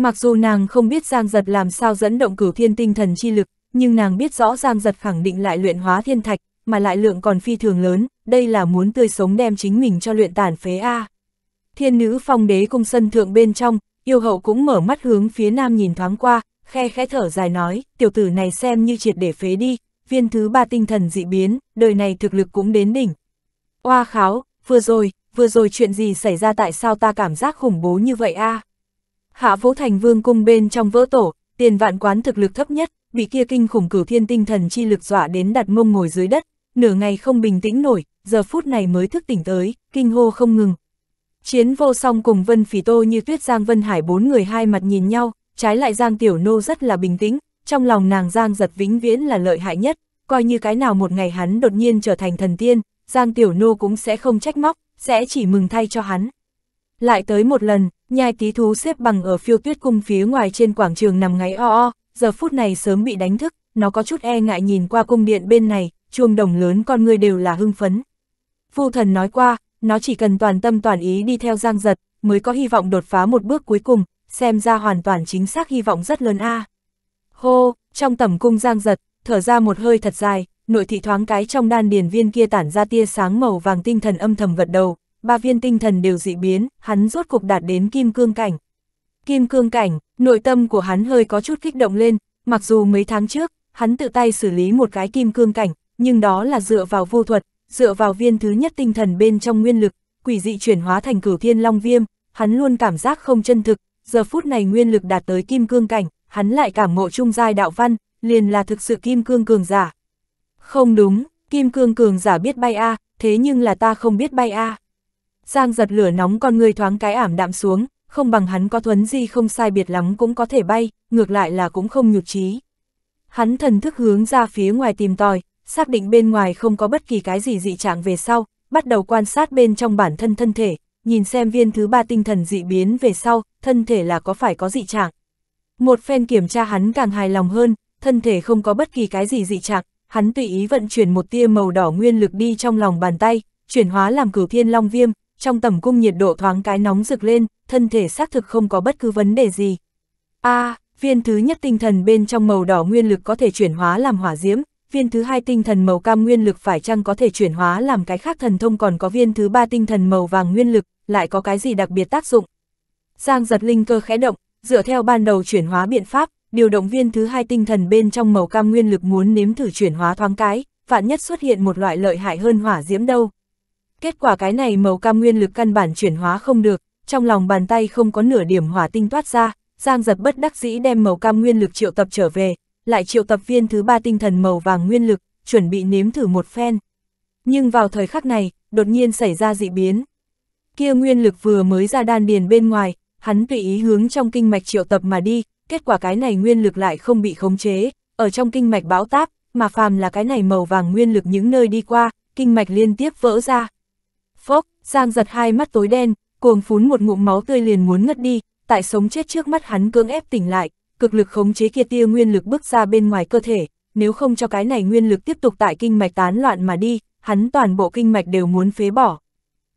Mặc dù nàng không biết Giang Giật làm sao dẫn động cửu thiên tinh thần chi lực, nhưng nàng biết rõ Giang Giật khẳng định lại luyện hóa thiên thạch, mà lại lượng còn phi thường lớn, đây là muốn tươi sống đem chính mình cho luyện tản phế A. Thiên nữ phong đế cung sân thượng bên trong, yêu hậu cũng mở mắt hướng phía nam nhìn thoáng qua, khe khẽ thở dài nói, tiểu tử này xem như triệt để phế đi, viên thứ ba tinh thần dị biến, đời này thực lực cũng đến đỉnh. Oa kháo, vừa rồi, vừa rồi chuyện gì xảy ra tại sao ta cảm giác khủng bố như vậy a à? Hạ Vũ Thành Vương cung bên trong vỡ tổ, tiền vạn quán thực lực thấp nhất, bị kia kinh khủng cửu thiên tinh thần chi lực dọa đến đặt mông ngồi dưới đất, nửa ngày không bình tĩnh nổi, giờ phút này mới thức tỉnh tới, kinh hô không ngừng. Chiến vô song cùng Vân Phỉ Tô như Tuyết Giang Vân Hải bốn người hai mặt nhìn nhau, trái lại Giang Tiểu Nô rất là bình tĩnh, trong lòng nàng Giang giật vĩnh viễn là lợi hại nhất, coi như cái nào một ngày hắn đột nhiên trở thành thần tiên, Giang Tiểu Nô cũng sẽ không trách móc, sẽ chỉ mừng thay cho hắn. Lại tới một lần, nhai tí thú xếp bằng ở phiêu tuyết cung phía ngoài trên quảng trường nằm ngáy o o, giờ phút này sớm bị đánh thức, nó có chút e ngại nhìn qua cung điện bên này, chuông đồng lớn con người đều là hưng phấn. Phu thần nói qua, nó chỉ cần toàn tâm toàn ý đi theo giang giật, mới có hy vọng đột phá một bước cuối cùng, xem ra hoàn toàn chính xác hy vọng rất lớn a. À. Hô, trong tầm cung giang giật, thở ra một hơi thật dài, nội thị thoáng cái trong đan điền viên kia tản ra tia sáng màu vàng tinh thần âm thầm gật đầu, ba viên tinh thần đều dị biến, hắn rốt cục đạt đến kim cương cảnh. Kim cương cảnh, nội tâm của hắn hơi có chút kích động lên, mặc dù mấy tháng trước, hắn tự tay xử lý một cái kim cương cảnh, nhưng đó là dựa vào vô thuật, dựa vào viên thứ nhất tinh thần bên trong nguyên lực, quỷ dị chuyển hóa thành cửu thiên long viêm, hắn luôn cảm giác không chân thực, giờ phút này nguyên lực đạt tới kim cương cảnh, hắn lại cảm ngộ trung giai đạo văn, liền là thực sự kim cương cường giả. Không đúng, kim cương cường giả biết bay a, thế nhưng là ta không biết bay a. À. Giang giật lửa nóng con người thoáng cái ảm đạm xuống, không bằng hắn có thuấn di không sai biệt lắm cũng có thể bay, ngược lại là cũng không nhục trí. Hắn thần thức hướng ra phía ngoài tìm tòi, xác định bên ngoài không có bất kỳ cái gì dị trạng về sau, bắt đầu quan sát bên trong bản thân thân thể, nhìn xem viên thứ ba tinh thần dị biến về sau, thân thể là có phải có dị trạng. Một phen kiểm tra hắn càng hài lòng hơn, thân thể không có bất kỳ cái gì dị trạng, hắn tùy ý vận chuyển một tia màu đỏ nguyên lực đi trong lòng bàn tay, chuyển hóa làm cửu thiên long viêm, trong tầm cung nhiệt độ thoáng cái nóng rực lên, thân thể xác thực không có bất cứ vấn đề gì. A, à, viên thứ nhất tinh thần bên trong màu đỏ nguyên lực có thể chuyển hóa làm hỏa diễm, viên thứ hai tinh thần màu cam nguyên lực phải chăng có thể chuyển hóa làm cái khác thần thông còn có viên thứ ba tinh thần màu vàng nguyên lực, lại có cái gì đặc biệt tác dụng. Giang giật linh cơ khẽ động, dựa theo ban đầu chuyển hóa biện pháp, điều động viên thứ hai tinh thần bên trong màu cam nguyên lực muốn nếm thử chuyển hóa thoáng cái, vạn nhất xuất hiện một loại lợi hại hơn hỏa diễm đâu. Kết quả cái này màu cam nguyên lực căn bản chuyển hóa không được, trong lòng bàn tay không có nửa điểm hỏa tinh toát ra, Giang giật bất đắc dĩ đem màu cam nguyên lực triệu tập trở về, lại triệu tập viên thứ ba tinh thần màu vàng nguyên lực, chuẩn bị nếm thử một phen. Nhưng vào thời khắc này, đột nhiên xảy ra dị biến. Kia nguyên lực vừa mới ra đan điền bên ngoài, hắn tùy ý hướng trong kinh mạch triệu tập mà đi, kết quả cái này nguyên lực lại không bị khống chế, ở trong kinh mạch bão táp, mà phàm là cái này màu vàng nguyên lực những nơi đi qua, kinh mạch liên tiếp vỡ ra, Phốc, Giang giật hai mắt tối đen, cuồng phún một ngụm máu tươi liền muốn ngất đi, tại sống chết trước mắt hắn cưỡng ép tỉnh lại, cực lực khống chế kia tia nguyên lực bước ra bên ngoài cơ thể, nếu không cho cái này nguyên lực tiếp tục tại kinh mạch tán loạn mà đi, hắn toàn bộ kinh mạch đều muốn phế bỏ.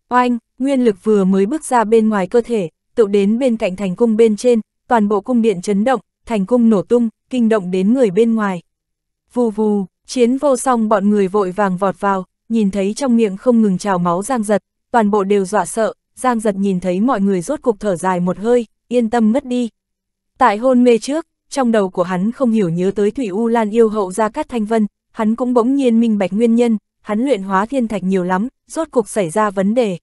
Oanh, nguyên lực vừa mới bước ra bên ngoài cơ thể, tụ đến bên cạnh thành cung bên trên, toàn bộ cung điện chấn động, thành cung nổ tung, kinh động đến người bên ngoài. Vù vù, chiến vô song bọn người vội vàng vọt vào, nhìn thấy trong miệng không ngừng trào máu Giang Giật, toàn bộ đều dọa sợ, Giang Giật nhìn thấy mọi người rốt cục thở dài một hơi, yên tâm mất đi. Tại hôn mê trước, trong đầu của hắn không hiểu nhớ tới Thủy U Lan yêu hậu ra cát thanh vân, hắn cũng bỗng nhiên minh bạch nguyên nhân, hắn luyện hóa thiên thạch nhiều lắm, rốt cục xảy ra vấn đề.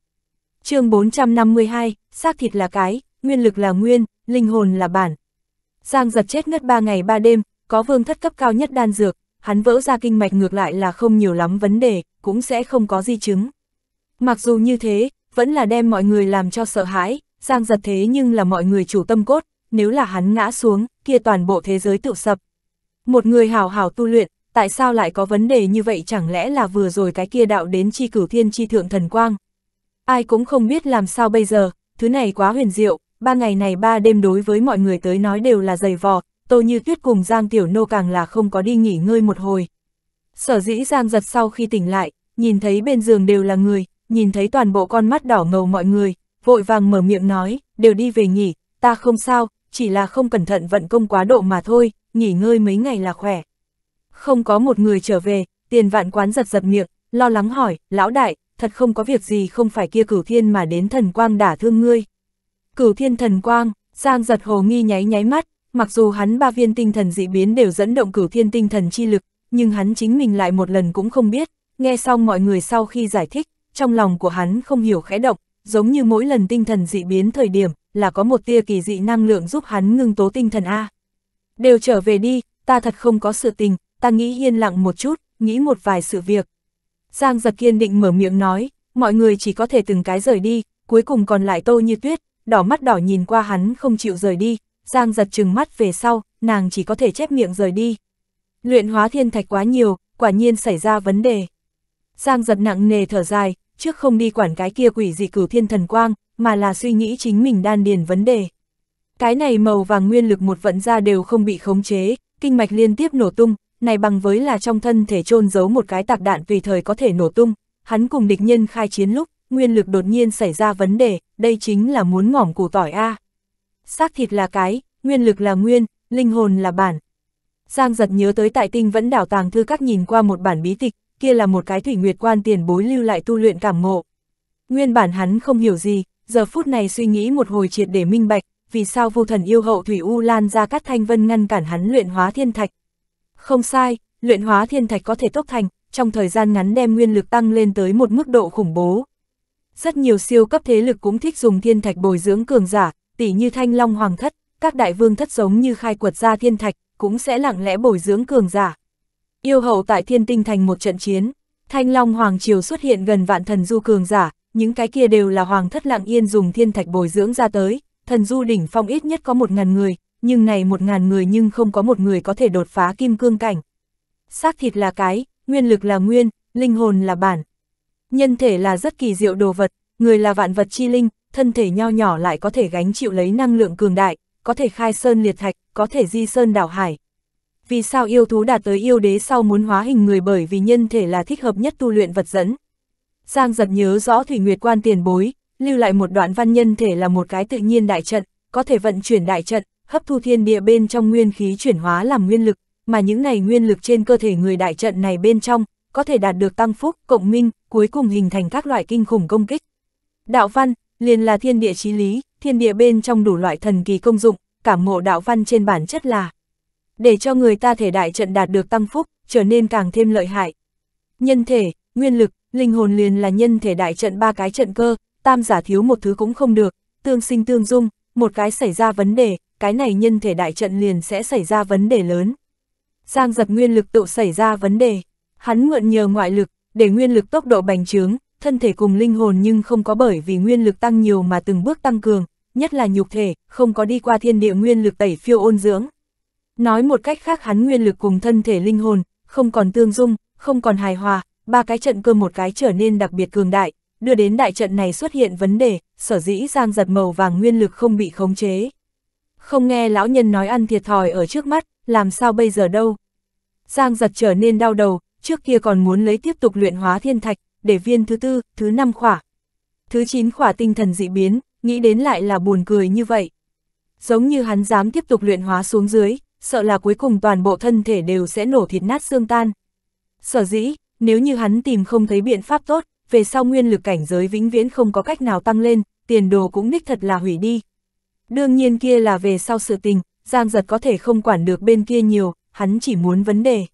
chương 452, xác thịt là cái, nguyên lực là nguyên, linh hồn là bản. Giang giật chết ngất ba ngày ba đêm, có vương thất cấp cao nhất đan dược, hắn vỡ ra kinh mạch ngược lại là không nhiều lắm vấn đề, cũng sẽ không có di chứng. Mặc dù như thế, vẫn là đem mọi người làm cho sợ hãi, Giang giật thế nhưng là mọi người chủ tâm cốt, nếu là hắn ngã xuống, kia toàn bộ thế giới tự sập. Một người hào hào tu luyện, tại sao lại có vấn đề như vậy chẳng lẽ là vừa rồi cái kia đạo đến chi cửu thiên chi thượng thần quang. Ai cũng không biết làm sao bây giờ, thứ này quá huyền diệu, ba ngày này ba đêm đối với mọi người tới nói đều là dày vò, Tô Như Tuyết cùng Giang Tiểu Nô càng là không có đi nghỉ ngơi một hồi. Sở dĩ Giang giật sau khi tỉnh lại, nhìn thấy bên giường đều là người, nhìn thấy toàn bộ con mắt đỏ ngầu mọi người, vội vàng mở miệng nói, đều đi về nghỉ, ta không sao, chỉ là không cẩn thận vận công quá độ mà thôi, nghỉ ngơi mấy ngày là khỏe. Không có một người trở về, tiền vạn quán giật giật miệng, lo lắng hỏi, lão đại, thật không có việc gì không phải kia cửu thiên mà đến thần quang đả thương ngươi. Cửu thiên thần quang, Giang giật hồ nghi nháy nháy mắt, mặc dù hắn ba viên tinh thần dị biến đều dẫn động cửu thiên tinh thần chi lực, nhưng hắn chính mình lại một lần cũng không biết, nghe xong mọi người sau khi giải thích, trong lòng của hắn không hiểu khẽ động, giống như mỗi lần tinh thần dị biến thời điểm, là có một tia kỳ dị năng lượng giúp hắn ngưng tố tinh thần A. Đều trở về đi, ta thật không có sự tình, ta nghĩ yên lặng một chút, nghĩ một vài sự việc. Giang giật kiên định mở miệng nói, mọi người chỉ có thể từng cái rời đi, cuối cùng còn lại tô như tuyết, đỏ mắt đỏ nhìn qua hắn không chịu rời đi, Giang giật trừng mắt về sau, nàng chỉ có thể chép miệng rời đi. Luyện hóa thiên thạch quá nhiều, quả nhiên xảy ra vấn đề. Giang giật nặng nề thở dài, trước không đi quản cái kia quỷ dị cử thiên thần quang, mà là suy nghĩ chính mình đan điền vấn đề. Cái này màu vàng nguyên lực một vận ra đều không bị khống chế, kinh mạch liên tiếp nổ tung, này bằng với là trong thân thể trôn giấu một cái tạc đạn tùy thời có thể nổ tung. Hắn cùng địch nhân khai chiến lúc, nguyên lực đột nhiên xảy ra vấn đề, đây chính là muốn ngỏm củ tỏi A. À xác thịt là cái, nguyên lực là nguyên, linh hồn là bản. Giang giật nhớ tới tại tinh vẫn đảo tàng thư các nhìn qua một bản bí tịch, kia là một cái thủy nguyệt quan tiền bối lưu lại tu luyện cảm ngộ. Nguyên bản hắn không hiểu gì, giờ phút này suy nghĩ một hồi triệt để minh bạch, vì sao vô thần yêu hậu Thủy U Lan ra cắt thanh vân ngăn cản hắn luyện hóa thiên thạch. Không sai, luyện hóa thiên thạch có thể tốc thành, trong thời gian ngắn đem nguyên lực tăng lên tới một mức độ khủng bố. Rất nhiều siêu cấp thế lực cũng thích dùng thiên thạch bồi dưỡng cường giả, tỷ như thanh long hoàng thất, các đại vương thất giống như khai quật ra thiên thạch, cũng sẽ lặng lẽ bồi dưỡng cường giả. Yêu hậu tại thiên tinh thành một trận chiến, thanh long hoàng triều xuất hiện gần vạn thần du cường giả, những cái kia đều là hoàng thất lặng yên dùng thiên thạch bồi dưỡng ra tới, thần du đỉnh phong ít nhất có một ngàn người, nhưng này một ngàn người nhưng không có một người có thể đột phá kim cương cảnh. Xác thịt là cái, nguyên lực là nguyên, linh hồn là bản. Nhân thể là rất kỳ diệu đồ vật, người là vạn vật chi linh, thân thể nho nhỏ lại có thể gánh chịu lấy năng lượng cường đại, có thể khai sơn liệt thạch, có thể di sơn đảo hải. Vì sao yêu thú đạt tới yêu đế sau muốn hóa hình người bởi vì nhân thể là thích hợp nhất tu luyện vật dẫn. Giang giật nhớ rõ Thủy Nguyệt Quan tiền bối, lưu lại một đoạn văn nhân thể là một cái tự nhiên đại trận, có thể vận chuyển đại trận, hấp thu thiên địa bên trong nguyên khí chuyển hóa làm nguyên lực, mà những này nguyên lực trên cơ thể người đại trận này bên trong, có thể đạt được tăng phúc, cộng minh, cuối cùng hình thành các loại kinh khủng công kích. Đạo văn, liền là thiên địa trí lý, thiên địa bên trong đủ loại thần kỳ công dụng, cảm ngộ đạo văn trên bản chất là để cho người ta thể đại trận đạt được tăng phúc, trở nên càng thêm lợi hại. Nhân thể, nguyên lực, linh hồn liền là nhân thể đại trận ba cái trận cơ, tam giả thiếu một thứ cũng không được, tương sinh tương dung, một cái xảy ra vấn đề, cái này nhân thể đại trận liền sẽ xảy ra vấn đề lớn. Giang giật nguyên lực tự xảy ra vấn đề, hắn mượn nhờ ngoại lực, để nguyên lực tốc độ bành trướng, thân thể cùng linh hồn nhưng không có bởi vì nguyên lực tăng nhiều mà từng bước tăng cường, nhất là nhục thể, không có đi qua thiên địa nguyên lực tẩy phiêu ôn dưỡng. Nói một cách khác hắn nguyên lực cùng thân thể linh hồn, không còn tương dung, không còn hài hòa, ba cái trận cơ một cái trở nên đặc biệt cường đại, đưa đến đại trận này xuất hiện vấn đề, sở dĩ giang giật màu vàng nguyên lực không bị khống chế. Không nghe lão nhân nói ăn thiệt thòi ở trước mắt, làm sao bây giờ đâu. Giang giật trở nên đau đầu, trước kia còn muốn lấy tiếp tục luyện hóa thiên thạch, để viên thứ tư, thứ năm khỏa. Thứ chín khỏa tinh thần dị biến, nghĩ đến lại là buồn cười như vậy. Giống như hắn dám tiếp tục luyện hóa xuống dưới, sợ là cuối cùng toàn bộ thân thể đều sẽ nổ thịt nát xương tan. Sở dĩ, nếu như hắn tìm không thấy biện pháp tốt, về sau nguyên lực cảnh giới vĩnh viễn không có cách nào tăng lên, tiền đồ cũng đích thật là hủy đi. Đương nhiên kia là về sau sự tình, Giang Giật có thể không quản được bên kia nhiều, hắn chỉ muốn vấn đề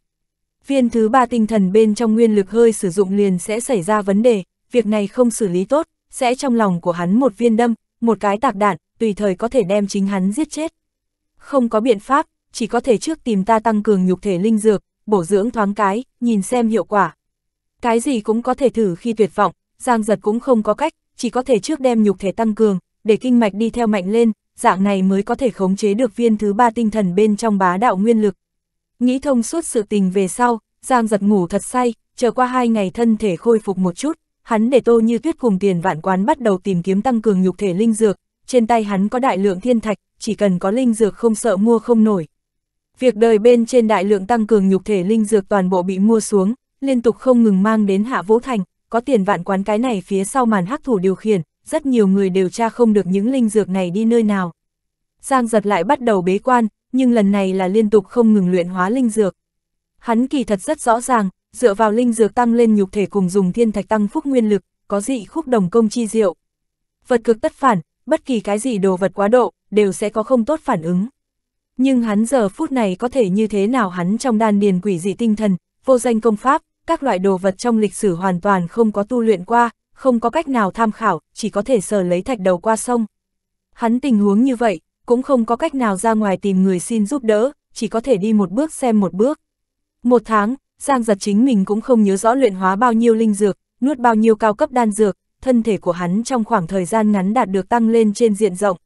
viên thứ ba tinh thần bên trong nguyên lực hơi sử dụng liền sẽ xảy ra vấn đề, việc này không xử lý tốt, sẽ trong lòng của hắn một viên đâm, một cái tạc đạn, tùy thời có thể đem chính hắn giết chết. Không có biện pháp, chỉ có thể trước tìm ta tăng cường nhục thể linh dược, bổ dưỡng thoáng cái, nhìn xem hiệu quả. Cái gì cũng có thể thử khi tuyệt vọng, Giang giật cũng không có cách, chỉ có thể trước đem nhục thể tăng cường, để kinh mạch đi theo mạnh lên, dạng này mới có thể khống chế được viên thứ ba tinh thần bên trong bá đạo nguyên lực nghĩ thông suốt sự tình về sau, Giang giật ngủ thật say, chờ qua hai ngày thân thể khôi phục một chút, hắn để tô như tuyết cùng tiền vạn quán bắt đầu tìm kiếm tăng cường nhục thể linh dược, trên tay hắn có đại lượng thiên thạch, chỉ cần có linh dược không sợ mua không nổi. Việc đời bên trên đại lượng tăng cường nhục thể linh dược toàn bộ bị mua xuống, liên tục không ngừng mang đến hạ vũ thành, có tiền vạn quán cái này phía sau màn hắc thủ điều khiển, rất nhiều người đều tra không được những linh dược này đi nơi nào. Giang giật lại bắt đầu bế quan, nhưng lần này là liên tục không ngừng luyện hóa linh dược. Hắn kỳ thật rất rõ ràng, dựa vào linh dược tăng lên nhục thể cùng dùng thiên thạch tăng phúc nguyên lực, có dị khúc đồng công chi diệu. Vật cực tất phản, bất kỳ cái gì đồ vật quá độ, đều sẽ có không tốt phản ứng. Nhưng hắn giờ phút này có thể như thế nào hắn trong đan điền quỷ dị tinh thần, vô danh công pháp, các loại đồ vật trong lịch sử hoàn toàn không có tu luyện qua, không có cách nào tham khảo, chỉ có thể sờ lấy thạch đầu qua sông. Hắn tình huống như vậy, cũng không có cách nào ra ngoài tìm người xin giúp đỡ, chỉ có thể đi một bước xem một bước. Một tháng, Giang giật chính mình cũng không nhớ rõ luyện hóa bao nhiêu linh dược, nuốt bao nhiêu cao cấp đan dược, thân thể của hắn trong khoảng thời gian ngắn đạt được tăng lên trên diện rộng.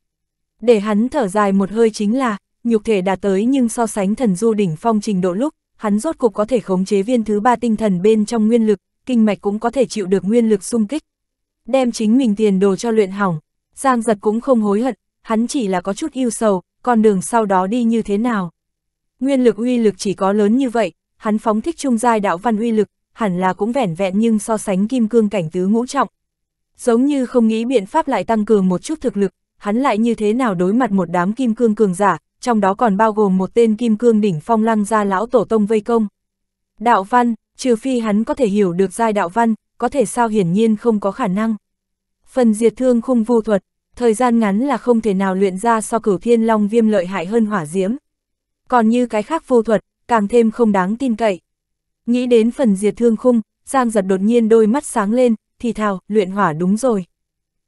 Để hắn thở dài một hơi chính là, nhục thể đã tới nhưng so sánh thần du đỉnh phong trình độ lúc, hắn rốt cục có thể khống chế viên thứ ba tinh thần bên trong nguyên lực, kinh mạch cũng có thể chịu được nguyên lực xung kích. Đem chính mình tiền đồ cho luyện hỏng, Giang giật cũng không hối hận, hắn chỉ là có chút yêu sầu, con đường sau đó đi như thế nào. Nguyên lực uy lực chỉ có lớn như vậy, hắn phóng thích trung giai đạo văn uy lực, hẳn là cũng vẻn vẹn nhưng so sánh kim cương cảnh tứ ngũ trọng. Giống như không nghĩ biện pháp lại tăng cường một chút thực lực, hắn lại như thế nào đối mặt một đám kim cương cường giả, trong đó còn bao gồm một tên kim cương đỉnh phong lăng gia lão tổ tông vây công. Đạo văn, trừ phi hắn có thể hiểu được giai đạo văn, có thể sao hiển nhiên không có khả năng. Phần diệt thương khung vu thuật, thời gian ngắn là không thể nào luyện ra so cửu thiên long viêm lợi hại hơn hỏa diễm. Còn như cái khác phù thuật, càng thêm không đáng tin cậy. Nghĩ đến phần diệt thương khung, Giang giật đột nhiên đôi mắt sáng lên, thì thào, luyện hỏa đúng rồi.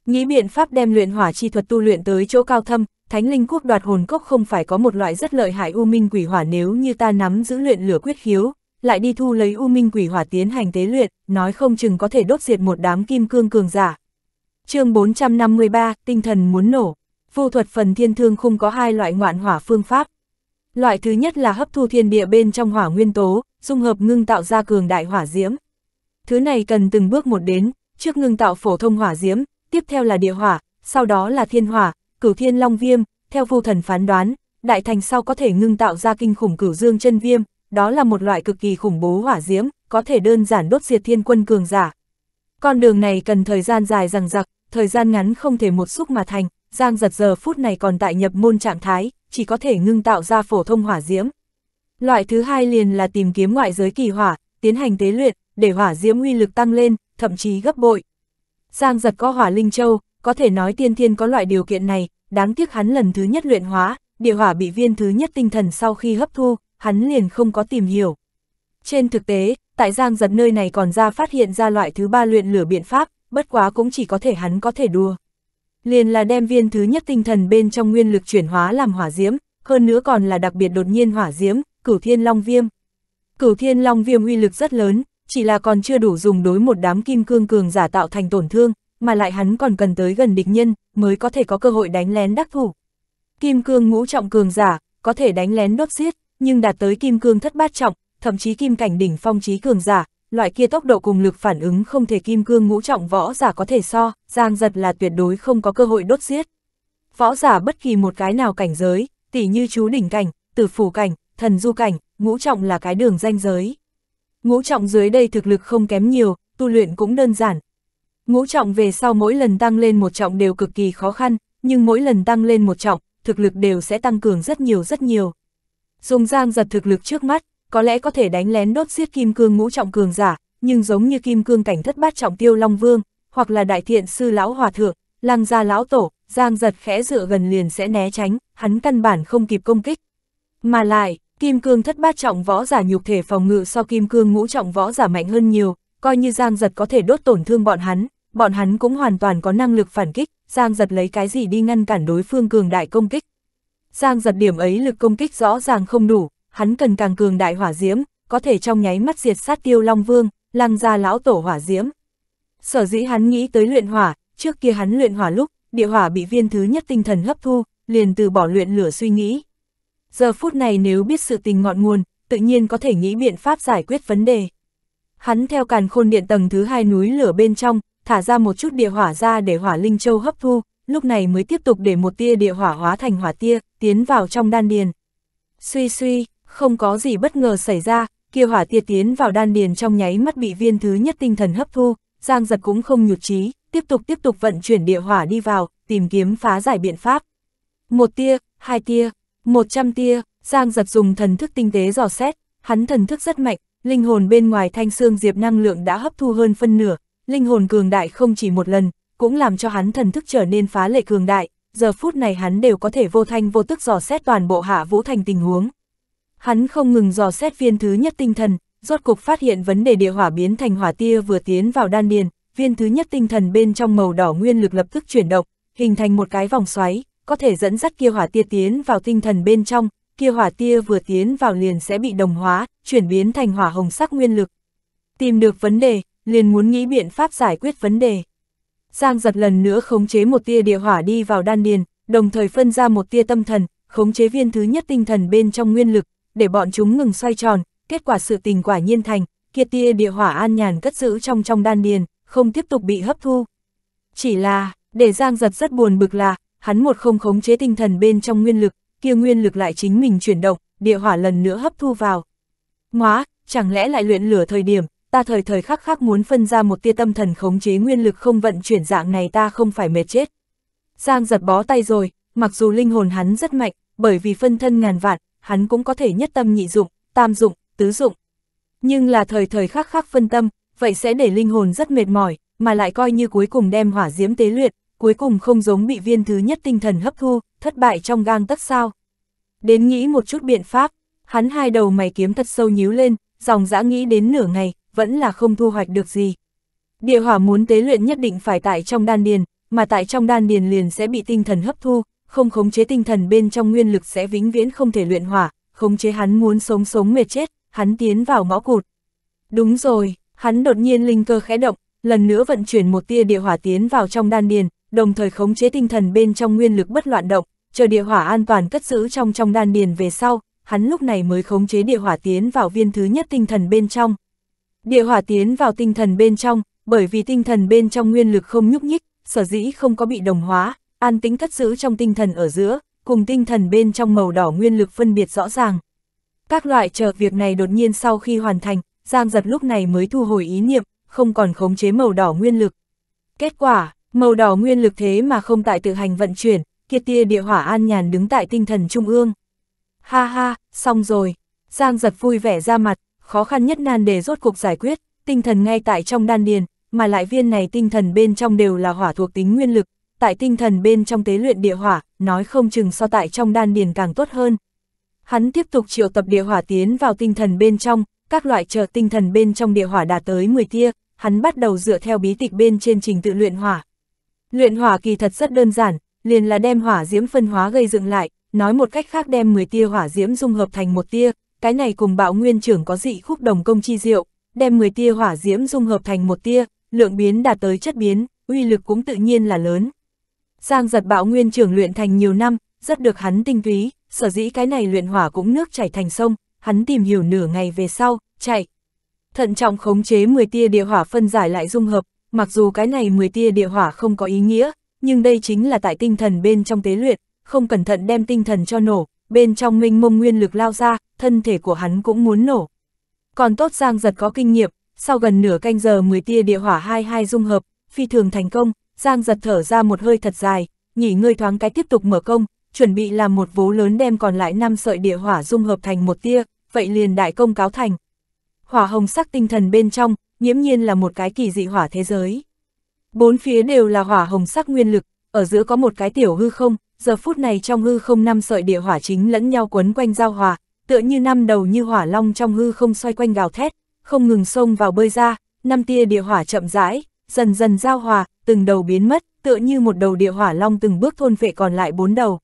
Nghĩ biện pháp đem luyện hỏa chi thuật tu luyện tới chỗ cao thâm, thánh linh quốc đoạt hồn cốc không phải có một loại rất lợi hại u minh quỷ hỏa nếu như ta nắm giữ luyện lửa quyết khiếu, lại đi thu lấy u minh quỷ hỏa tiến hành tế luyện, nói không chừng có thể đốt diệt một đám kim cương cường giả, chương 453, tinh thần muốn nổ. Vu thuật phần thiên thương khung có hai loại ngoạn hỏa phương pháp. Loại thứ nhất là hấp thu thiên địa bên trong hỏa nguyên tố, dung hợp ngưng tạo ra cường đại hỏa diễm. Thứ này cần từng bước một đến, trước ngưng tạo phổ thông hỏa diễm, tiếp theo là địa hỏa, sau đó là thiên hỏa, cửu thiên long viêm, theo vu thần phán đoán, đại thành sau có thể ngưng tạo ra kinh khủng cửu dương chân viêm, đó là một loại cực kỳ khủng bố hỏa diễm, có thể đơn giản đốt diệt thiên quân cường giả. Con đường này cần thời gian dài rằng giặc thời gian ngắn không thể một xúc mà thành, Giang giật giờ phút này còn tại nhập môn trạng thái, chỉ có thể ngưng tạo ra phổ thông hỏa diễm. Loại thứ hai liền là tìm kiếm ngoại giới kỳ hỏa, tiến hành tế luyện, để hỏa diễm uy lực tăng lên, thậm chí gấp bội. Giang giật có hỏa linh châu, có thể nói tiên thiên có loại điều kiện này, đáng tiếc hắn lần thứ nhất luyện hóa, địa hỏa bị viên thứ nhất tinh thần sau khi hấp thu, hắn liền không có tìm hiểu. Trên thực tế, tại Giang giật nơi này còn ra phát hiện ra loại thứ ba luyện lửa biện pháp, bất quá cũng chỉ có thể hắn có thể đùa. Liền là đem viên thứ nhất tinh thần bên trong nguyên lực chuyển hóa làm hỏa diễm, hơn nữa còn là đặc biệt đột nhiên hỏa diễm, cửu thiên long viêm. Cửu thiên long viêm uy lực rất lớn, chỉ là còn chưa đủ dùng đối một đám kim cương cường giả tạo thành tổn thương, mà lại hắn còn cần tới gần địch nhân, mới có thể có cơ hội đánh lén đắc thủ. Kim cương ngũ trọng cường giả, có thể đánh lén đốt giết, nhưng đạt tới kim cương thất bát trọng, thậm chí kim cảnh đỉnh phong trí cường giả, loại kia tốc độ cùng lực phản ứng không thể kim cương ngũ trọng võ giả có thể so, giang giật là tuyệt đối không có cơ hội đốt giết. Võ giả bất kỳ một cái nào cảnh giới, tỉ như chú đỉnh cảnh, tử phủ cảnh, thần du cảnh, ngũ trọng là cái đường danh giới. Ngũ trọng dưới đây thực lực không kém nhiều, tu luyện cũng đơn giản. Ngũ trọng về sau mỗi lần tăng lên một trọng đều cực kỳ khó khăn, nhưng mỗi lần tăng lên một trọng, thực lực đều sẽ tăng cường rất nhiều rất nhiều. Dùng giang giật thực lực trước mắt, có lẽ có thể đánh lén đốt giết kim cương ngũ trọng cường giả, nhưng giống như kim cương cảnh thất bát trọng tiêu long vương, hoặc là đại thiện sư lão hòa thượng, lang gia lão tổ, giang giật khẽ dựa gần liền sẽ né tránh, hắn căn bản không kịp công kích. Mà lại, kim cương thất bát trọng võ giả nhục thể phòng ngự so kim cương ngũ trọng võ giả mạnh hơn nhiều, coi như giang giật có thể đốt tổn thương bọn hắn, bọn hắn cũng hoàn toàn có năng lực phản kích, giang giật lấy cái gì đi ngăn cản đối phương cường đại công kích. Giang giật điểm ấy lực công kích rõ ràng không đủ, hắn cần càng cường đại hỏa diễm, có thể trong nháy mắt diệt sát tiêu Long Vương, lăng ra lão tổ hỏa diễm. Sở dĩ hắn nghĩ tới luyện hỏa, trước kia hắn luyện hỏa lúc, địa hỏa bị viên thứ nhất tinh thần hấp thu, liền từ bỏ luyện lửa suy nghĩ. Giờ phút này nếu biết sự tình ngọn nguồn, tự nhiên có thể nghĩ biện pháp giải quyết vấn đề. Hắn theo càn khôn điện tầng thứ hai núi lửa bên trong, thả ra một chút địa hỏa ra để hỏa linh châu hấp thu, lúc này mới tiếp tục để một tia địa hỏa hóa thành hỏa tia, tiến vào trong đan điền. Suy suy, không có gì bất ngờ xảy ra, kia hỏa tia tiến vào đan điền trong nháy mắt bị viên thứ nhất tinh thần hấp thu, Giang Giật cũng không nhụt chí, tiếp tục tiếp tục vận chuyển địa hỏa đi vào, tìm kiếm phá giải biện pháp. Một tia, hai tia, một trăm tia, Giang Giật dùng thần thức tinh tế dò xét, hắn thần thức rất mạnh, linh hồn bên ngoài thanh xương diệp năng lượng đã hấp thu hơn phân nửa, linh hồn cường đại không chỉ một lần, cũng làm cho hắn thần thức trở nên phá lệ cường đại, giờ phút này hắn đều có thể vô thanh vô tức dò xét toàn bộ hạ vũ thành tình huống. Hắn không ngừng dò xét viên thứ nhất tinh thần, rốt cục phát hiện vấn đề địa hỏa biến thành hỏa tia vừa tiến vào đan điền, viên thứ nhất tinh thần bên trong màu đỏ nguyên lực lập tức chuyển động, hình thành một cái vòng xoáy, có thể dẫn dắt kia hỏa tia tiến vào tinh thần bên trong, kia hỏa tia vừa tiến vào liền sẽ bị đồng hóa, chuyển biến thành hỏa hồng sắc nguyên lực. Tìm được vấn đề, liền muốn nghĩ biện pháp giải quyết vấn đề. Giang giật lần nữa khống chế một tia địa hỏa đi vào đan điền, đồng thời phân ra một tia tâm thần, khống chế viên thứ nhất tinh thần bên trong nguyên lực, để bọn chúng ngừng xoay tròn, kết quả sự tình quả nhiên thành, kia tia địa hỏa an nhàn cất giữ trong trong đan điền, không tiếp tục bị hấp thu. Chỉ là, để Giang giật rất buồn bực là, hắn một không khống chế tinh thần bên trong nguyên lực, kia nguyên lực lại chính mình chuyển động, địa hỏa lần nữa hấp thu vào. Ngoá, chẳng lẽ lại luyện lửa thời điểm, ta thời thời khắc khắc muốn phân ra một tia tâm thần khống chế nguyên lực không vận chuyển dạng này ta không phải mệt chết. Giang giật bó tay rồi, mặc dù linh hồn hắn rất mạnh, bởi vì phân thân ngàn vạn, hắn cũng có thể nhất tâm nhị dụng, tam dụng, tứ dụng. Nhưng là thời thời khắc khắc phân tâm, vậy sẽ để linh hồn rất mệt mỏi, mà lại coi như cuối cùng đem hỏa diễm tế luyện, cuối cùng không giống bị viên thứ nhất tinh thần hấp thu, thất bại trong gang tất sao. Đến nghĩ một chút biện pháp, hắn hai đầu mày kiếm thật sâu nhíu lên, dòng dã nghĩ đến nửa ngày, vẫn là không thu hoạch được gì. Địa hỏa muốn tế luyện nhất định phải tại trong đan điền, mà tại trong đan điền liền sẽ bị tinh thần hấp thu, không khống chế tinh thần bên trong nguyên lực sẽ vĩnh viễn không thể luyện hỏa, khống chế hắn muốn sống sống mệt chết, hắn tiến vào ngõ cụt. Đúng rồi, hắn đột nhiên linh cơ khẽ động, lần nữa vận chuyển một tia địa hỏa tiến vào trong đan điền, đồng thời khống chế tinh thần bên trong nguyên lực bất loạn động, chờ địa hỏa an toàn cất giữ trong trong đan điền về sau, hắn lúc này mới khống chế địa hỏa tiến vào viên thứ nhất tinh thần bên trong. Địa hỏa tiến vào tinh thần bên trong, bởi vì tinh thần bên trong nguyên lực không nhúc nhích, sở dĩ không có bị đồng hóa, An tĩnh cất giữ trong tinh thần ở giữa, cùng tinh thần bên trong màu đỏ nguyên lực phân biệt rõ ràng. Các loại chờ việc này đột nhiên sau khi hoàn thành, Giang giật lúc này mới thu hồi ý niệm, không còn khống chế màu đỏ nguyên lực. Kết quả, màu đỏ nguyên lực thế mà không tại tự hành vận chuyển, kia tia địa hỏa an nhàn đứng tại tinh thần trung ương. Ha ha, xong rồi. Giang giật vui vẻ ra mặt, khó khăn nhất nan để rốt cuộc giải quyết, tinh thần ngay tại trong đan điền, mà lại viên này tinh thần bên trong đều là hỏa thuộc tính nguyên lực, tại tinh thần bên trong tế luyện địa hỏa, nói không chừng so tại trong đan điền càng tốt hơn. Hắn tiếp tục triệu tập địa hỏa tiến vào tinh thần bên trong, các loại chờ tinh thần bên trong địa hỏa đạt tới 10 tia, hắn bắt đầu dựa theo bí tịch bên trên trình tự luyện hỏa. Luyện hỏa kỳ thật rất đơn giản, liền là đem hỏa diễm phân hóa gây dựng lại, nói một cách khác đem 10 tia hỏa diễm dung hợp thành một tia, cái này cùng bạo nguyên trưởng có dị khúc đồng công chi diệu, đem 10 tia hỏa diễm dung hợp thành một tia, lượng biến đạt tới chất biến, uy lực cũng tự nhiên là lớn. Giang giật bạo nguyên trưởng luyện thành nhiều năm, rất được hắn tinh túy, sở dĩ cái này luyện hỏa cũng nước chảy thành sông, hắn tìm hiểu nửa ngày về sau, chạy. Thận trọng khống chế 10 tia địa hỏa phân giải lại dung hợp, mặc dù cái này 10 tia địa hỏa không có ý nghĩa, nhưng đây chính là tại tinh thần bên trong tế luyện, không cẩn thận đem tinh thần cho nổ, bên trong minh mông nguyên lực lao ra, thân thể của hắn cũng muốn nổ. Còn tốt Giang giật có kinh nghiệm, sau gần nửa canh giờ 10 tia địa hỏa 22 dung hợp, phi thường thành công, Giang giật thở ra một hơi thật dài, nghỉ ngơi thoáng cái tiếp tục mở công, chuẩn bị làm một vố lớn đem còn lại năm sợi địa hỏa dung hợp thành một tia, vậy liền đại công cáo thành. Hỏa hồng sắc tinh thần bên trong, nghiễm nhiên là một cái kỳ dị hỏa thế giới. Bốn phía đều là hỏa hồng sắc nguyên lực, ở giữa có một cái tiểu hư không, giờ phút này trong hư không năm sợi địa hỏa chính lẫn nhau quấn quanh giao hòa, tựa như năm đầu như hỏa long trong hư không xoay quanh gào thét, không ngừng xông vào bơi ra, năm tia địa hỏa chậm rãi, dần dần giao hòa, từng đầu biến mất, tựa như một đầu địa hỏa long từng bước thôn vệ còn lại bốn đầu.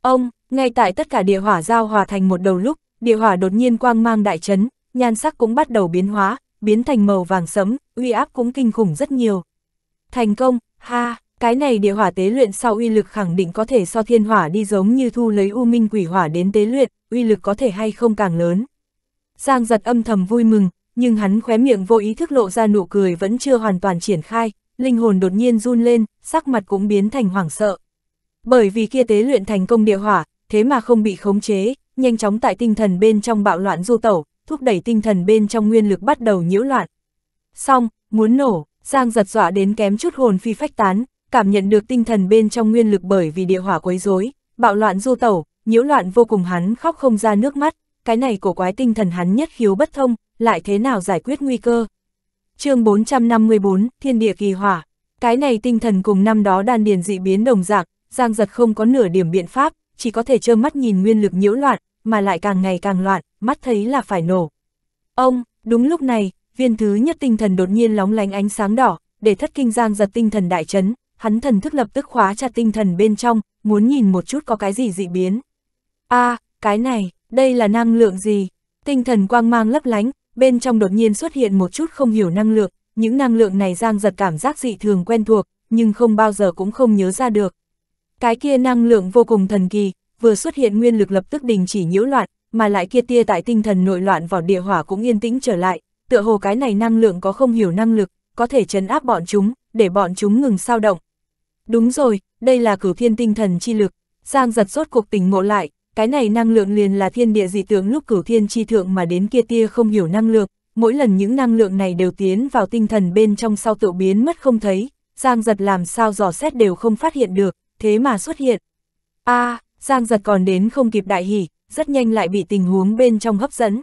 Ông, ngay tại tất cả địa hỏa giao hòa thành một đầu lúc, địa hỏa đột nhiên quang mang đại chấn, nhan sắc cũng bắt đầu biến hóa, biến thành màu vàng sẫm, uy áp cũng kinh khủng rất nhiều. Thành công, ha, cái này địa hỏa tế luyện sau uy lực khẳng định có thể so thiên hỏa đi giống như thu lấy u minh quỷ hỏa đến tế luyện, uy lực có thể hay không càng lớn. Giang giật âm thầm vui mừng, nhưng hắn khóe miệng vô ý thức lộ ra nụ cười vẫn chưa hoàn toàn triển khai, linh hồn đột nhiên run lên, sắc mặt cũng biến thành hoảng sợ. Bởi vì kia tế luyện thành công địa hỏa, thế mà không bị khống chế, nhanh chóng tại tinh thần bên trong bạo loạn du tẩu, thúc đẩy tinh thần bên trong nguyên lực bắt đầu nhiễu loạn. Xong, muốn nổ, Giang giật dọa đến kém chút hồn phi phách tán, cảm nhận được tinh thần bên trong nguyên lực bởi vì địa hỏa quấy rối, bạo loạn du tẩu, nhiễu loạn vô cùng hắn khóc không ra nước mắt, cái này của quái tinh thần hắn nhất khiếu bất thông, lại thế nào giải quyết nguy cơ chương 454, Thiên địa kỳ hỏa. Cái này tinh thần cùng năm đó đan điền dị biến đồng dạng, Giang Giật không có nửa điểm biện pháp, chỉ có thể trơ mắt nhìn nguyên lực nhiễu loạn, mà lại càng ngày càng loạn, mắt thấy là phải nổ. Ông, đúng lúc này, viên thứ nhất tinh thần đột nhiên lóng lánh ánh sáng đỏ, để thất kinh Giang Giật tinh thần đại chấn, hắn thần thức lập tức khóa chặt tinh thần bên trong, muốn nhìn một chút có cái gì dị biến. a à, cái này, đây là năng lượng gì? Tinh thần quang mang lấp lánh, bên trong đột nhiên xuất hiện một chút không hiểu năng lượng, những năng lượng này Giang giật cảm giác dị thường quen thuộc, nhưng không bao giờ cũng không nhớ ra được. Cái kia năng lượng vô cùng thần kỳ, vừa xuất hiện nguyên lực lập tức đình chỉ nhiễu loạn, mà lại kia tia tại tinh thần nội loạn vào địa hỏa cũng yên tĩnh trở lại, tựa hồ cái này năng lượng có không hiểu năng lực, có thể chấn áp bọn chúng, để bọn chúng ngừng sao động. Đúng rồi, đây là cửu thiên tinh thần chi lực, Giang giật rốt cuộc tỉnh ngộ lại, cái này năng lượng liền là thiên địa dị tượng lúc cửu thiên chi thượng mà đến kia tia không hiểu năng lượng, mỗi lần những năng lượng này đều tiến vào tinh thần bên trong sau tự biến mất không thấy, Giang giật làm sao dò xét đều không phát hiện được, thế mà xuất hiện. a à, Giang giật còn đến không kịp đại hỉ, rất nhanh lại bị tình huống bên trong hấp dẫn.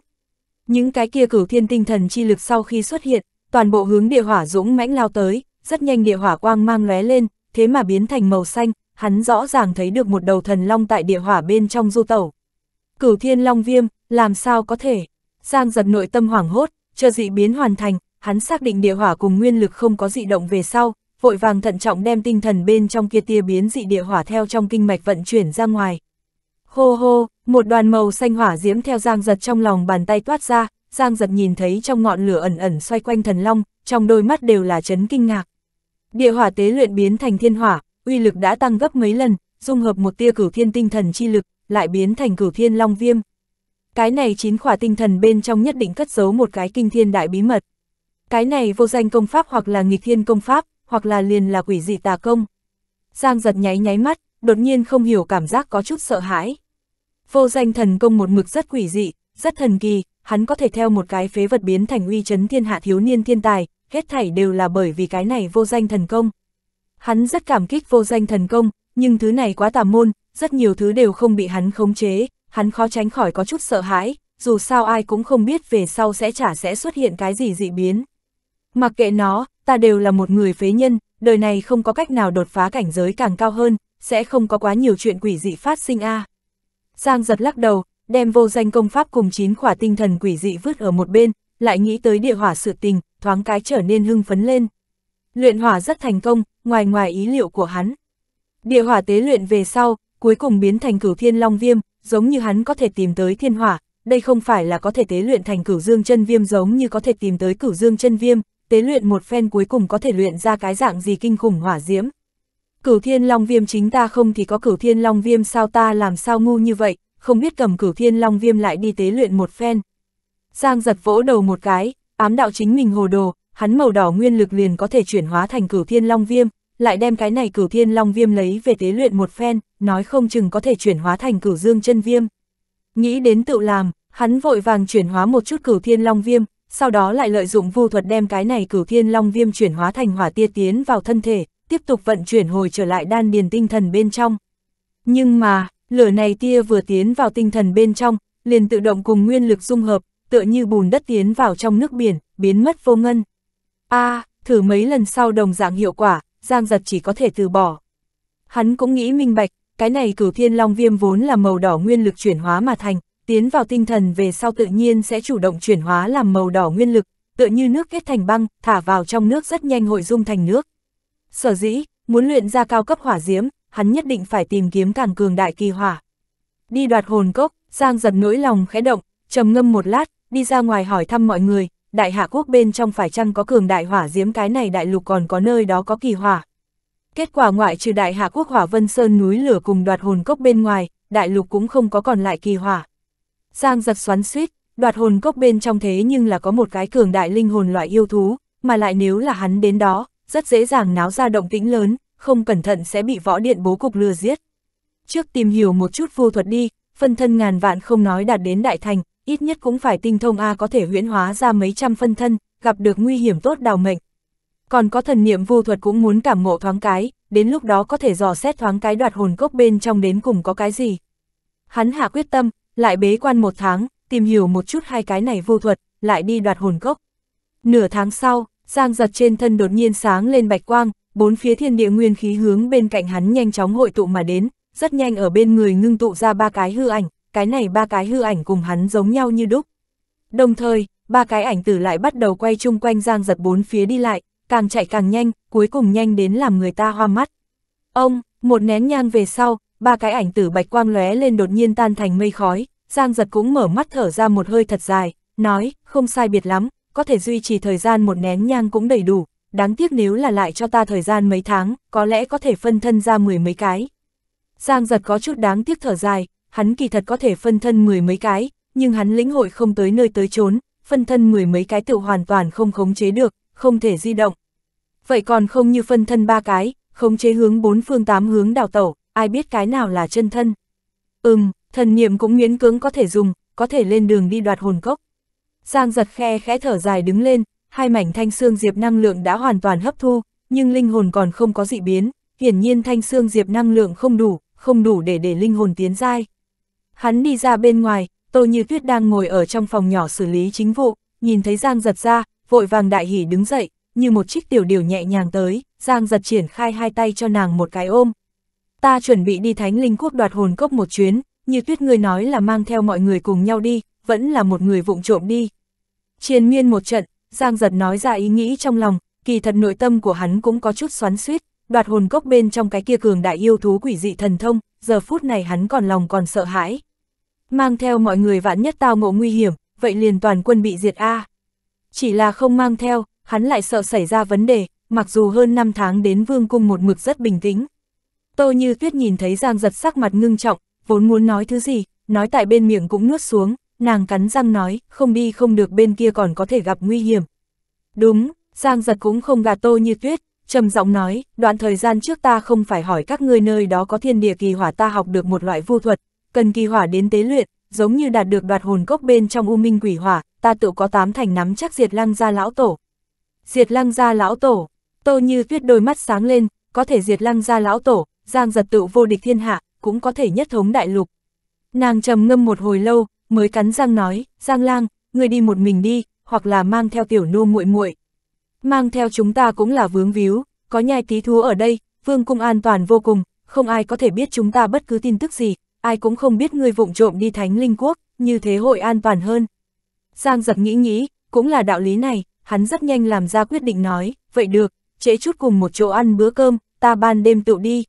Những cái kia cửu thiên tinh thần chi lực sau khi xuất hiện, toàn bộ hướng địa hỏa dũng mãnh lao tới, rất nhanh địa hỏa quang mang lóe lên, thế mà biến thành màu xanh, hắn rõ ràng thấy được một đầu thần long tại địa hỏa bên trong du tẩu. Cửu thiên long viêm, làm sao có thể? Giang giật nội tâm hoảng hốt, chờ dị biến hoàn thành, hắn xác định địa hỏa cùng nguyên lực không có dị động về sau, vội vàng thận trọng đem tinh thần bên trong kia tia biến dị địa hỏa theo trong kinh mạch vận chuyển ra ngoài. Hô hô, một đoàn màu xanh hỏa diễm theo giang giật trong lòng bàn tay toát ra, giang giật nhìn thấy trong ngọn lửa ẩn ẩn xoay quanh thần long, trong đôi mắt đều là chấn kinh ngạc. Địa hỏa tế luyện biến thành thiên hỏa, uy lực đã tăng gấp mấy lần, dung hợp một tia cửu thiên tinh thần chi lực, lại biến thành cửu thiên long viêm. Cái này chín khỏa tinh thần bên trong nhất định cất giấu một cái kinh thiên đại bí mật. Cái này vô danh công pháp hoặc là nghịch thiên công pháp, hoặc là liền là quỷ dị tà công. Giang giật nháy nháy mắt, đột nhiên không hiểu cảm giác có chút sợ hãi. Vô danh thần công một mực rất quỷ dị, rất thần kỳ, hắn có thể theo một cái phế vật biến thành uy chấn thiên hạ thiếu niên thiên tài, hết thảy đều là bởi vì cái này vô danh thần công. Hắn rất cảm kích vô danh thần công, nhưng thứ này quá tà môn, rất nhiều thứ đều không bị hắn khống chế, hắn khó tránh khỏi có chút sợ hãi, dù sao ai cũng không biết về sau sẽ chả sẽ xuất hiện cái gì dị biến. Mặc kệ nó, ta đều là một người phế nhân, đời này không có cách nào đột phá cảnh giới càng cao hơn, sẽ không có quá nhiều chuyện quỷ dị phát sinh a. Giang giật lắc đầu, đem vô danh công pháp cùng chín khỏa tinh thần quỷ dị vứt ở một bên, lại nghĩ tới địa hỏa sự tình, thoáng cái trở nên hưng phấn lên. Luyện hỏa rất thành công, ngoài ngoài ý liệu của hắn. Địa hỏa tế luyện về sau, cuối cùng biến thành cửu thiên long viêm, giống như hắn có thể tìm tới thiên hỏa, đây không phải là có thể tế luyện thành cửu dương chân viêm giống như có thể tìm tới cửu dương chân viêm, tế luyện một phen cuối cùng có thể luyện ra cái dạng gì kinh khủng hỏa diễm. Cửu thiên long viêm chính ta không thì có cửu thiên long viêm sao ta làm sao ngu như vậy, không biết cầm cửu thiên long viêm lại đi tế luyện một phen. Giang giật vỗ đầu một cái, ám đạo chính mình hồ đồ, hắn màu đỏ nguyên lực liền có thể chuyển hóa thành cửu thiên long viêm, lại đem cái này cửu thiên long viêm lấy về tế luyện một phen, nói không chừng có thể chuyển hóa thành cửu dương chân viêm. Nghĩ đến tự làm, hắn vội vàng chuyển hóa một chút cửu thiên long viêm, sau đó lại lợi dụng vu thuật đem cái này cửu thiên long viêm chuyển hóa thành hỏa tia tiến vào thân thể, tiếp tục vận chuyển hồi trở lại đan điền tinh thần bên trong. Nhưng mà, lửa này tia vừa tiến vào tinh thần bên trong, liền tự động cùng nguyên lực dung hợp, tựa như bùn đất tiến vào trong nước biển, biến mất vô ngân a à, thử mấy lần sau đồng dạng hiệu quả, Giang Giật chỉ có thể từ bỏ. Hắn cũng nghĩ minh bạch, cái này cửu thiên long viêm vốn là màu đỏ nguyên lực chuyển hóa mà thành, tiến vào tinh thần về sau tự nhiên sẽ chủ động chuyển hóa làm màu đỏ nguyên lực, tựa như nước kết thành băng, thả vào trong nước rất nhanh hội dung thành nước. Sở dĩ, muốn luyện ra cao cấp hỏa diễm, hắn nhất định phải tìm kiếm càng cường đại kỳ hỏa. Đi đoạt hồn cốc, Giang giật nỗi lòng khẽ động, trầm ngâm một lát, đi ra ngoài hỏi thăm mọi người, đại hạ quốc bên trong phải chăng có cường đại hỏa diếm cái này đại lục còn có nơi đó có kỳ hỏa. Kết quả ngoại trừ đại hạ quốc hỏa vân sơn núi lửa cùng đoạt hồn cốc bên ngoài, đại lục cũng không có còn lại kỳ hỏa. Giang giật xoắn suýt, đoạt hồn cốc bên trong thế nhưng là có một cái cường đại linh hồn loại yêu thú, mà lại nếu là hắn đến đó, rất dễ dàng náo ra động tĩnh lớn, không cẩn thận sẽ bị võ điện bố cục lừa giết. Trước tìm hiểu một chút vô thuật đi, phân thân ngàn vạn không nói đạt đến đại thành, ít nhất cũng phải tinh thông A có thể huyễn hóa ra mấy trăm phân thân, gặp được nguy hiểm tốt đào mệnh. Còn có thần niệm vô thuật cũng muốn cảm ngộ thoáng cái, đến lúc đó có thể dò xét thoáng cái đoạt hồn cốc bên trong đến cùng có cái gì. Hắn hạ quyết tâm, lại bế quan một tháng, tìm hiểu một chút hai cái này vô thuật, lại đi đoạt hồn cốc. Nửa tháng sau, giang giật trên thân đột nhiên sáng lên bạch quang, bốn phía thiên địa nguyên khí hướng bên cạnh hắn nhanh chóng hội tụ mà đến, rất nhanh ở bên người ngưng tụ ra ba cái hư ảnh, cái này ba cái hư ảnh cùng hắn giống nhau như đúc. Đồng thời, ba cái ảnh tử lại bắt đầu quay chung quanh giang giật bốn phía đi lại, càng chạy càng nhanh, cuối cùng nhanh đến làm người ta hoa mắt. Ông, một nén nhang về sau, ba cái ảnh tử bạch quang lóe lên đột nhiên tan thành mây khói, giang giật cũng mở mắt thở ra một hơi thật dài, nói, không sai biệt lắm, có thể duy trì thời gian một nén nhang cũng đầy đủ, đáng tiếc nếu là lại cho ta thời gian mấy tháng, có lẽ có thể phân thân ra mười mấy cái. Giang giật có chút đáng tiếc thở dài, hắn kỳ thật có thể phân thân mười mấy cái, nhưng hắn lĩnh hội không tới nơi tới chốn, phân thân mười mấy cái tự hoàn toàn không khống chế được, không thể di động. Vậy còn không như phân thân ba cái, khống chế hướng bốn phương tám hướng đào tẩu, ai biết cái nào là chân thân. Ừm, thần niệm cũng miễn cưỡng có thể dùng, có thể lên đường đi đoạt hồn cốc. Giang giật khe khẽ thở dài đứng lên, hai mảnh thanh xương diệp năng lượng đã hoàn toàn hấp thu, nhưng linh hồn còn không có dị biến, hiển nhiên thanh xương diệp năng lượng không đủ, không đủ để để linh hồn tiến dai. Hắn đi ra bên ngoài, Tô Như Tuyết đang ngồi ở trong phòng nhỏ xử lý chính vụ, nhìn thấy Giang giật ra, vội vàng đại hỉ đứng dậy, như một chiếc tiểu điều nhẹ nhàng tới, Giang giật triển khai hai tay cho nàng một cái ôm. Ta chuẩn bị đi Thánh Linh Quốc đoạt hồn cốc một chuyến, như Tuyết ngươi nói là mang theo mọi người cùng nhau đi, vẫn là một người vụng trộm đi. Triền miên một trận, Giang giật nói ra ý nghĩ trong lòng, kỳ thật nội tâm của hắn cũng có chút xoắn suýt, đoạt hồn cốc bên trong cái kia cường đại yêu thú quỷ dị thần thông, giờ phút này hắn còn lòng còn sợ hãi, mang theo mọi người vạn nhất tao ngộ nguy hiểm, vậy liền toàn quân bị diệt a. À. Chỉ là không mang theo, hắn lại sợ xảy ra vấn đề, mặc dù hơn 5 tháng đến vương cung một mực rất bình tĩnh. Tô Như Tuyết nhìn thấy Giang giật sắc mặt ngưng trọng, vốn muốn nói thứ gì, nói tại bên miệng cũng nuốt xuống, nàng cắn răng nói, không đi không được bên kia còn có thể gặp nguy hiểm. Đúng, Giang giật cũng không gạt Tô Như Tuyết, trầm giọng nói, đoạn thời gian trước ta không phải hỏi các ngươi nơi đó có thiên địa kỳ hỏa ta học được một loại vu thuật, cần kỳ hỏa đến tế luyện, giống như đạt được đoạt hồn cốc bên trong u minh quỷ hỏa, ta tự có tám thành nắm chắc diệt lăng gia lão tổ. Diệt lăng gia lão tổ, tô như tuyết đôi mắt sáng lên, có thể diệt lăng gia lão tổ, giang giật tự vô địch thiên hạ, cũng có thể nhất thống đại lục. Nàng trầm ngâm một hồi lâu, mới cắn răng nói, giang lang, người đi một mình đi, hoặc là mang theo tiểu nô muội muội Mang theo chúng ta cũng là vướng víu, có nhai tí thú ở đây, vương cung an toàn vô cùng, không ai có thể biết chúng ta bất cứ tin tức gì, ai cũng không biết ngươi vụng trộm đi thánh linh quốc, như thế hội an toàn hơn. Giang giật nghĩ nghĩ, cũng là đạo lý này, hắn rất nhanh làm ra quyết định nói, vậy được, trễ chút cùng một chỗ ăn bữa cơm, ta ban đêm tựu đi.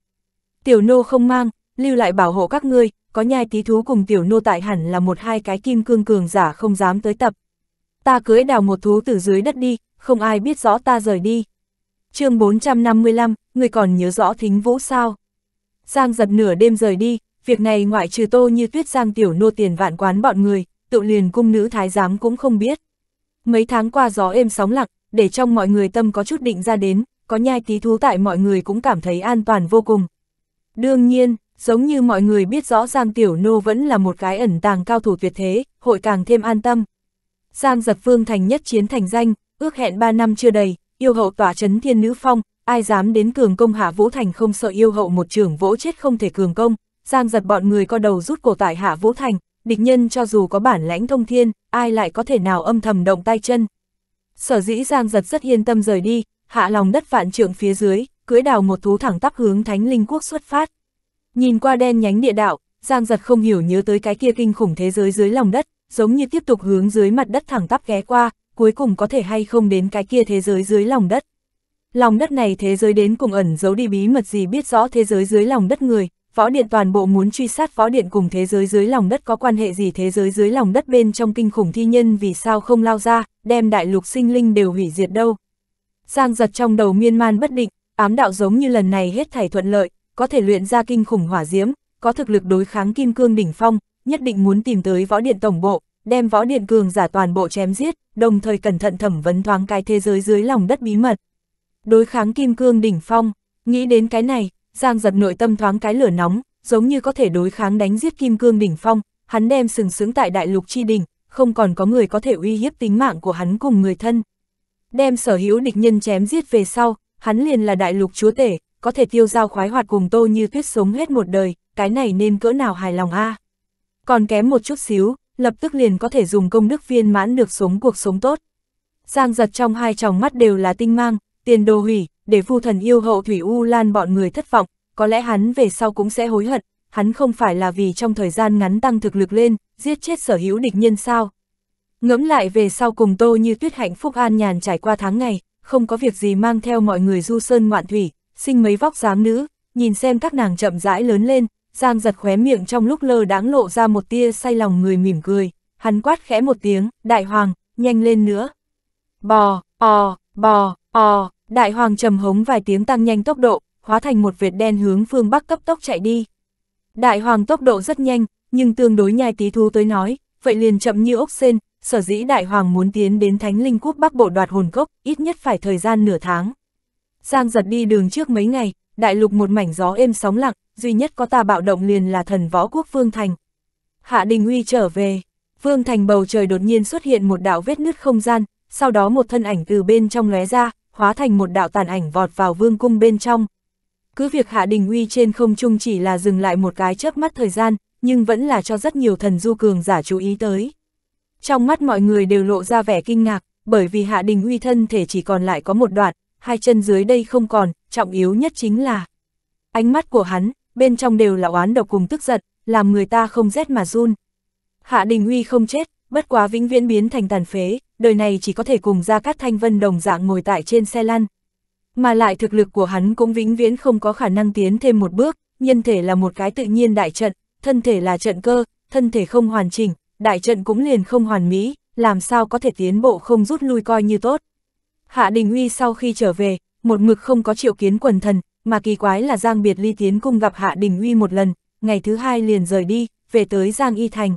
Tiểu nô không mang, lưu lại bảo hộ các ngươi, có nhai tí thú cùng tiểu nô tại hẳn là một hai cái kim cương cường giả không dám tới tập. Ta cưới đào một thú từ dưới đất đi, không ai biết rõ ta rời đi. chương 455, người còn nhớ rõ thính vũ sao? Giang giật nửa đêm rời đi, việc này ngoại trừ tô như tuyết giang tiểu nô tiền vạn quán bọn người, tự liền cung nữ thái giám cũng không biết. Mấy tháng qua gió êm sóng lặng, để trong mọi người tâm có chút định ra đến, có nhai tí thú tại mọi người cũng cảm thấy an toàn vô cùng. Đương nhiên, giống như mọi người biết rõ Giang Tiểu Nô vẫn là một cái ẩn tàng cao thủ tuyệt thế, hội càng thêm an tâm. Giang giật phương thành nhất chiến thành danh, ước hẹn 3 năm chưa đầy, yêu hậu tỏa chấn thiên nữ phong, ai dám đến cường công hạ vũ thành không sợ yêu hậu một trưởng vỗ chết không thể cường công. Giang giật bọn người co đầu rút cổ tại Hạ Vũ Thành, địch nhân cho dù có bản lãnh thông thiên, ai lại có thể nào âm thầm động tay chân. Sở dĩ Giang giật rất yên tâm rời đi, hạ lòng đất vạn trượng phía dưới, cưỡi đào một thú thẳng tắp hướng thánh linh quốc xuất phát. Nhìn qua đen nhánh địa đạo, Giang giật không hiểu nhớ tới cái kia kinh khủng thế giới dưới lòng đất, giống như tiếp tục hướng dưới mặt đất thẳng tắp ghé qua, cuối cùng có thể hay không đến cái kia thế giới dưới lòng đất. Lòng đất này thế giới đến cùng ẩn giấu đi bí mật gì biết rõ thế giới dưới lòng đất người, Võ Điện toàn bộ muốn truy sát Võ Điện cùng thế giới dưới lòng đất có quan hệ gì thế giới dưới lòng đất bên trong kinh khủng thi nhân vì sao không lao ra, đem đại lục sinh linh đều hủy diệt đâu. Giang giật trong đầu miên man bất định, ám đạo giống như lần này hết thảy thuận lợi, có thể luyện ra kinh khủng hỏa diễm, có thực lực đối kháng kim cương đỉnh phong, nhất định muốn tìm tới Võ Điện tổng bộ, đem Võ Điện cường giả toàn bộ chém giết, đồng thời cẩn thận thẩm vấn thoáng cái thế giới dưới lòng đất bí mật. Đối kháng kim cương đỉnh phong, nghĩ đến cái này, Giang giật nội tâm thoáng cái lửa nóng, giống như có thể đối kháng đánh giết kim cương đỉnh phong, hắn đem sừng sướng tại đại lục chi đỉnh, không còn có người có thể uy hiếp tính mạng của hắn cùng người thân. Đem sở hữu địch nhân chém giết về sau, hắn liền là đại lục chúa tể, có thể tiêu giao khoái hoạt cùng tô như tuyết sống hết một đời, cái này nên cỡ nào hài lòng a à? Còn kém một chút xíu, lập tức liền có thể dùng công đức viên mãn được sống cuộc sống tốt. Giang giật trong hai tròng mắt đều là tinh mang, tiền đồ hủy, để vu thần yêu hậu Thủy U Lan bọn người thất vọng, có lẽ hắn về sau cũng sẽ hối hận, hắn không phải là vì trong thời gian ngắn tăng thực lực lên, giết chết sở hữu địch nhân sao. Ngẫm lại về sau cùng tô như tuyết hạnh phúc an nhàn trải qua tháng ngày, không có việc gì mang theo mọi người du sơn ngoạn thủy, sinh mấy vóc dáng nữ, nhìn xem các nàng chậm rãi lớn lên, Giang giật khóe miệng trong lúc lơ đáng lộ ra một tia say lòng người mỉm cười, hắn quát khẽ một tiếng, đại hoàng, nhanh lên nữa. Bò, o, bò, o, Đại hoàng trầm hống vài tiếng tăng nhanh tốc độ, hóa thành một vệt đen hướng phương bắc cấp tốc chạy đi. Đại hoàng tốc độ rất nhanh, nhưng tương đối nhai tí thu tới nói, vậy liền chậm như ốc sen, sở dĩ đại hoàng muốn tiến đến thánh linh Quốc bắc bộ đoạt hồn cốc, ít nhất phải thời gian nửa tháng. Giang giật đi đường trước mấy ngày, đại lục một mảnh gió êm sóng lặng, duy nhất có tà bạo động liền là thần võ quốc Phương Thành. Hạ Đình Uy trở về, Phương Thành bầu trời đột nhiên xuất hiện một đạo vết nứt không gian, sau đó một thân ảnh từ bên trong lóe ra, hóa thành một đạo tàn ảnh vọt vào vương cung bên trong. Cứ việc Hạ Đình Uy trên không trung chỉ là dừng lại một cái chớp mắt thời gian, nhưng vẫn là cho rất nhiều thần du cường giả chú ý tới. Trong mắt mọi người đều lộ ra vẻ kinh ngạc, bởi vì Hạ Đình Uy thân thể chỉ còn lại có một đoạn, hai chân dưới đây không còn, trọng yếu nhất chính là ánh mắt của hắn, bên trong đều là oán độc cùng tức giận, làm người ta không rét mà run. Hạ Đình Uy không chết, bất quá vĩnh viễn biến thành tàn phế, đời này chỉ có thể cùng Gia Cát Thanh Vân đồng dạng ngồi tại trên xe lăn. Mà lại thực lực của hắn cũng vĩnh viễn không có khả năng tiến thêm một bước, nhân thể là một cái tự nhiên đại trận, thân thể là trận cơ, thân thể không hoàn chỉnh, đại trận cũng liền không hoàn mỹ, làm sao có thể tiến bộ không rút lui coi như tốt. Hạ Đình Uy sau khi trở về, một mực không có triệu kiến quần thần, mà kỳ quái là Giang Biệt Ly tiến cung gặp Hạ Đình Uy một lần, ngày thứ hai liền rời đi, về tới Giang Y Thành.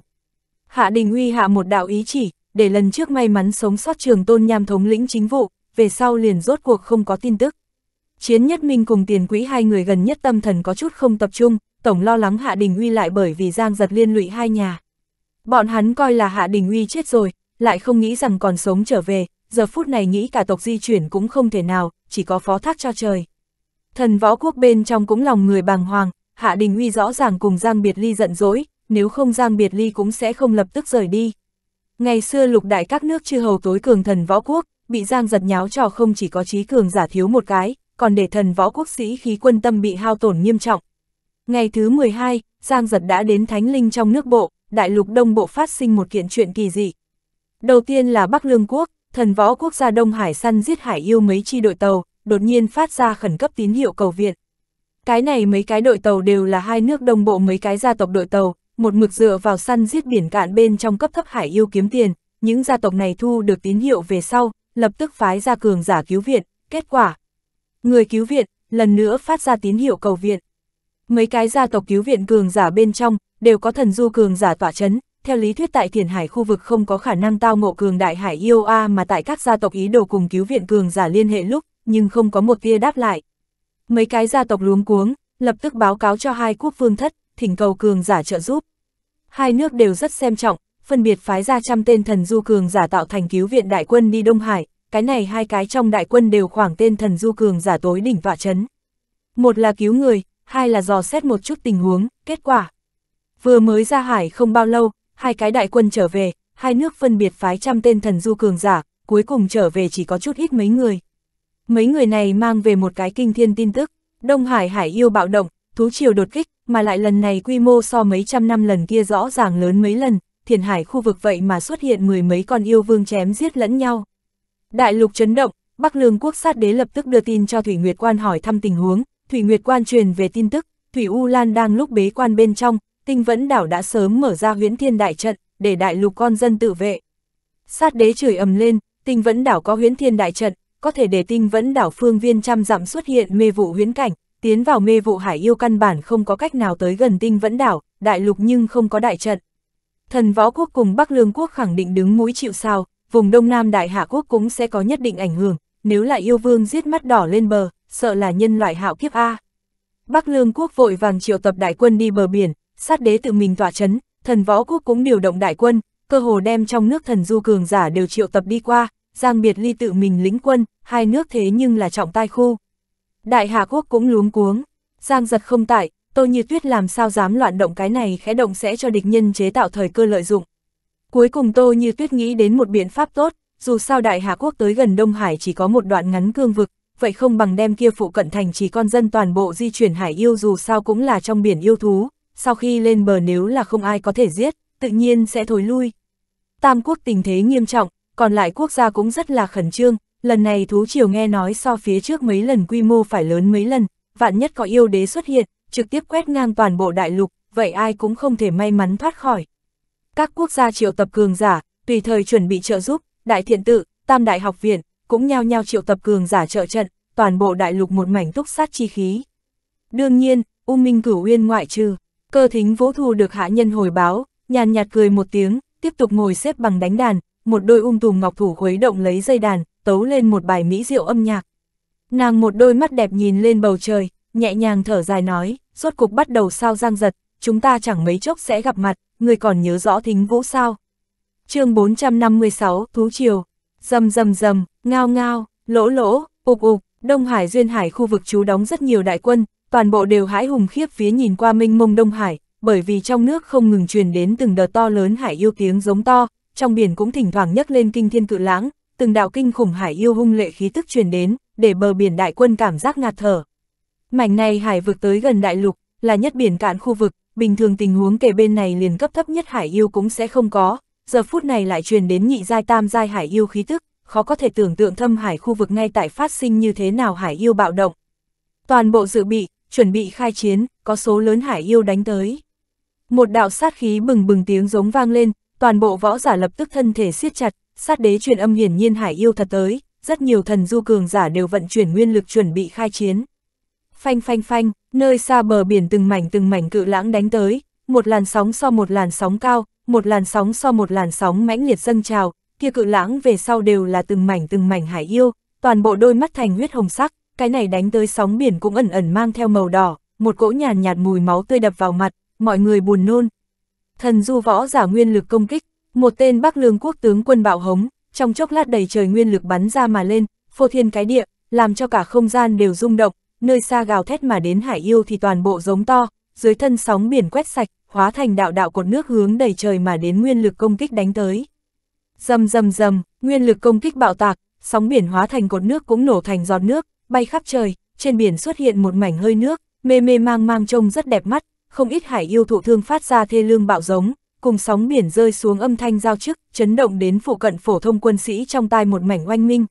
Hạ Đình Uy hạ một đạo ý chỉ, để lần trước may mắn sống sót trường tôn nham thống lĩnh chính vụ, về sau liền rốt cuộc không có tin tức. Chiến Nhất Minh cùng tiền quỹ hai người gần nhất tâm thần có chút không tập trung, tổng lo lắng Hạ Đình Uy lại bởi vì giang giật liên lụy hai nhà. Bọn hắn coi là Hạ Đình Uy chết rồi, lại không nghĩ rằng còn sống trở về, giờ phút này nghĩ cả tộc di chuyển cũng không thể nào, chỉ có phó thác cho trời. Thần võ quốc bên trong cũng lòng người bàng hoàng, Hạ Đình Uy rõ ràng cùng Giang Biệt Ly giận dỗi, nếu không Giang Biệt Ly cũng sẽ không lập tức rời đi. Ngày xưa lục đại các nước chư hầu tối cường thần võ quốc, bị Giang giật nháo trò không chỉ có trí cường giả thiếu một cái, còn để thần võ quốc sĩ khí quân tâm bị hao tổn nghiêm trọng. Ngày thứ 12, Giang giật đã đến Thánh Linh trong nước bộ, đại lục Đông Bộ phát sinh một kiện chuyện kỳ dị. Đầu tiên là Bắc Lương Quốc, thần võ quốc gia Đông Hải săn giết hải yêu mấy chi đội tàu, đột nhiên phát ra khẩn cấp tín hiệu cầu viện. Cái này mấy cái đội tàu đều là hai nước Đông Bộ mấy cái gia tộc đội tàu, một mực dựa vào săn giết biển cạn bên trong cấp thấp hải yêu kiếm tiền, những gia tộc này thu được tín hiệu về sau, lập tức phái ra cường giả cứu viện, kết quả. Người cứu viện, lần nữa phát ra tín hiệu cầu viện. Mấy cái gia tộc cứu viện cường giả bên trong, đều có thần du cường giả tỏa chấn, theo lý thuyết tại thiền hải khu vực không có khả năng tao ngộ cường đại hải yêu a mà tại các gia tộc ý đồ cùng cứu viện cường giả liên hệ lúc, nhưng không có một tia đáp lại. Mấy cái gia tộc luống cuống, lập tức báo cáo cho hai quốc vương thất, thỉnh cầu cường giả trợ giúp hai nước đều rất xem trọng, phân biệt phái ra trăm tên thần du cường giả tạo thành cứu viện đại quân đi Đông Hải, cái này hai cái trong đại quân đều khoảng tên thần du cường giả tối đỉnh tọa chấn. Một là cứu người, hai là dò xét một chút tình huống, kết quả. Vừa mới ra hải không bao lâu, hai cái đại quân trở về, hai nước phân biệt phái trăm tên thần du cường giả, cuối cùng trở về chỉ có chút ít mấy người. Mấy người này mang về một cái kinh thiên tin tức, Đông Hải hải yêu bạo động, thú triều đột kích, mà lại lần này quy mô so mấy trăm năm lần kia rõ ràng lớn mấy lần, thiền hải khu vực vậy mà xuất hiện mười mấy con yêu vương chém giết lẫn nhau. Đại lục chấn động, Bắc Lương quốc sát đế lập tức đưa tin cho Thủy Nguyệt Quan hỏi thăm tình huống, Thủy Nguyệt Quan truyền về tin tức, Thủy U Lan đang lúc bế quan bên trong, tinh vẫn đảo đã sớm mở ra huyễn thiên đại trận, để đại lục con dân tự vệ. Sát đế chửi ầm lên, tinh vẫn đảo có huyễn thiên đại trận, có thể để tinh vẫn đảo phương viên trăm dặm xuất hiện mê vụ huyễn cảnh, Tiến vào mê vụ hải yêu căn bản không có cách nào tới gần tinh vẫn đảo, đại lục nhưng không có đại trận. Thần võ quốc cùng Bắc Lương quốc khẳng định đứng mũi chịu sao, vùng Đông Nam Đại Hạ quốc cũng sẽ có nhất định ảnh hưởng, nếu là yêu vương giết mắt đỏ lên bờ, sợ là nhân loại hạo kiếp A. Bắc Lương quốc vội vàng triệu tập đại quân đi bờ biển, sát đế tự mình tỏa chấn, thần võ quốc cũng điều động đại quân, cơ hồ đem trong nước thần du cường giả đều triệu tập đi qua, giang biệt ly tự mình lĩnh quân, hai nước thế nhưng là trọng tai khu. Đại Hà Quốc cũng luống cuống, Giang giật không tại, tôi Như Tuyết làm sao dám loạn động cái này khẽ động sẽ cho địch nhân chế tạo thời cơ lợi dụng. Cuối cùng tôi Như Tuyết nghĩ đến một biện pháp tốt, dù sao Đại Hà Quốc tới gần Đông Hải chỉ có một đoạn ngắn cương vực, vậy không bằng đem kia phụ cận thành chỉ con dân toàn bộ di chuyển hải yêu dù sao cũng là trong biển yêu thú, sau khi lên bờ nếu là không ai có thể giết, tự nhiên sẽ thối lui. Tam quốc tình thế nghiêm trọng, còn lại quốc gia cũng rất là khẩn trương, lần này thú triều nghe nói so phía trước mấy lần quy mô phải lớn mấy lần, vạn nhất có yêu đế xuất hiện, trực tiếp quét ngang toàn bộ đại lục, vậy ai cũng không thể may mắn thoát khỏi. Các quốc gia triệu tập cường giả, tùy thời chuẩn bị trợ giúp, đại thiện tự, tam đại học viện, cũng nhao nhao triệu tập cường giả trợ trận, toàn bộ đại lục một mảnh túc sát chi khí. Đương nhiên, U Minh cửu uyên ngoại trừ, cơ thính vũ thu được hạ nhân hồi báo, nhàn nhạt cười một tiếng, tiếp tục ngồi xếp bằng đánh đàn, một đôi um tùm ngọc thủ khuấy động lấy dây đàn, tấu lên một bài mỹ diệu âm nhạc. Nàng một đôi mắt đẹp nhìn lên bầu trời, nhẹ nhàng thở dài nói, rốt cục bắt đầu sao giang giật, chúng ta chẳng mấy chốc sẽ gặp mặt, người còn nhớ rõ thính vũ sao. chương 456, Thú Triều, rầm rầm rầm ngao ngao, lỗ lỗ, ục ục, Đông Hải Duyên Hải khu vực chú đóng rất nhiều đại quân, toàn bộ đều hãi hùng khiếp phía nhìn qua minh mông Đông Hải, bởi vì trong nước không ngừng truyền đến từng đợt to lớn hải yêu tiếng giống to, trong biển cũng thỉnh thoảng nhấc lên kinh thiên cự lãng, từng đạo kinh khủng hải yêu hung lệ khí tức truyền đến, để bờ biển đại quân cảm giác ngạt thở. Mảnh này hải vực tới gần đại lục, là nhất biển cạn khu vực, bình thường tình huống kể bên này liền cấp thấp nhất hải yêu cũng sẽ không có, giờ phút này lại truyền đến nhị giai tam giai hải yêu khí tức, khó có thể tưởng tượng thâm hải khu vực ngay tại phát sinh như thế nào hải yêu bạo động. Toàn bộ dự bị, chuẩn bị khai chiến, có số lớn hải yêu đánh tới. Một đạo sát khí bừng bừng tiếng giống vang lên, toàn bộ võ giả lập tức thân thể siết chặt, sát đế truyền âm hiển nhiên hải yêu thật tới, rất nhiều thần du cường giả đều vận chuyển nguyên lực chuẩn bị khai chiến. Phanh phanh phanh, nơi xa bờ biển từng mảnh từng mảnh cự lãng đánh tới, một làn sóng so một làn sóng cao, một làn sóng so một làn sóng mãnh liệt dâng trào, kia cự lãng về sau đều là từng mảnh từng mảnh hải yêu, toàn bộ đôi mắt thành huyết hồng sắc, cái này đánh tới sóng biển cũng ẩn ẩn mang theo màu đỏ, một cỗ nhàn nhạt, nhạt mùi máu tươi đập vào mặt, mọi người buồn nôn, thần du võ giả nguyên lực công kích, một tên Bắc Lương quốc tướng quân bạo hống, trong chốc lát đầy trời nguyên lực bắn ra mà lên, phô thiên cái địa, làm cho cả không gian đều rung động, nơi xa gào thét mà đến hải yêu thì toàn bộ giống to, dưới thân sóng biển quét sạch, hóa thành đạo đạo cột nước hướng đầy trời mà đến nguyên lực công kích đánh tới. Dầm dầm dầm, nguyên lực công kích bạo tạc, sóng biển hóa thành cột nước cũng nổ thành giọt nước, bay khắp trời, trên biển xuất hiện một mảnh hơi nước, mê mê mang mang trông rất đẹp mắt, không ít hải yêu thụ thương phát ra thê lương bạo giống, cùng sóng biển rơi xuống âm thanh giao chức, chấn động đến phụ cận phổ thông quân sĩ trong tai một mảnh oanh minh.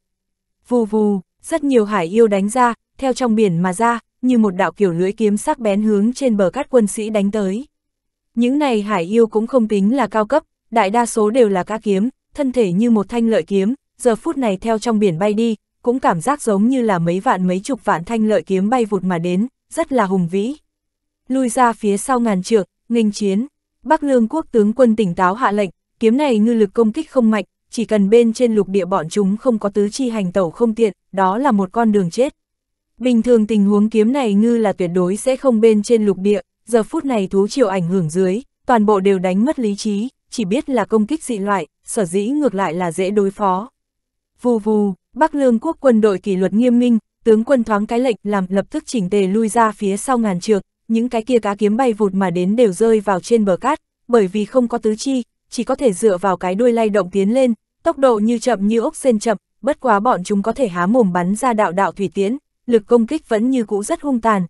Vù vù, rất nhiều hải yêu đánh ra, theo trong biển mà ra, như một đạo kiểu lưỡi kiếm sắc bén hướng trên bờ cát quân sĩ đánh tới. Những này hải yêu cũng không tính là cao cấp, đại đa số đều là cá kiếm, thân thể như một thanh lợi kiếm, giờ phút này theo trong biển bay đi, cũng cảm giác giống như là mấy vạn mấy chục vạn thanh lợi kiếm bay vụt mà đến, rất là hùng vĩ lui ra phía sau ngàn trượng, nghênh chiến. Bắc Lương quốc tướng quân tỉnh táo hạ lệnh, kiếm này ngư lực công kích không mạnh, chỉ cần bên trên lục địa bọn chúng không có tứ chi hành tẩu không tiện, đó là một con đường chết. Bình thường tình huống kiếm này ngư là tuyệt đối sẽ không bên trên lục địa, giờ phút này thú chiều ảnh hưởng dưới, toàn bộ đều đánh mất lý trí, chỉ biết là công kích dị loại, sở dĩ ngược lại là dễ đối phó. Vù vù, Bắc Lương quốc quân đội kỷ luật nghiêm minh, tướng quân thoáng cái lệnh làm lập tức chỉnh tề lui ra phía sau ngàn trượng, những cái kia cá kiếm bay vụt mà đến đều rơi vào trên bờ cát, bởi vì không có tứ chi, chỉ có thể dựa vào cái đuôi lay động tiến lên, tốc độ như chậm như ốc sen chậm, bất quá bọn chúng có thể há mồm bắn ra đạo đạo thủy tiễn, lực công kích vẫn như cũ rất hung tàn.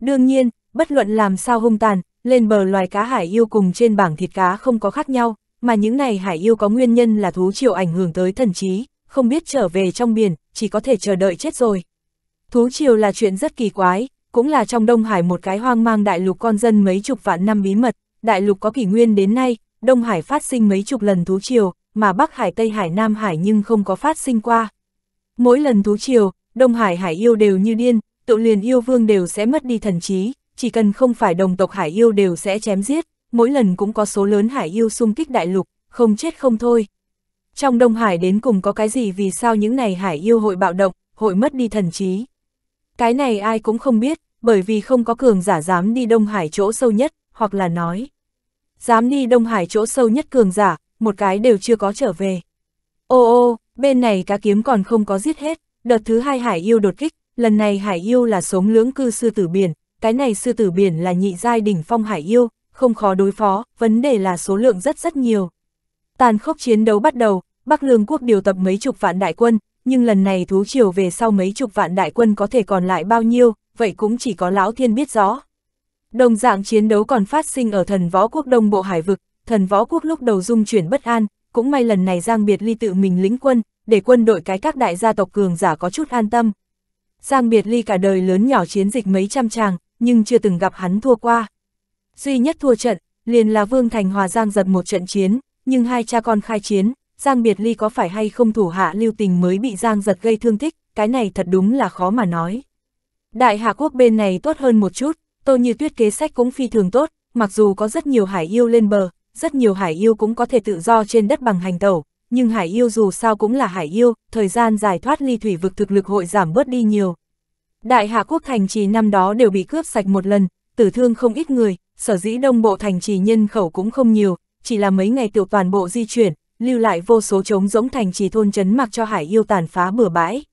Đương nhiên, bất luận làm sao hung tàn, lên bờ loài cá hải yêu cùng trên bảng thịt cá không có khác nhau, mà những này hải yêu có nguyên nhân là thú triều ảnh hưởng tới thần trí, không biết trở về trong biển, chỉ có thể chờ đợi chết rồi. Thú triều là chuyện rất kỳ quái, cũng là trong Đông Hải một cái hoang mang đại lục con dân mấy chục vạn năm bí mật, đại lục có kỷ nguyên đến nay, Đông Hải phát sinh mấy chục lần thú triều, mà Bắc Hải Tây Hải Nam Hải nhưng không có phát sinh qua. Mỗi lần thú triều, Đông Hải Hải yêu đều như điên, tự liền yêu vương đều sẽ mất đi thần trí, chỉ cần không phải đồng tộc Hải yêu đều sẽ chém giết, mỗi lần cũng có số lớn Hải yêu xung kích đại lục, không chết không thôi. Trong Đông Hải đến cùng có cái gì vì sao những này Hải yêu hội bạo động, hội mất đi thần trí. Cái này ai cũng không biết, bởi vì không có cường giả dám đi Đông Hải chỗ sâu nhất, hoặc là nói. Dám đi Đông Hải chỗ sâu nhất cường giả, một cái đều chưa có trở về. Ô ô, bên này cá kiếm còn không có giết hết, đợt thứ hai Hải Yêu đột kích, lần này Hải Yêu là sống lưỡng cư sư tử biển, cái này sư tử biển là nhị giai đỉnh phong Hải Yêu, không khó đối phó, vấn đề là số lượng rất rất nhiều. Tàn khốc chiến đấu bắt đầu, Bắc Lương quốc điều tập mấy chục vạn đại quân, nhưng lần này thú triều về sau mấy chục vạn đại quân có thể còn lại bao nhiêu, vậy cũng chỉ có lão thiên biết rõ. Đồng dạng chiến đấu còn phát sinh ở thần võ quốc đông bộ hải vực, thần võ quốc lúc đầu dung chuyển bất an, cũng may lần này Giang Biệt Ly tự mình lĩnh quân, để quân đội cái các đại gia tộc cường giả có chút an tâm. Giang Biệt Ly cả đời lớn nhỏ chiến dịch mấy trăm tràng, nhưng chưa từng gặp hắn thua qua. Duy nhất thua trận, liền là Vương Thành Hòa Giang giật một trận chiến, nhưng hai cha con khai chiến, Giang Biệt Ly có phải hay không thủ hạ lưu tình mới bị Giang giật gây thương tích, cái này thật đúng là khó mà nói. Đại Hạ Quốc bên này tốt hơn một chút, Tô Như Tuyết kế sách cũng phi thường tốt, mặc dù có rất nhiều hải yêu lên bờ, rất nhiều hải yêu cũng có thể tự do trên đất bằng hành tẩu, nhưng hải yêu dù sao cũng là hải yêu, thời gian giải thoát ly thủy vực thực lực hội giảm bớt đi nhiều. Đại Hạ Quốc thành trì năm đó đều bị cướp sạch một lần, tử thương không ít người, sở dĩ đông bộ thành trì nhân khẩu cũng không nhiều, chỉ là mấy ngày tiểu toàn bộ di chuyển, lưu lại vô số trống rỗng thành trì thôn trấn mặc cho hải yêu tàn phá bừa bãi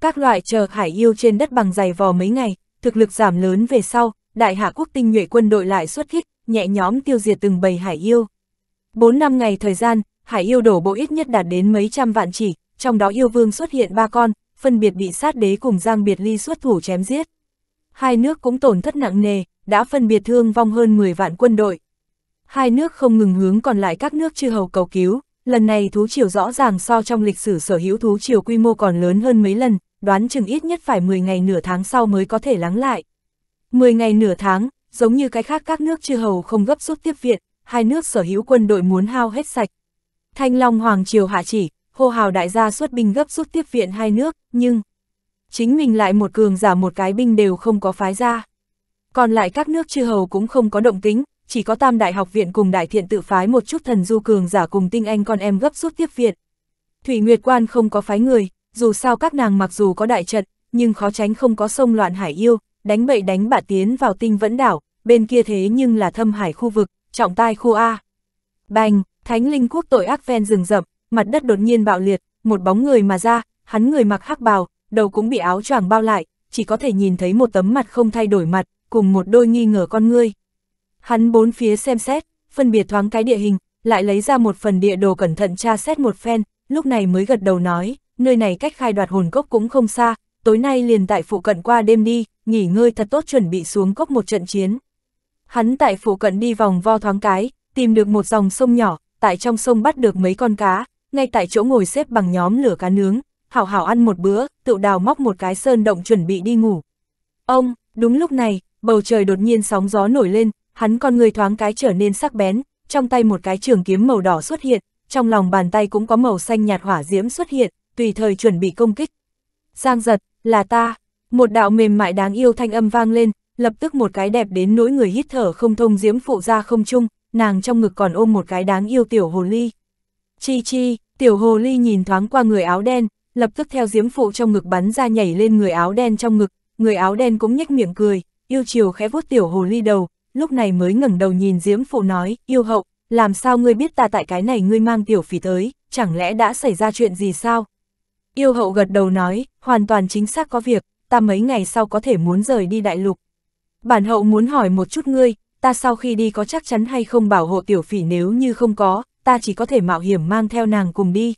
các loại chờ hải yêu trên đất bằng dày vò mấy ngày, thực lực giảm lớn về sau, đại hạ quốc tinh nhuệ quân đội lại xuất kích, nhẹ nhóm tiêu diệt từng bầy hải yêu. 4 năm ngày thời gian, hải yêu đổ bộ ít nhất đạt đến mấy trăm vạn chỉ, trong đó yêu vương xuất hiện ba con, phân biệt bị sát đế cùng Giang Biệt Ly xuất thủ chém giết. Hai nước cũng tổn thất nặng nề, đã phân biệt thương vong hơn 10 vạn quân đội. Hai nước không ngừng hướng còn lại các nước chư hầu cầu cứu, lần này thú triều rõ ràng so trong lịch sử sở hữu thú triều quy mô còn lớn hơn mấy lần, đoán chừng ít nhất phải 10 ngày nửa tháng sau mới có thể lắng lại. 10 ngày nửa tháng, giống như cái khác các nước chư hầu không gấp rút tiếp viện, hai nước sở hữu quân đội muốn hao hết sạch. Thanh Long Hoàng Triều hạ chỉ, hô hào đại gia xuất binh gấp rút tiếp viện hai nước, nhưng chính mình lại một cường giả một cái binh đều không có phái ra. Còn lại các nước chư hầu cũng không có động tính, chỉ có tam đại học viện cùng đại thiện tự phái một chút thần du cường giả cùng tinh anh con em gấp rút tiếp viện. Thủy Nguyệt Quan không có phái người, dù sao các nàng mặc dù có đại trận, nhưng khó tránh không có sông loạn hải yêu, đánh bậy đánh bạ tiến vào tinh vẫn đảo, bên kia thế nhưng là thâm hải khu vực, trọng tai khu A. Bành, thánh linh quốc tội ác ven rừng rậm, mặt đất đột nhiên bạo liệt, một bóng người mà ra, hắn người mặc hắc bào, đầu cũng bị áo choàng bao lại, chỉ có thể nhìn thấy một tấm mặt không thay đổi mặt, cùng một đôi nghi ngờ con ngươi. Hắn bốn phía xem xét, phân biệt thoáng cái địa hình, lại lấy ra một phần địa đồ cẩn thận tra xét một phen, lúc này mới gật đầu nói, nơi này cách khai đoạt hồn cốc cũng không xa, tối nay liền tại phụ cận qua đêm đi, nghỉ ngơi thật tốt chuẩn bị xuống cốc một trận chiến. Hắn tại phụ cận đi vòng vo thoáng cái, tìm được một dòng sông nhỏ, tại trong sông bắt được mấy con cá, ngay tại chỗ ngồi xếp bằng nhóm lửa cá nướng, hảo hảo ăn một bữa, tự đào móc một cái sơn động chuẩn bị đi ngủ. Ông, đúng lúc này, bầu trời đột nhiên sóng gió nổi lên, hắn con người thoáng cái trở nên sắc bén, trong tay một cái trường kiếm màu đỏ xuất hiện, trong lòng bàn tay cũng có màu xanh nhạt hỏa diễm xuất hiện, tùy thời chuẩn bị công kích. Giang giật, là ta, một đạo mềm mại đáng yêu thanh âm vang lên, lập tức một cái đẹp đến nỗi người hít thở không thông diễm phụ ra không chung, nàng trong ngực còn ôm một cái đáng yêu tiểu hồ ly. Chi chi, tiểu hồ ly nhìn thoáng qua người áo đen, lập tức theo diễm phụ trong ngực bắn ra nhảy lên người áo đen trong ngực, người áo đen cũng nhếch miệng cười, yêu chiều khẽ vuốt tiểu hồ ly đầu, lúc này mới ngẩng đầu nhìn diễm phụ nói, yêu hậu, làm sao ngươi biết ta tại cái này ngươi mang tiểu phỉ tới, chẳng lẽ đã xảy ra chuyện gì sao? Yêu hậu gật đầu nói, hoàn toàn chính xác có việc, ta mấy ngày sau có thể muốn rời đi đại lục. Bản hậu muốn hỏi một chút ngươi, ta sau khi đi có chắc chắn hay không bảo hộ tiểu phỉ nếu như không có, ta chỉ có thể mạo hiểm mang theo nàng cùng đi.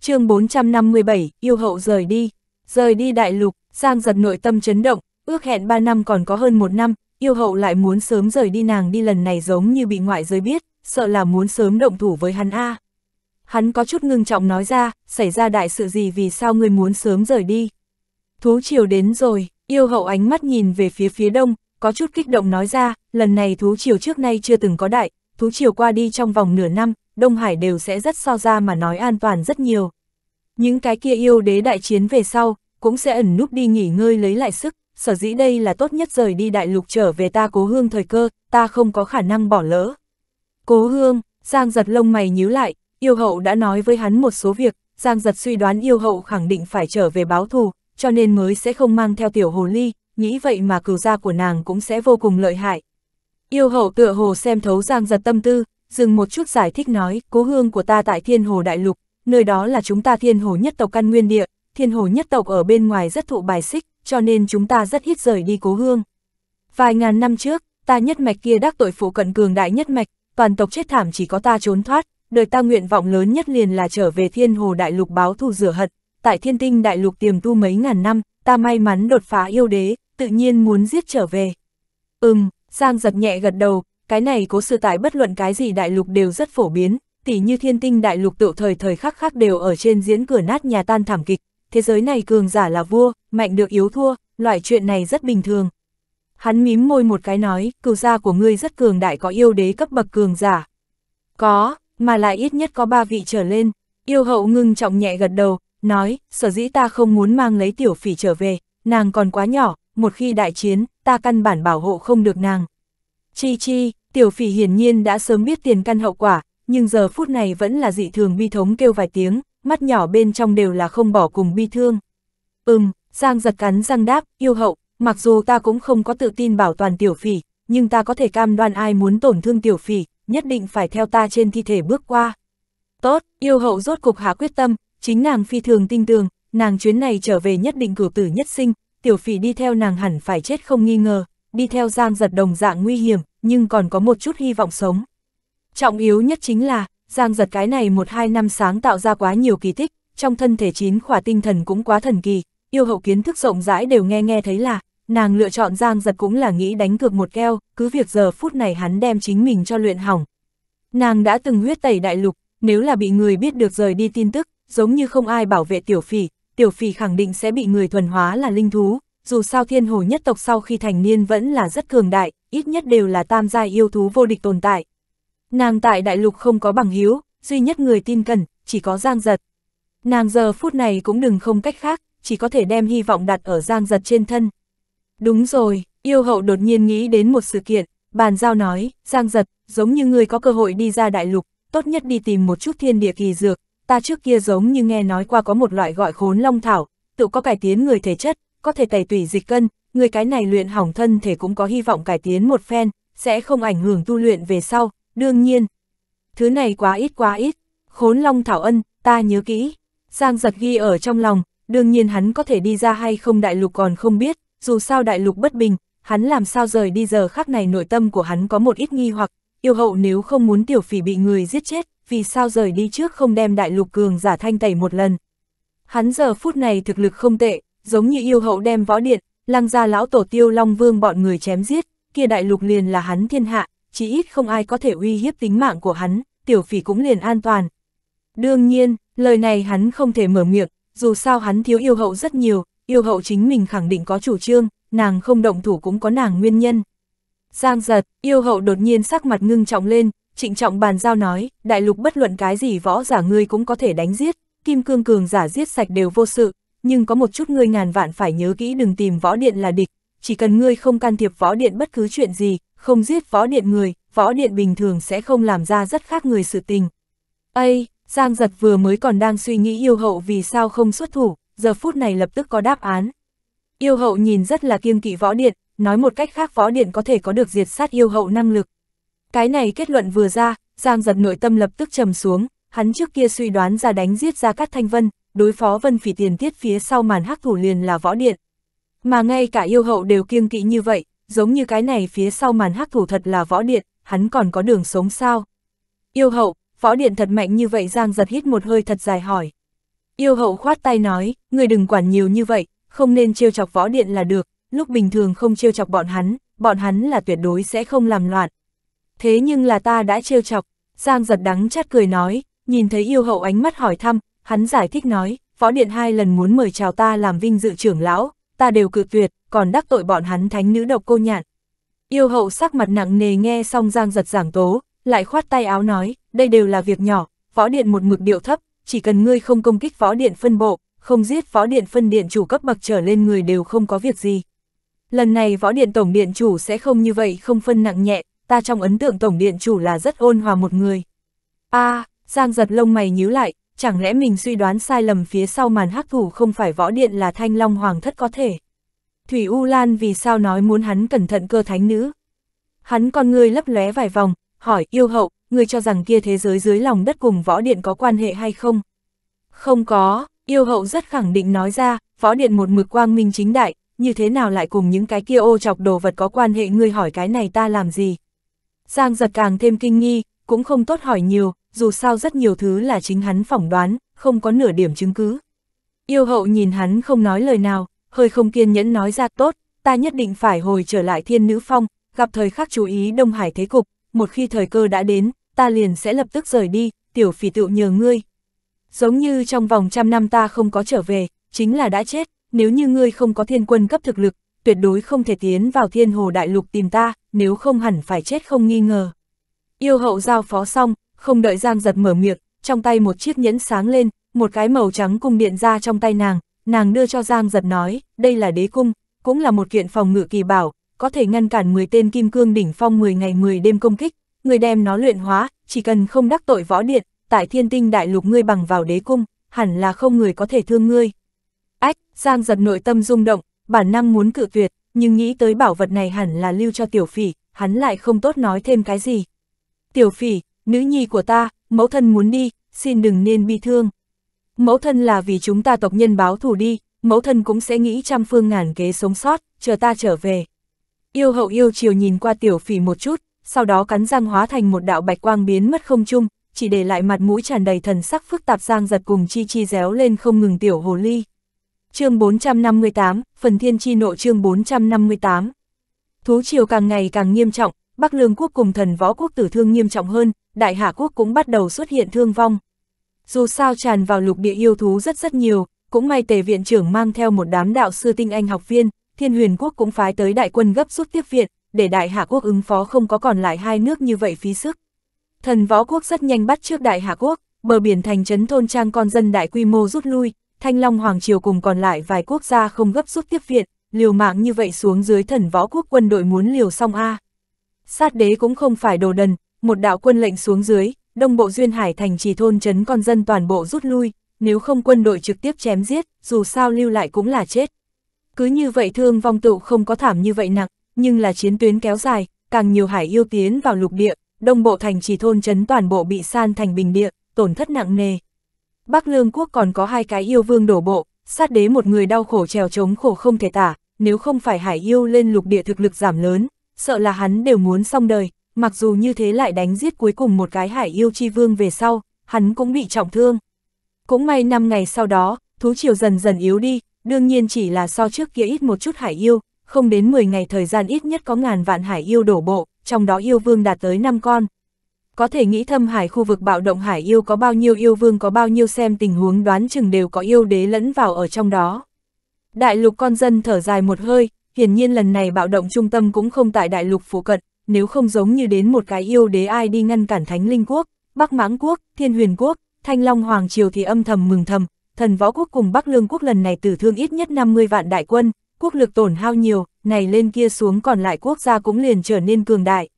chương 457, yêu hậu rời đi. Rời đi đại lục, Sang giật nội tâm chấn động, ước hẹn 3 năm còn có hơn 1 năm, yêu hậu lại muốn sớm rời đi nàng đi lần này giống như bị ngoại giới biết, sợ là muốn sớm động thủ với hắn A. À hắn có chút ngưng trọng nói ra, xảy ra đại sự gì vì sao ngươi muốn sớm rời đi. Thú triều đến rồi, yêu hậu ánh mắt nhìn về phía phía đông, có chút kích động nói ra, lần này thú triều trước nay chưa từng có đại, thú triều qua đi trong vòng nửa năm, Đông Hải đều sẽ rất so ra mà nói an toàn rất nhiều. Những cái kia yêu đế đại chiến về sau, cũng sẽ ẩn núp đi nghỉ ngơi lấy lại sức, sở dĩ đây là tốt nhất rời đi đại lục trở về ta cố hương thời cơ, ta không có khả năng bỏ lỡ. Cố hương, Giang giật lông mày nhíu lại, yêu hậu đã nói với hắn một số việc, Giang giật suy đoán yêu hậu khẳng định phải trở về báo thù, cho nên mới sẽ không mang theo tiểu hồ ly, nghĩ vậy mà cừu gia của nàng cũng sẽ vô cùng lợi hại. Yêu hậu tựa hồ xem thấu Giang giật tâm tư, dừng một chút giải thích nói, cố hương của ta tại thiên hồ đại lục, nơi đó là chúng ta thiên hồ nhất tộc căn nguyên địa, thiên hồ nhất tộc ở bên ngoài rất thụ bài xích, cho nên chúng ta rất ít rời đi cố hương. Vài ngàn năm trước, ta nhất mạch kia đắc tội phụ cận cường đại nhất mạch, toàn tộc chết thảm chỉ có ta trốn thoát, đời ta nguyện vọng lớn nhất liền là trở về thiên hồ đại lục báo thù rửa hận, tại thiên tinh đại lục tiềm tu mấy ngàn năm, ta may mắn đột phá yêu đế, tự nhiên muốn giết trở về. Ừm, Giang giật nhẹ gật đầu, cái này cố sự tại bất luận cái gì đại lục đều rất phổ biến, tỉ như thiên tinh đại lục tự thời thời khắc khắc đều ở trên diễn cửa nát nhà tan thảm kịch, thế giới này cường giả là vua, mạnh được yếu thua, loại chuyện này rất bình thường. Hắn mím môi một cái nói, cừu gia của ngươi rất cường đại có yêu đế cấp bậc cường giả. Có, mà lại ít nhất có ba vị trở lên. Yêu hậu ngưng trọng nhẹ gật đầu, nói, sở dĩ ta không muốn mang lấy tiểu phỉ trở về, nàng còn quá nhỏ, một khi đại chiến, ta căn bản bảo hộ không được nàng. Chi chi, tiểu phỉ hiển nhiên đã sớm biết tiền căn hậu quả, nhưng giờ phút này vẫn là dị thường bi thống kêu vài tiếng, mắt nhỏ bên trong đều là không bỏ cùng bi thương. Ừm, Giang giật cắn răng đáp, yêu hậu, mặc dù ta cũng không có tự tin bảo toàn tiểu phỉ, nhưng ta có thể cam đoan ai muốn tổn thương tiểu phỉ, nhất định phải theo ta trên thi thể bước qua. Tốt, yêu hậu rốt cục hạ quyết tâm, chính nàng phi thường tinh tường, nàng chuyến này trở về nhất định cửu tử nhất sinh, tiểu phỉ đi theo nàng hẳn phải chết không nghi ngờ, đi theo giang giật đồng dạng nguy hiểm, nhưng còn có một chút hy vọng sống. Trọng yếu nhất chính là, giang giật cái này một hai năm sáng tạo ra quá nhiều kỳ tích, trong thân thể chín khỏa tinh thần cũng quá thần kỳ, yêu hậu kiến thức rộng rãi đều nghe nghe thấy là, Nàng lựa chọn Giang Giật cũng là nghĩ đánh cược một keo, cứ việc giờ phút này hắn đem chính mình cho luyện hỏng. Nàng đã từng huyết tẩy đại lục, nếu là bị người biết được rời đi tin tức, giống như không ai bảo vệ tiểu phỉ, tiểu phỉ khẳng định sẽ bị người thuần hóa là linh thú, dù sao thiên hồ nhất tộc sau khi thành niên vẫn là rất cường đại, ít nhất đều là tam giai yêu thú vô địch tồn tại. Nàng tại đại lục không có bằng hiếu, duy nhất người tin cần, chỉ có Giang Giật. Nàng giờ phút này cũng đừng không cách khác, chỉ có thể đem hy vọng đặt ở Giang Giật trên thân. Đúng rồi, yêu hậu đột nhiên nghĩ đến một sự kiện, bàn giao nói, Giang giật, giống như người có cơ hội đi ra đại lục, tốt nhất đi tìm một chút thiên địa kỳ dược, ta trước kia giống như nghe nói qua có một loại gọi khốn long thảo, tự có cải tiến người thể chất, có thể tẩy tủy dịch cân, người cái này luyện hỏng thân thể cũng có hy vọng cải tiến một phen, sẽ không ảnh hưởng tu luyện về sau, đương nhiên. Thứ này quá ít quá ít, khốn long thảo ân, ta nhớ kỹ. Giang giật ghi ở trong lòng, đương nhiên hắn có thể đi ra hay không đại lục còn không biết, dù sao đại lục bất bình, hắn làm sao rời đi giờ khắc này nội tâm của hắn có một ít nghi hoặc, yêu hậu nếu không muốn tiểu phỉ bị người giết chết, vì sao rời đi trước không đem đại lục cường giả thanh tẩy một lần. Hắn giờ phút này thực lực không tệ, giống như yêu hậu đem võ điện, lăng ra lão tổ tiêu long vương bọn người chém giết, kia đại lục liền là hắn thiên hạ, chỉ ít không ai có thể uy hiếp tính mạng của hắn, tiểu phỉ cũng liền an toàn. Đương nhiên, lời này hắn không thể mở miệng, dù sao hắn thiếu yêu hậu rất nhiều, yêu hậu chính mình khẳng định có chủ trương, nàng không động thủ cũng có nàng nguyên nhân. Giang giật, yêu hậu đột nhiên sắc mặt ngưng trọng lên, trịnh trọng bàn giao nói, đại lục bất luận cái gì võ giả ngươi cũng có thể đánh giết, kim cương cường giả giết sạch đều vô sự, nhưng có một chút ngươi ngàn vạn phải nhớ kỹ đừng tìm võ điện là địch, chỉ cần ngươi không can thiệp võ điện bất cứ chuyện gì, không giết võ điện người, võ điện bình thường sẽ không làm ra rất khác người sự tình. Ây, Giang giật vừa mới còn đang suy nghĩ yêu hậu vì sao không xuất thủ, giờ phút này lập tức có đáp án. Yêu hậu nhìn rất là kiêng kỵ võ điện, nói một cách khác võ điện có thể có được diệt sát yêu hậu năng lực. Cái này kết luận vừa ra, Giang giật nội tâm lập tức trầm xuống, hắn trước kia suy đoán ra đánh giết ra các thanh vân, đối phó vân phỉ tiền tiết phía sau màn hắc thủ liền là võ điện. Mà ngay cả yêu hậu đều kiêng kỵ như vậy, giống như cái này phía sau màn hắc thủ thật là võ điện, hắn còn có đường sống sao? Yêu hậu, võ điện thật mạnh như vậy Giang giật hít một hơi thật dài hỏi. Yêu hậu khoát tay nói, người đừng quản nhiều như vậy, không nên trêu chọc võ điện là được, lúc bình thường không trêu chọc bọn hắn, bọn hắn là tuyệt đối sẽ không làm loạn. Thế nhưng là ta đã trêu chọc, Giang giật đắng chát cười nói, nhìn thấy yêu hậu ánh mắt hỏi thăm, hắn giải thích nói, võ điện hai lần muốn mời chào ta làm vinh dự trưởng lão, ta đều cự tuyệt, còn đắc tội bọn hắn thánh nữ độc cô nhạn. Yêu hậu sắc mặt nặng nề nghe xong Giang giật giảng tố, lại khoát tay áo nói, đây đều là việc nhỏ, võ điện một mực điệu thấp, chỉ cần ngươi không công kích phó điện phân bộ, không giết phó điện phân điện chủ cấp bậc trở lên người đều không có việc gì. Lần này võ điện tổng điện chủ sẽ không như vậy không phân nặng nhẹ, ta trong ấn tượng tổng điện chủ là rất ôn hòa một người. a à, Giang giật lông mày nhíu lại, chẳng lẽ mình suy đoán sai lầm phía sau màn hắc thủ không phải võ điện là thanh long hoàng thất có thể. Thủy U Lan vì sao nói muốn hắn cẩn thận cơ thánh nữ. Hắn con ngươi lấp lóe vài vòng, hỏi yêu hậu, ngươi cho rằng kia thế giới dưới lòng đất cùng võ điện có quan hệ hay không? Không có, yêu hậu rất khẳng định nói ra, võ điện một mực quang minh chính đại, như thế nào lại cùng những cái kia ô chọc đồ vật có quan hệ ngươi hỏi cái này ta làm gì? Giang giật càng thêm kinh nghi, cũng không tốt hỏi nhiều, dù sao rất nhiều thứ là chính hắn phỏng đoán, không có nửa điểm chứng cứ. Yêu hậu nhìn hắn không nói lời nào, hơi không kiên nhẫn nói ra tốt, ta nhất định phải hồi trở lại thiên nữ phong, gặp thời khắc chú ý Đông Hải thế cục, một khi thời cơ đã đến, ta liền sẽ lập tức rời đi, tiểu phỉ tựu nhờ ngươi. Giống như trong vòng trăm năm ta không có trở về, chính là đã chết, nếu như ngươi không có thiên quân cấp thực lực, tuyệt đối không thể tiến vào thiên hồ đại lục tìm ta, nếu không hẳn phải chết không nghi ngờ. Yêu hậu giao phó xong, không đợi Giang giật mở miệng, trong tay một chiếc nhẫn sáng lên, một cái màu trắng cung điện ra trong tay nàng, nàng đưa cho Giang giật nói, đây là đế cung, cũng là một kiện phòng ngự kỳ bảo, có thể ngăn cản 10 tên kim cương đỉnh phong 10 ngày 10 đêm công kích, người đem nó luyện hóa, chỉ cần không đắc tội võ điện, tại thiên tinh đại lục ngươi bằng vào đế cung, hẳn là không người có thể thương ngươi. Ách, Giang giật nội tâm rung động, bản năng muốn cự tuyệt, nhưng nghĩ tới bảo vật này hẳn là lưu cho tiểu phỉ, hắn lại không tốt nói thêm cái gì. Tiểu phỉ, nữ nhi của ta, mẫu thân muốn đi, xin đừng nên bi thương. Mẫu thân là vì chúng ta tộc nhân báo thù đi, mẫu thân cũng sẽ nghĩ trăm phương ngàn kế sống sót, chờ ta trở về. Yêu hậu yêu chiều nhìn qua tiểu phỉ một chút, sau đó cắn răng hóa thành một đạo bạch quang biến mất không chung, chỉ để lại mặt mũi tràn đầy thần sắc phức tạp giang giật cùng chi chi réo lên không ngừng tiểu hồ ly. chương 458, phần thiên chi nộ chương 458. Thú triều càng ngày càng nghiêm trọng, Bắc Lương quốc cùng thần võ quốc tử thương nghiêm trọng hơn, Đại Hạ quốc cũng bắt đầu xuất hiện thương vong. Dù sao tràn vào lục địa yêu thú rất rất nhiều, cũng may tề viện trưởng mang theo một đám đạo sư tinh anh học viên, thiên huyền quốc cũng phái tới đại quân gấp rút tiếp viện, để đại hạ quốc ứng phó không có còn lại hai nước như vậy phí sức. Thần võ quốc rất nhanh bắt trước đại hạ quốc, bờ biển thành trấn thôn trang con dân đại quy mô rút lui, Thanh Long Hoàng Triều cùng còn lại vài quốc gia không gấp rút tiếp viện, liều mạng như vậy xuống dưới thần võ quốc quân đội muốn liều xong A. Sát đế cũng không phải đồ đần, một đạo quân lệnh xuống dưới, đông bộ duyên hải thành trì thôn trấn con dân toàn bộ rút lui, nếu không quân đội trực tiếp chém giết, dù sao lưu lại cũng là chết. Cứ như vậy thương vong tụ không có thảm như vậy nặng nhưng là chiến tuyến kéo dài, càng nhiều hải yêu tiến vào lục địa, đông bộ thành chỉ thôn trấn toàn bộ bị san thành bình địa, tổn thất nặng nề. Bắc Lương quốc còn có hai cái yêu vương đổ bộ, sát đế một người đau khổ trèo trống khổ không thể tả, nếu không phải hải yêu lên lục địa thực lực giảm lớn, sợ là hắn đều muốn xong đời, mặc dù như thế lại đánh giết cuối cùng một cái hải yêu chi vương về sau, hắn cũng bị trọng thương. Cũng may năm ngày sau đó, thú triều dần dần yếu đi, đương nhiên chỉ là so trước kia ít một chút hải yêu, không đến 10 ngày thời gian ít nhất có ngàn vạn hải yêu đổ bộ, trong đó yêu vương đạt tới 5 con. Có thể nghĩ thâm hải khu vực bạo động hải yêu có bao nhiêu yêu vương có bao nhiêu xem tình huống đoán chừng đều có yêu đế lẫn vào ở trong đó. Đại lục con dân thở dài một hơi, hiển nhiên lần này bạo động trung tâm cũng không tại đại lục phụ cận, nếu không giống như đến một cái yêu đế ai đi ngăn cản Thánh Linh Quốc, Bắc Mãng Quốc, Thiên Huyền Quốc, Thanh Long Hoàng Triều thì âm thầm mừng thầm, thần võ quốc cùng Bắc Lương Quốc lần này tử thương ít nhất 50 vạn đại quân, quốc lực tổn hao nhiều, này lên kia xuống còn lại quốc gia cũng liền trở nên cường đại.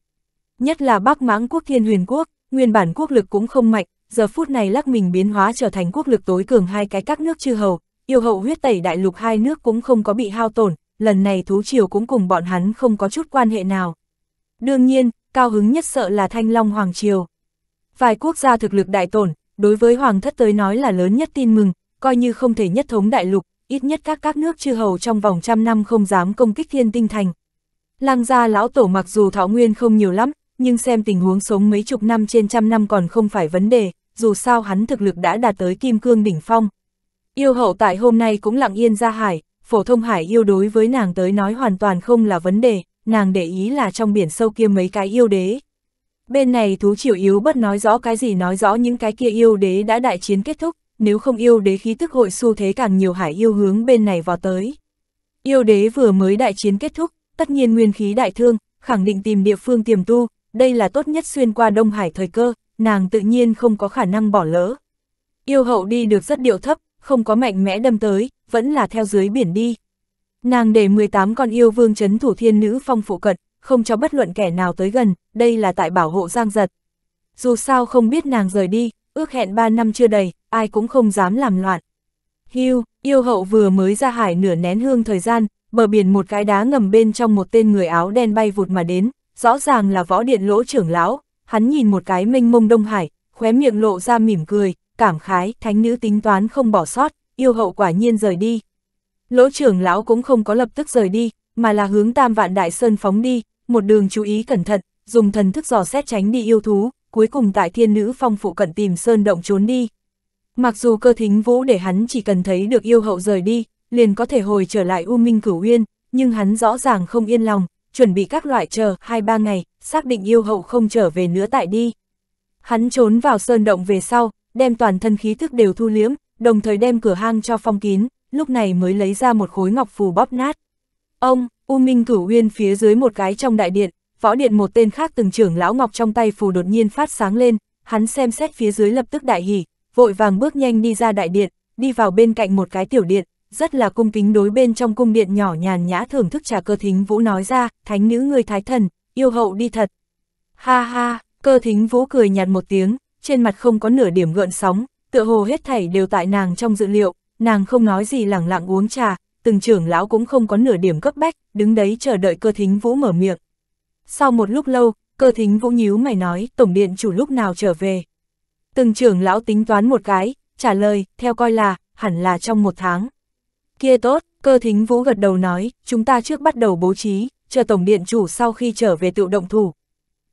Nhất là Bắc Mãng quốc Thiên Huyền quốc, nguyên bản quốc lực cũng không mạnh, giờ phút này lắc mình biến hóa trở thành quốc lực tối cường hai cái các nước chư hầu, yêu hậu huyết tẩy đại lục hai nước cũng không có bị hao tổn, lần này thú triều cũng cùng bọn hắn không có chút quan hệ nào. Đương nhiên, cao hứng nhất sợ là Thanh Long Hoàng triều. Vài quốc gia thực lực đại tổn, đối với Hoàng thất tới nói là lớn nhất tin mừng, coi như không thể nhất thống đại lục, ít nhất các các nước chư hầu trong vòng trăm năm không dám công kích thiên tinh thành. Lang gia lão tổ mặc dù thọ nguyên không nhiều lắm, nhưng xem tình huống sống mấy chục năm trên trăm năm còn không phải vấn đề, dù sao hắn thực lực đã đạt tới kim cương đỉnh phong. Yêu hậu tại hôm nay cũng lặng yên ra hải, phổ thông hải yêu đối với nàng tới nói hoàn toàn không là vấn đề, nàng để ý là trong biển sâu kia mấy cái yêu đế. Bên này thú triều yếu bất nói rõ cái gì nói rõ những cái kia yêu đế đã đại chiến kết thúc, nếu không yêu đế khí tức hội xu thế càng nhiều hải yêu hướng bên này vào tới. Yêu đế vừa mới đại chiến kết thúc, tất nhiên nguyên khí đại thương, khẳng định tìm địa phương tiềm tu, đây là tốt nhất xuyên qua Đông Hải thời cơ, nàng tự nhiên không có khả năng bỏ lỡ. Yêu hậu đi được rất điệu thấp, không có mạnh mẽ đâm tới, vẫn là theo dưới biển đi. Nàng để 18 con yêu vương chấn thủ thiên nữ phong phụ cận, không cho bất luận kẻ nào tới gần, đây là tại bảo hộ giang giật. Dù sao không biết nàng rời đi, ước hẹn 3 năm chưa đầy, ai cũng không dám làm loạn. Hưu, yêu hậu vừa mới ra hải nửa nén hương thời gian, bờ biển một cái đá ngầm bên trong một tên người áo đen bay vụt mà đến, rõ ràng là võ điện lỗ trưởng lão, hắn nhìn một cái mênh mông đông hải, khóe miệng lộ ra mỉm cười, cảm khái, thánh nữ tính toán không bỏ sót, yêu hậu quả nhiên rời đi. Lỗ trưởng lão cũng không có lập tức rời đi, mà là hướng tam vạn đại sơn phóng đi, một đường chú ý cẩn thận, dùng thần thức dò xét tránh đi yêu thú, cuối cùng tại thiên nữ phong phụ cận tìm sơn động trốn đi. Mặc dù cơ thính vũ để hắn chỉ cần thấy được yêu hậu rời đi, liền có thể hồi trở lại U Minh Cửu Uyên, nhưng hắn rõ ràng không yên lòng, chuẩn bị các loại chờ 2-3 ngày, xác định yêu hậu không trở về nữa tại đi. Hắn trốn vào sơn động về sau, đem toàn thân khí thức đều thu liếm, đồng thời đem cửa hang cho phong kín, lúc này mới lấy ra một khối ngọc phù bóp nát. Ông, U Minh Cửu Uyên phía dưới một cái trong đại điện, võ điện một tên khác từng trưởng lão ngọc trong tay phù đột nhiên phát sáng lên, hắn xem xét phía dưới lập tức đại hỉ, vội vàng bước nhanh đi ra đại điện, đi vào bên cạnh một cái tiểu điện, rất là cung kính đối bên trong cung điện nhỏ nhàn nhã thưởng thức trà cơ thính vũ nói ra, thánh nữ người thái thần, yêu hậu đi thật. Ha ha, cơ thính vũ cười nhạt một tiếng, trên mặt không có nửa điểm gợn sóng, tựa hồ hết thảy đều tại nàng trong dự liệu, nàng không nói gì lẳng lặng uống trà, từng trưởng lão cũng không có nửa điểm cấp bách, đứng đấy chờ đợi cơ thính vũ mở miệng. Sau một lúc lâu, cơ thính vũ nhíu mày nói, tổng điện chủ lúc nào trở về. Từng trưởng lão tính toán một cái, trả lời, theo coi là, hẳn là trong một tháng. Kia tốt, cơ thính vũ gật đầu nói, chúng ta trước bắt đầu bố trí, chờ tổng điện chủ sau khi trở về tự động thủ.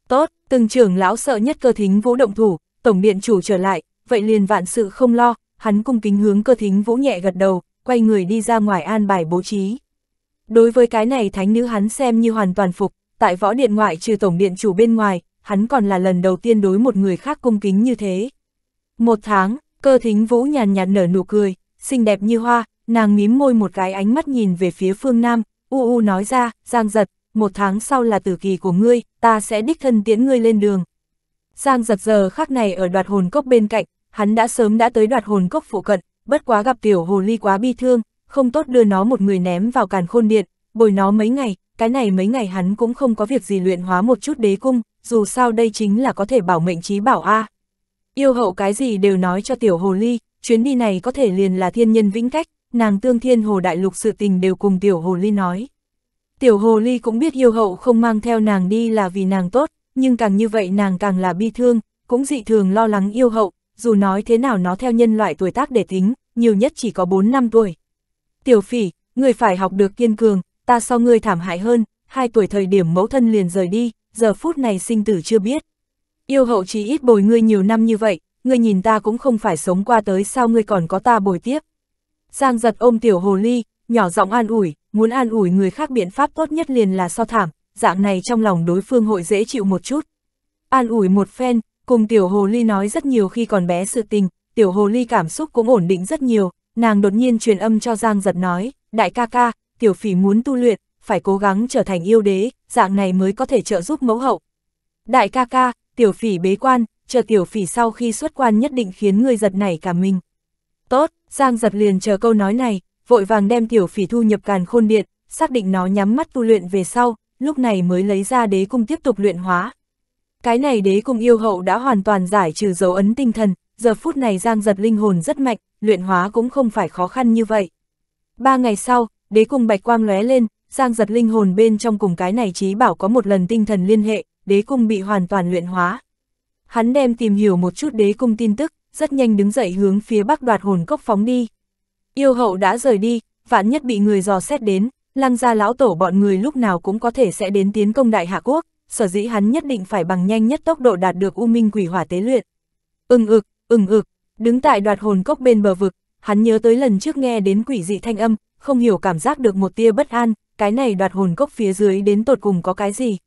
Tốt, từng trưởng lão sợ nhất cơ thính vũ động thủ, tổng điện chủ trở lại, vậy liền vạn sự không lo, hắn cung kính hướng cơ thính vũ nhẹ gật đầu, quay người đi ra ngoài an bài bố trí. Đối với cái này thánh nữ hắn xem như hoàn toàn phục, tại võ điện ngoại trừ tổng điện chủ bên ngoài, hắn còn là lần đầu tiên đối một người khác cung kính như thế. Một tháng, cơ thính vũ nhàn nhạt nở nụ cười, xinh đẹp như hoa, nàng mím môi một cái ánh mắt nhìn về phía phương Nam, u u nói ra, Giang giật, một tháng sau là tử kỳ của ngươi, ta sẽ đích thân tiễn ngươi lên đường. Giang giật giờ khắc này ở đoạt hồn cốc bên cạnh, hắn đã sớm đã tới đoạt hồn cốc phụ cận, bất quá gặp tiểu hồ ly quá bi thương, không tốt đưa nó một người ném vào càn khôn điện, bồi nó mấy ngày, cái này mấy ngày hắn cũng không có việc gì luyện hóa một chút đế cung, dù sao đây chính là có thể bảo mệnh trí bảo A. À. Yêu hậu cái gì đều nói cho tiểu hồ ly, chuyến đi này có thể liền là thiên nhân vĩnh cách, nàng tương thiên hồ đại lục sự tình đều cùng tiểu hồ ly nói. Tiểu hồ ly cũng biết yêu hậu không mang theo nàng đi là vì nàng tốt, nhưng càng như vậy nàng càng là bi thương, cũng dị thường lo lắng yêu hậu, dù nói thế nào nó theo nhân loại tuổi tác để tính, nhiều nhất chỉ có 4 năm tuổi. Tiểu phỉ, người phải học được kiên cường, ta so ngươi thảm hại hơn, hai tuổi thời điểm mẫu thân liền rời đi, giờ phút này sinh tử chưa biết yêu hậu chí ít bồi ngươi nhiều năm như vậy, ngươi nhìn ta cũng không phải sống qua tới sao ngươi còn có ta bồi tiếp. Giang giật ôm tiểu hồ ly, nhỏ giọng an ủi, muốn an ủi người khác biện pháp tốt nhất liền là so thảm, dạng này trong lòng đối phương hội dễ chịu một chút. An ủi một phen, cùng tiểu hồ ly nói rất nhiều khi còn bé sự tình, tiểu hồ ly cảm xúc cũng ổn định rất nhiều, nàng đột nhiên truyền âm cho Giang giật nói, đại ca ca, tiểu phỉ muốn tu luyện, phải cố gắng trở thành yêu đế, dạng này mới có thể trợ giúp mẫu hậu. Đại ca ca, tiểu phỉ bế quan, chờ tiểu phỉ sau khi xuất quan nhất định khiến người giật này cả mình. Tốt, Giang giật liền chờ câu nói này, vội vàng đem tiểu phỉ thu nhập càn khôn điện, xác định nó nhắm mắt tu luyện về sau, lúc này mới lấy ra đế cung tiếp tục luyện hóa. Cái này đế cung yêu hậu đã hoàn toàn giải trừ dấu ấn tinh thần, giờ phút này Giang giật linh hồn rất mạnh, luyện hóa cũng không phải khó khăn như vậy. Ba ngày sau, đế cung bạch quang lóe lên, Giang giật linh hồn bên trong cùng cái này trí bảo có một lần tinh thần liên hệ, đế cung bị hoàn toàn luyện hóa. Hắn đem tìm hiểu một chút đế cung tin tức, rất nhanh đứng dậy hướng phía bắc đoạt hồn cốc phóng đi. Yêu hậu đã rời đi, vạn nhất bị người dò xét đến, lăng gia lão tổ bọn người lúc nào cũng có thể sẽ đến tiến công đại hạ quốc, sở dĩ hắn nhất định phải bằng nhanh nhất tốc độ đạt được u minh quỷ hỏa tế luyện. ừng ực, ừng ực, đứng tại đoạt hồn cốc bên bờ vực, hắn nhớ tới lần trước nghe đến quỷ dị thanh âm, không hiểu cảm giác được một tia bất an, cái này đoạt hồn cốc phía dưới đến tột cùng có cái gì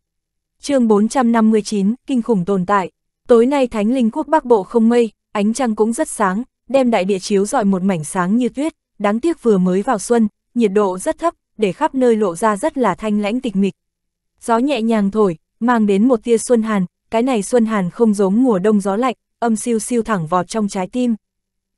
chương 459, kinh khủng tồn tại. Tối nay Thánh Linh Quốc Bắc Bộ không mây, ánh trăng cũng rất sáng, đem đại địa chiếu dọi một mảnh sáng như tuyết, đáng tiếc vừa mới vào xuân, nhiệt độ rất thấp, để khắp nơi lộ ra rất là thanh lãnh tịch mịch. Gió nhẹ nhàng thổi, mang đến một tia xuân hàn, cái này xuân hàn không giống mùa đông gió lạnh, âm siêu siêu thẳng vọt trong trái tim.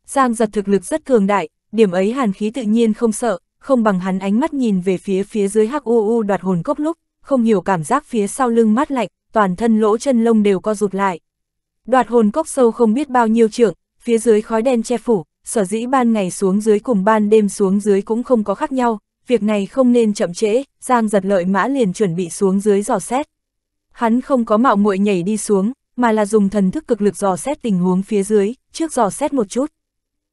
Giang giật thực lực rất cường đại, điểm ấy hàn khí tự nhiên không sợ, không bằng hắn ánh mắt nhìn về phía phía dưới hắc đoạt hồn cốc lúc, không hiểu cảm giác phía sau lưng mát lạnh, toàn thân lỗ chân lông đều co rụt lại. Đoạt hồn cốc sâu không biết bao nhiêu trượng, phía dưới khói đen che phủ, sở dĩ ban ngày xuống dưới cùng ban đêm xuống dưới cũng không có khác nhau, việc này không nên chậm trễ, Giang giật lợi mã liền chuẩn bị xuống dưới dò xét. Hắn không có mạo muội nhảy đi xuống, mà là dùng thần thức cực lực dò xét tình huống phía dưới, trước dò xét một chút.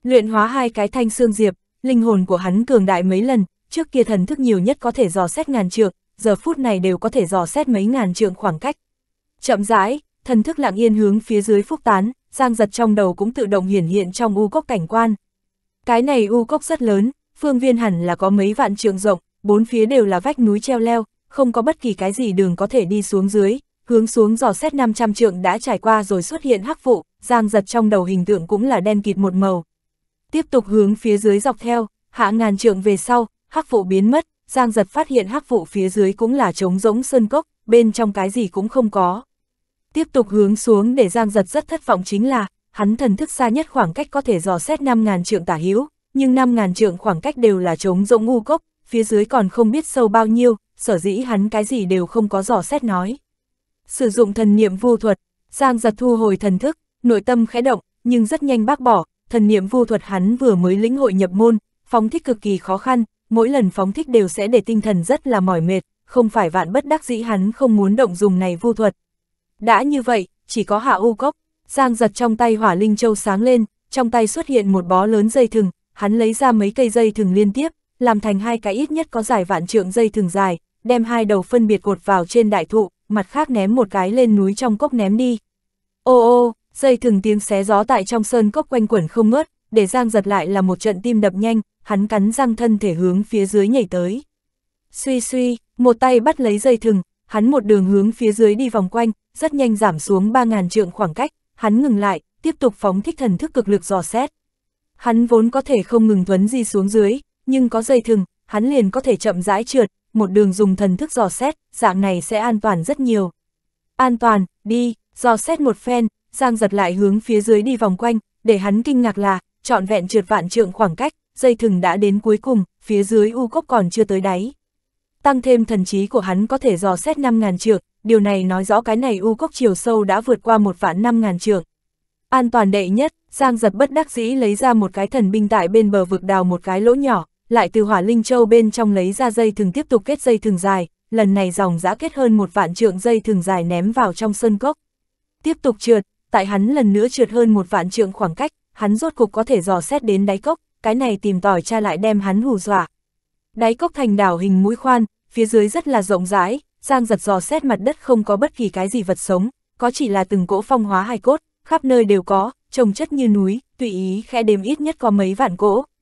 Luyện hóa hai cái thanh xương diệp, linh hồn của hắn cường đại mấy lần, trước kia thần thức nhiều nhất có thể dò xét ngàn trượng, giờ phút này đều có thể dò xét mấy ngàn trượng khoảng cách. Chậm rãi, thần thức lặng yên hướng phía dưới phúc tán, giang giật trong đầu cũng tự động hiển hiện trong u cốc cảnh quan. Cái này u cốc rất lớn, phương viên hẳn là có mấy vạn trượng rộng, bốn phía đều là vách núi treo leo, không có bất kỳ cái gì đường có thể đi xuống dưới, hướng xuống dò xét 500 trượng đã trải qua rồi xuất hiện hắc vụ, giang giật trong đầu hình tượng cũng là đen kịt một màu. Tiếp tục hướng phía dưới dọc theo, hạ ngàn trượng về sau, hắc vụ biến mất, Giang giật phát hiện hắc vụ phía dưới cũng là trống rỗng sơn cốc, bên trong cái gì cũng không có. Tiếp tục hướng xuống để Giang giật rất thất vọng chính là, hắn thần thức xa nhất khoảng cách có thể dò xét 5.000 trượng tả hữu nhưng 5.000 trượng khoảng cách đều là trống rỗng ngu cốc, phía dưới còn không biết sâu bao nhiêu, sở dĩ hắn cái gì đều không có dò xét nói. Sử dụng thần niệm vu thuật, Giang giật thu hồi thần thức, nội tâm khẽ động, nhưng rất nhanh bác bỏ, thần niệm vu thuật hắn vừa mới lĩnh hội nhập môn, phóng thích cực kỳ khó khăn, mỗi lần phóng thích đều sẽ để tinh thần rất là mỏi mệt, không phải vạn bất đắc dĩ hắn không muốn động dùng này vu thuật. Đã như vậy, chỉ có hạ u cốc, Giang giật trong tay hỏa linh châu sáng lên, trong tay xuất hiện một bó lớn dây thừng, hắn lấy ra mấy cây dây thừng liên tiếp, làm thành hai cái ít nhất có dài vạn trượng dây thừng dài, đem hai đầu phân biệt cột vào trên đại thụ, mặt khác ném một cái lên núi trong cốc ném đi. Ô ô, dây thừng tiếng xé gió tại trong sơn cốc quanh quẩn không ngớt, để Giang giật lại là một trận tim đập nhanh, hắn cắn răng thân thể hướng phía dưới nhảy tới. Suy suy, một tay bắt lấy dây thừng, hắn một đường hướng phía dưới đi vòng quanh, rất nhanh giảm xuống 3.000 trượng khoảng cách, hắn ngừng lại, tiếp tục phóng thích thần thức cực lực dò xét. Hắn vốn có thể không ngừng tuấn di xuống dưới, nhưng có dây thừng, hắn liền có thể chậm rãi trượt, một đường dùng thần thức dò xét, dạng này sẽ an toàn rất nhiều. An toàn, đi, dò xét một phen, Giang giật lại hướng phía dưới đi vòng quanh, để hắn kinh ngạc là, trọn vẹn trượt vạn trượng khoảng cách, dây thừng đã đến cuối cùng, phía dưới u cốc còn chưa tới đáy. Tăng thêm thần trí của hắn có thể dò xét 5.000 trượng, điều này nói rõ cái này u cốc chiều sâu đã vượt qua một vạn 5.000 trượng. An toàn đệ nhất, Giang giật bất đắc dĩ lấy ra một cái thần binh tại bên bờ vực đào một cái lỗ nhỏ, lại từ hỏa linh châu bên trong lấy ra dây thừng tiếp tục kết dây thừng dài, lần này dòng giã kết hơn một vạn trượng dây thừng dài ném vào trong sân cốc. Tiếp tục trượt, tại hắn lần nữa trượt hơn một vạn trượng khoảng cách, hắn rốt cục có thể dò xét đến đáy cốc cái này tìm tỏi cha lại đem hắn hù dọa. Đáy cốc thành đảo hình mũi khoan, phía dưới rất là rộng rãi, Giang giật dò xét mặt đất không có bất kỳ cái gì vật sống, có chỉ là từng cỗ phong hóa hài cốt, khắp nơi đều có, trồng chất như núi, tùy ý khẽ đếm ít nhất có mấy vạn cỗ,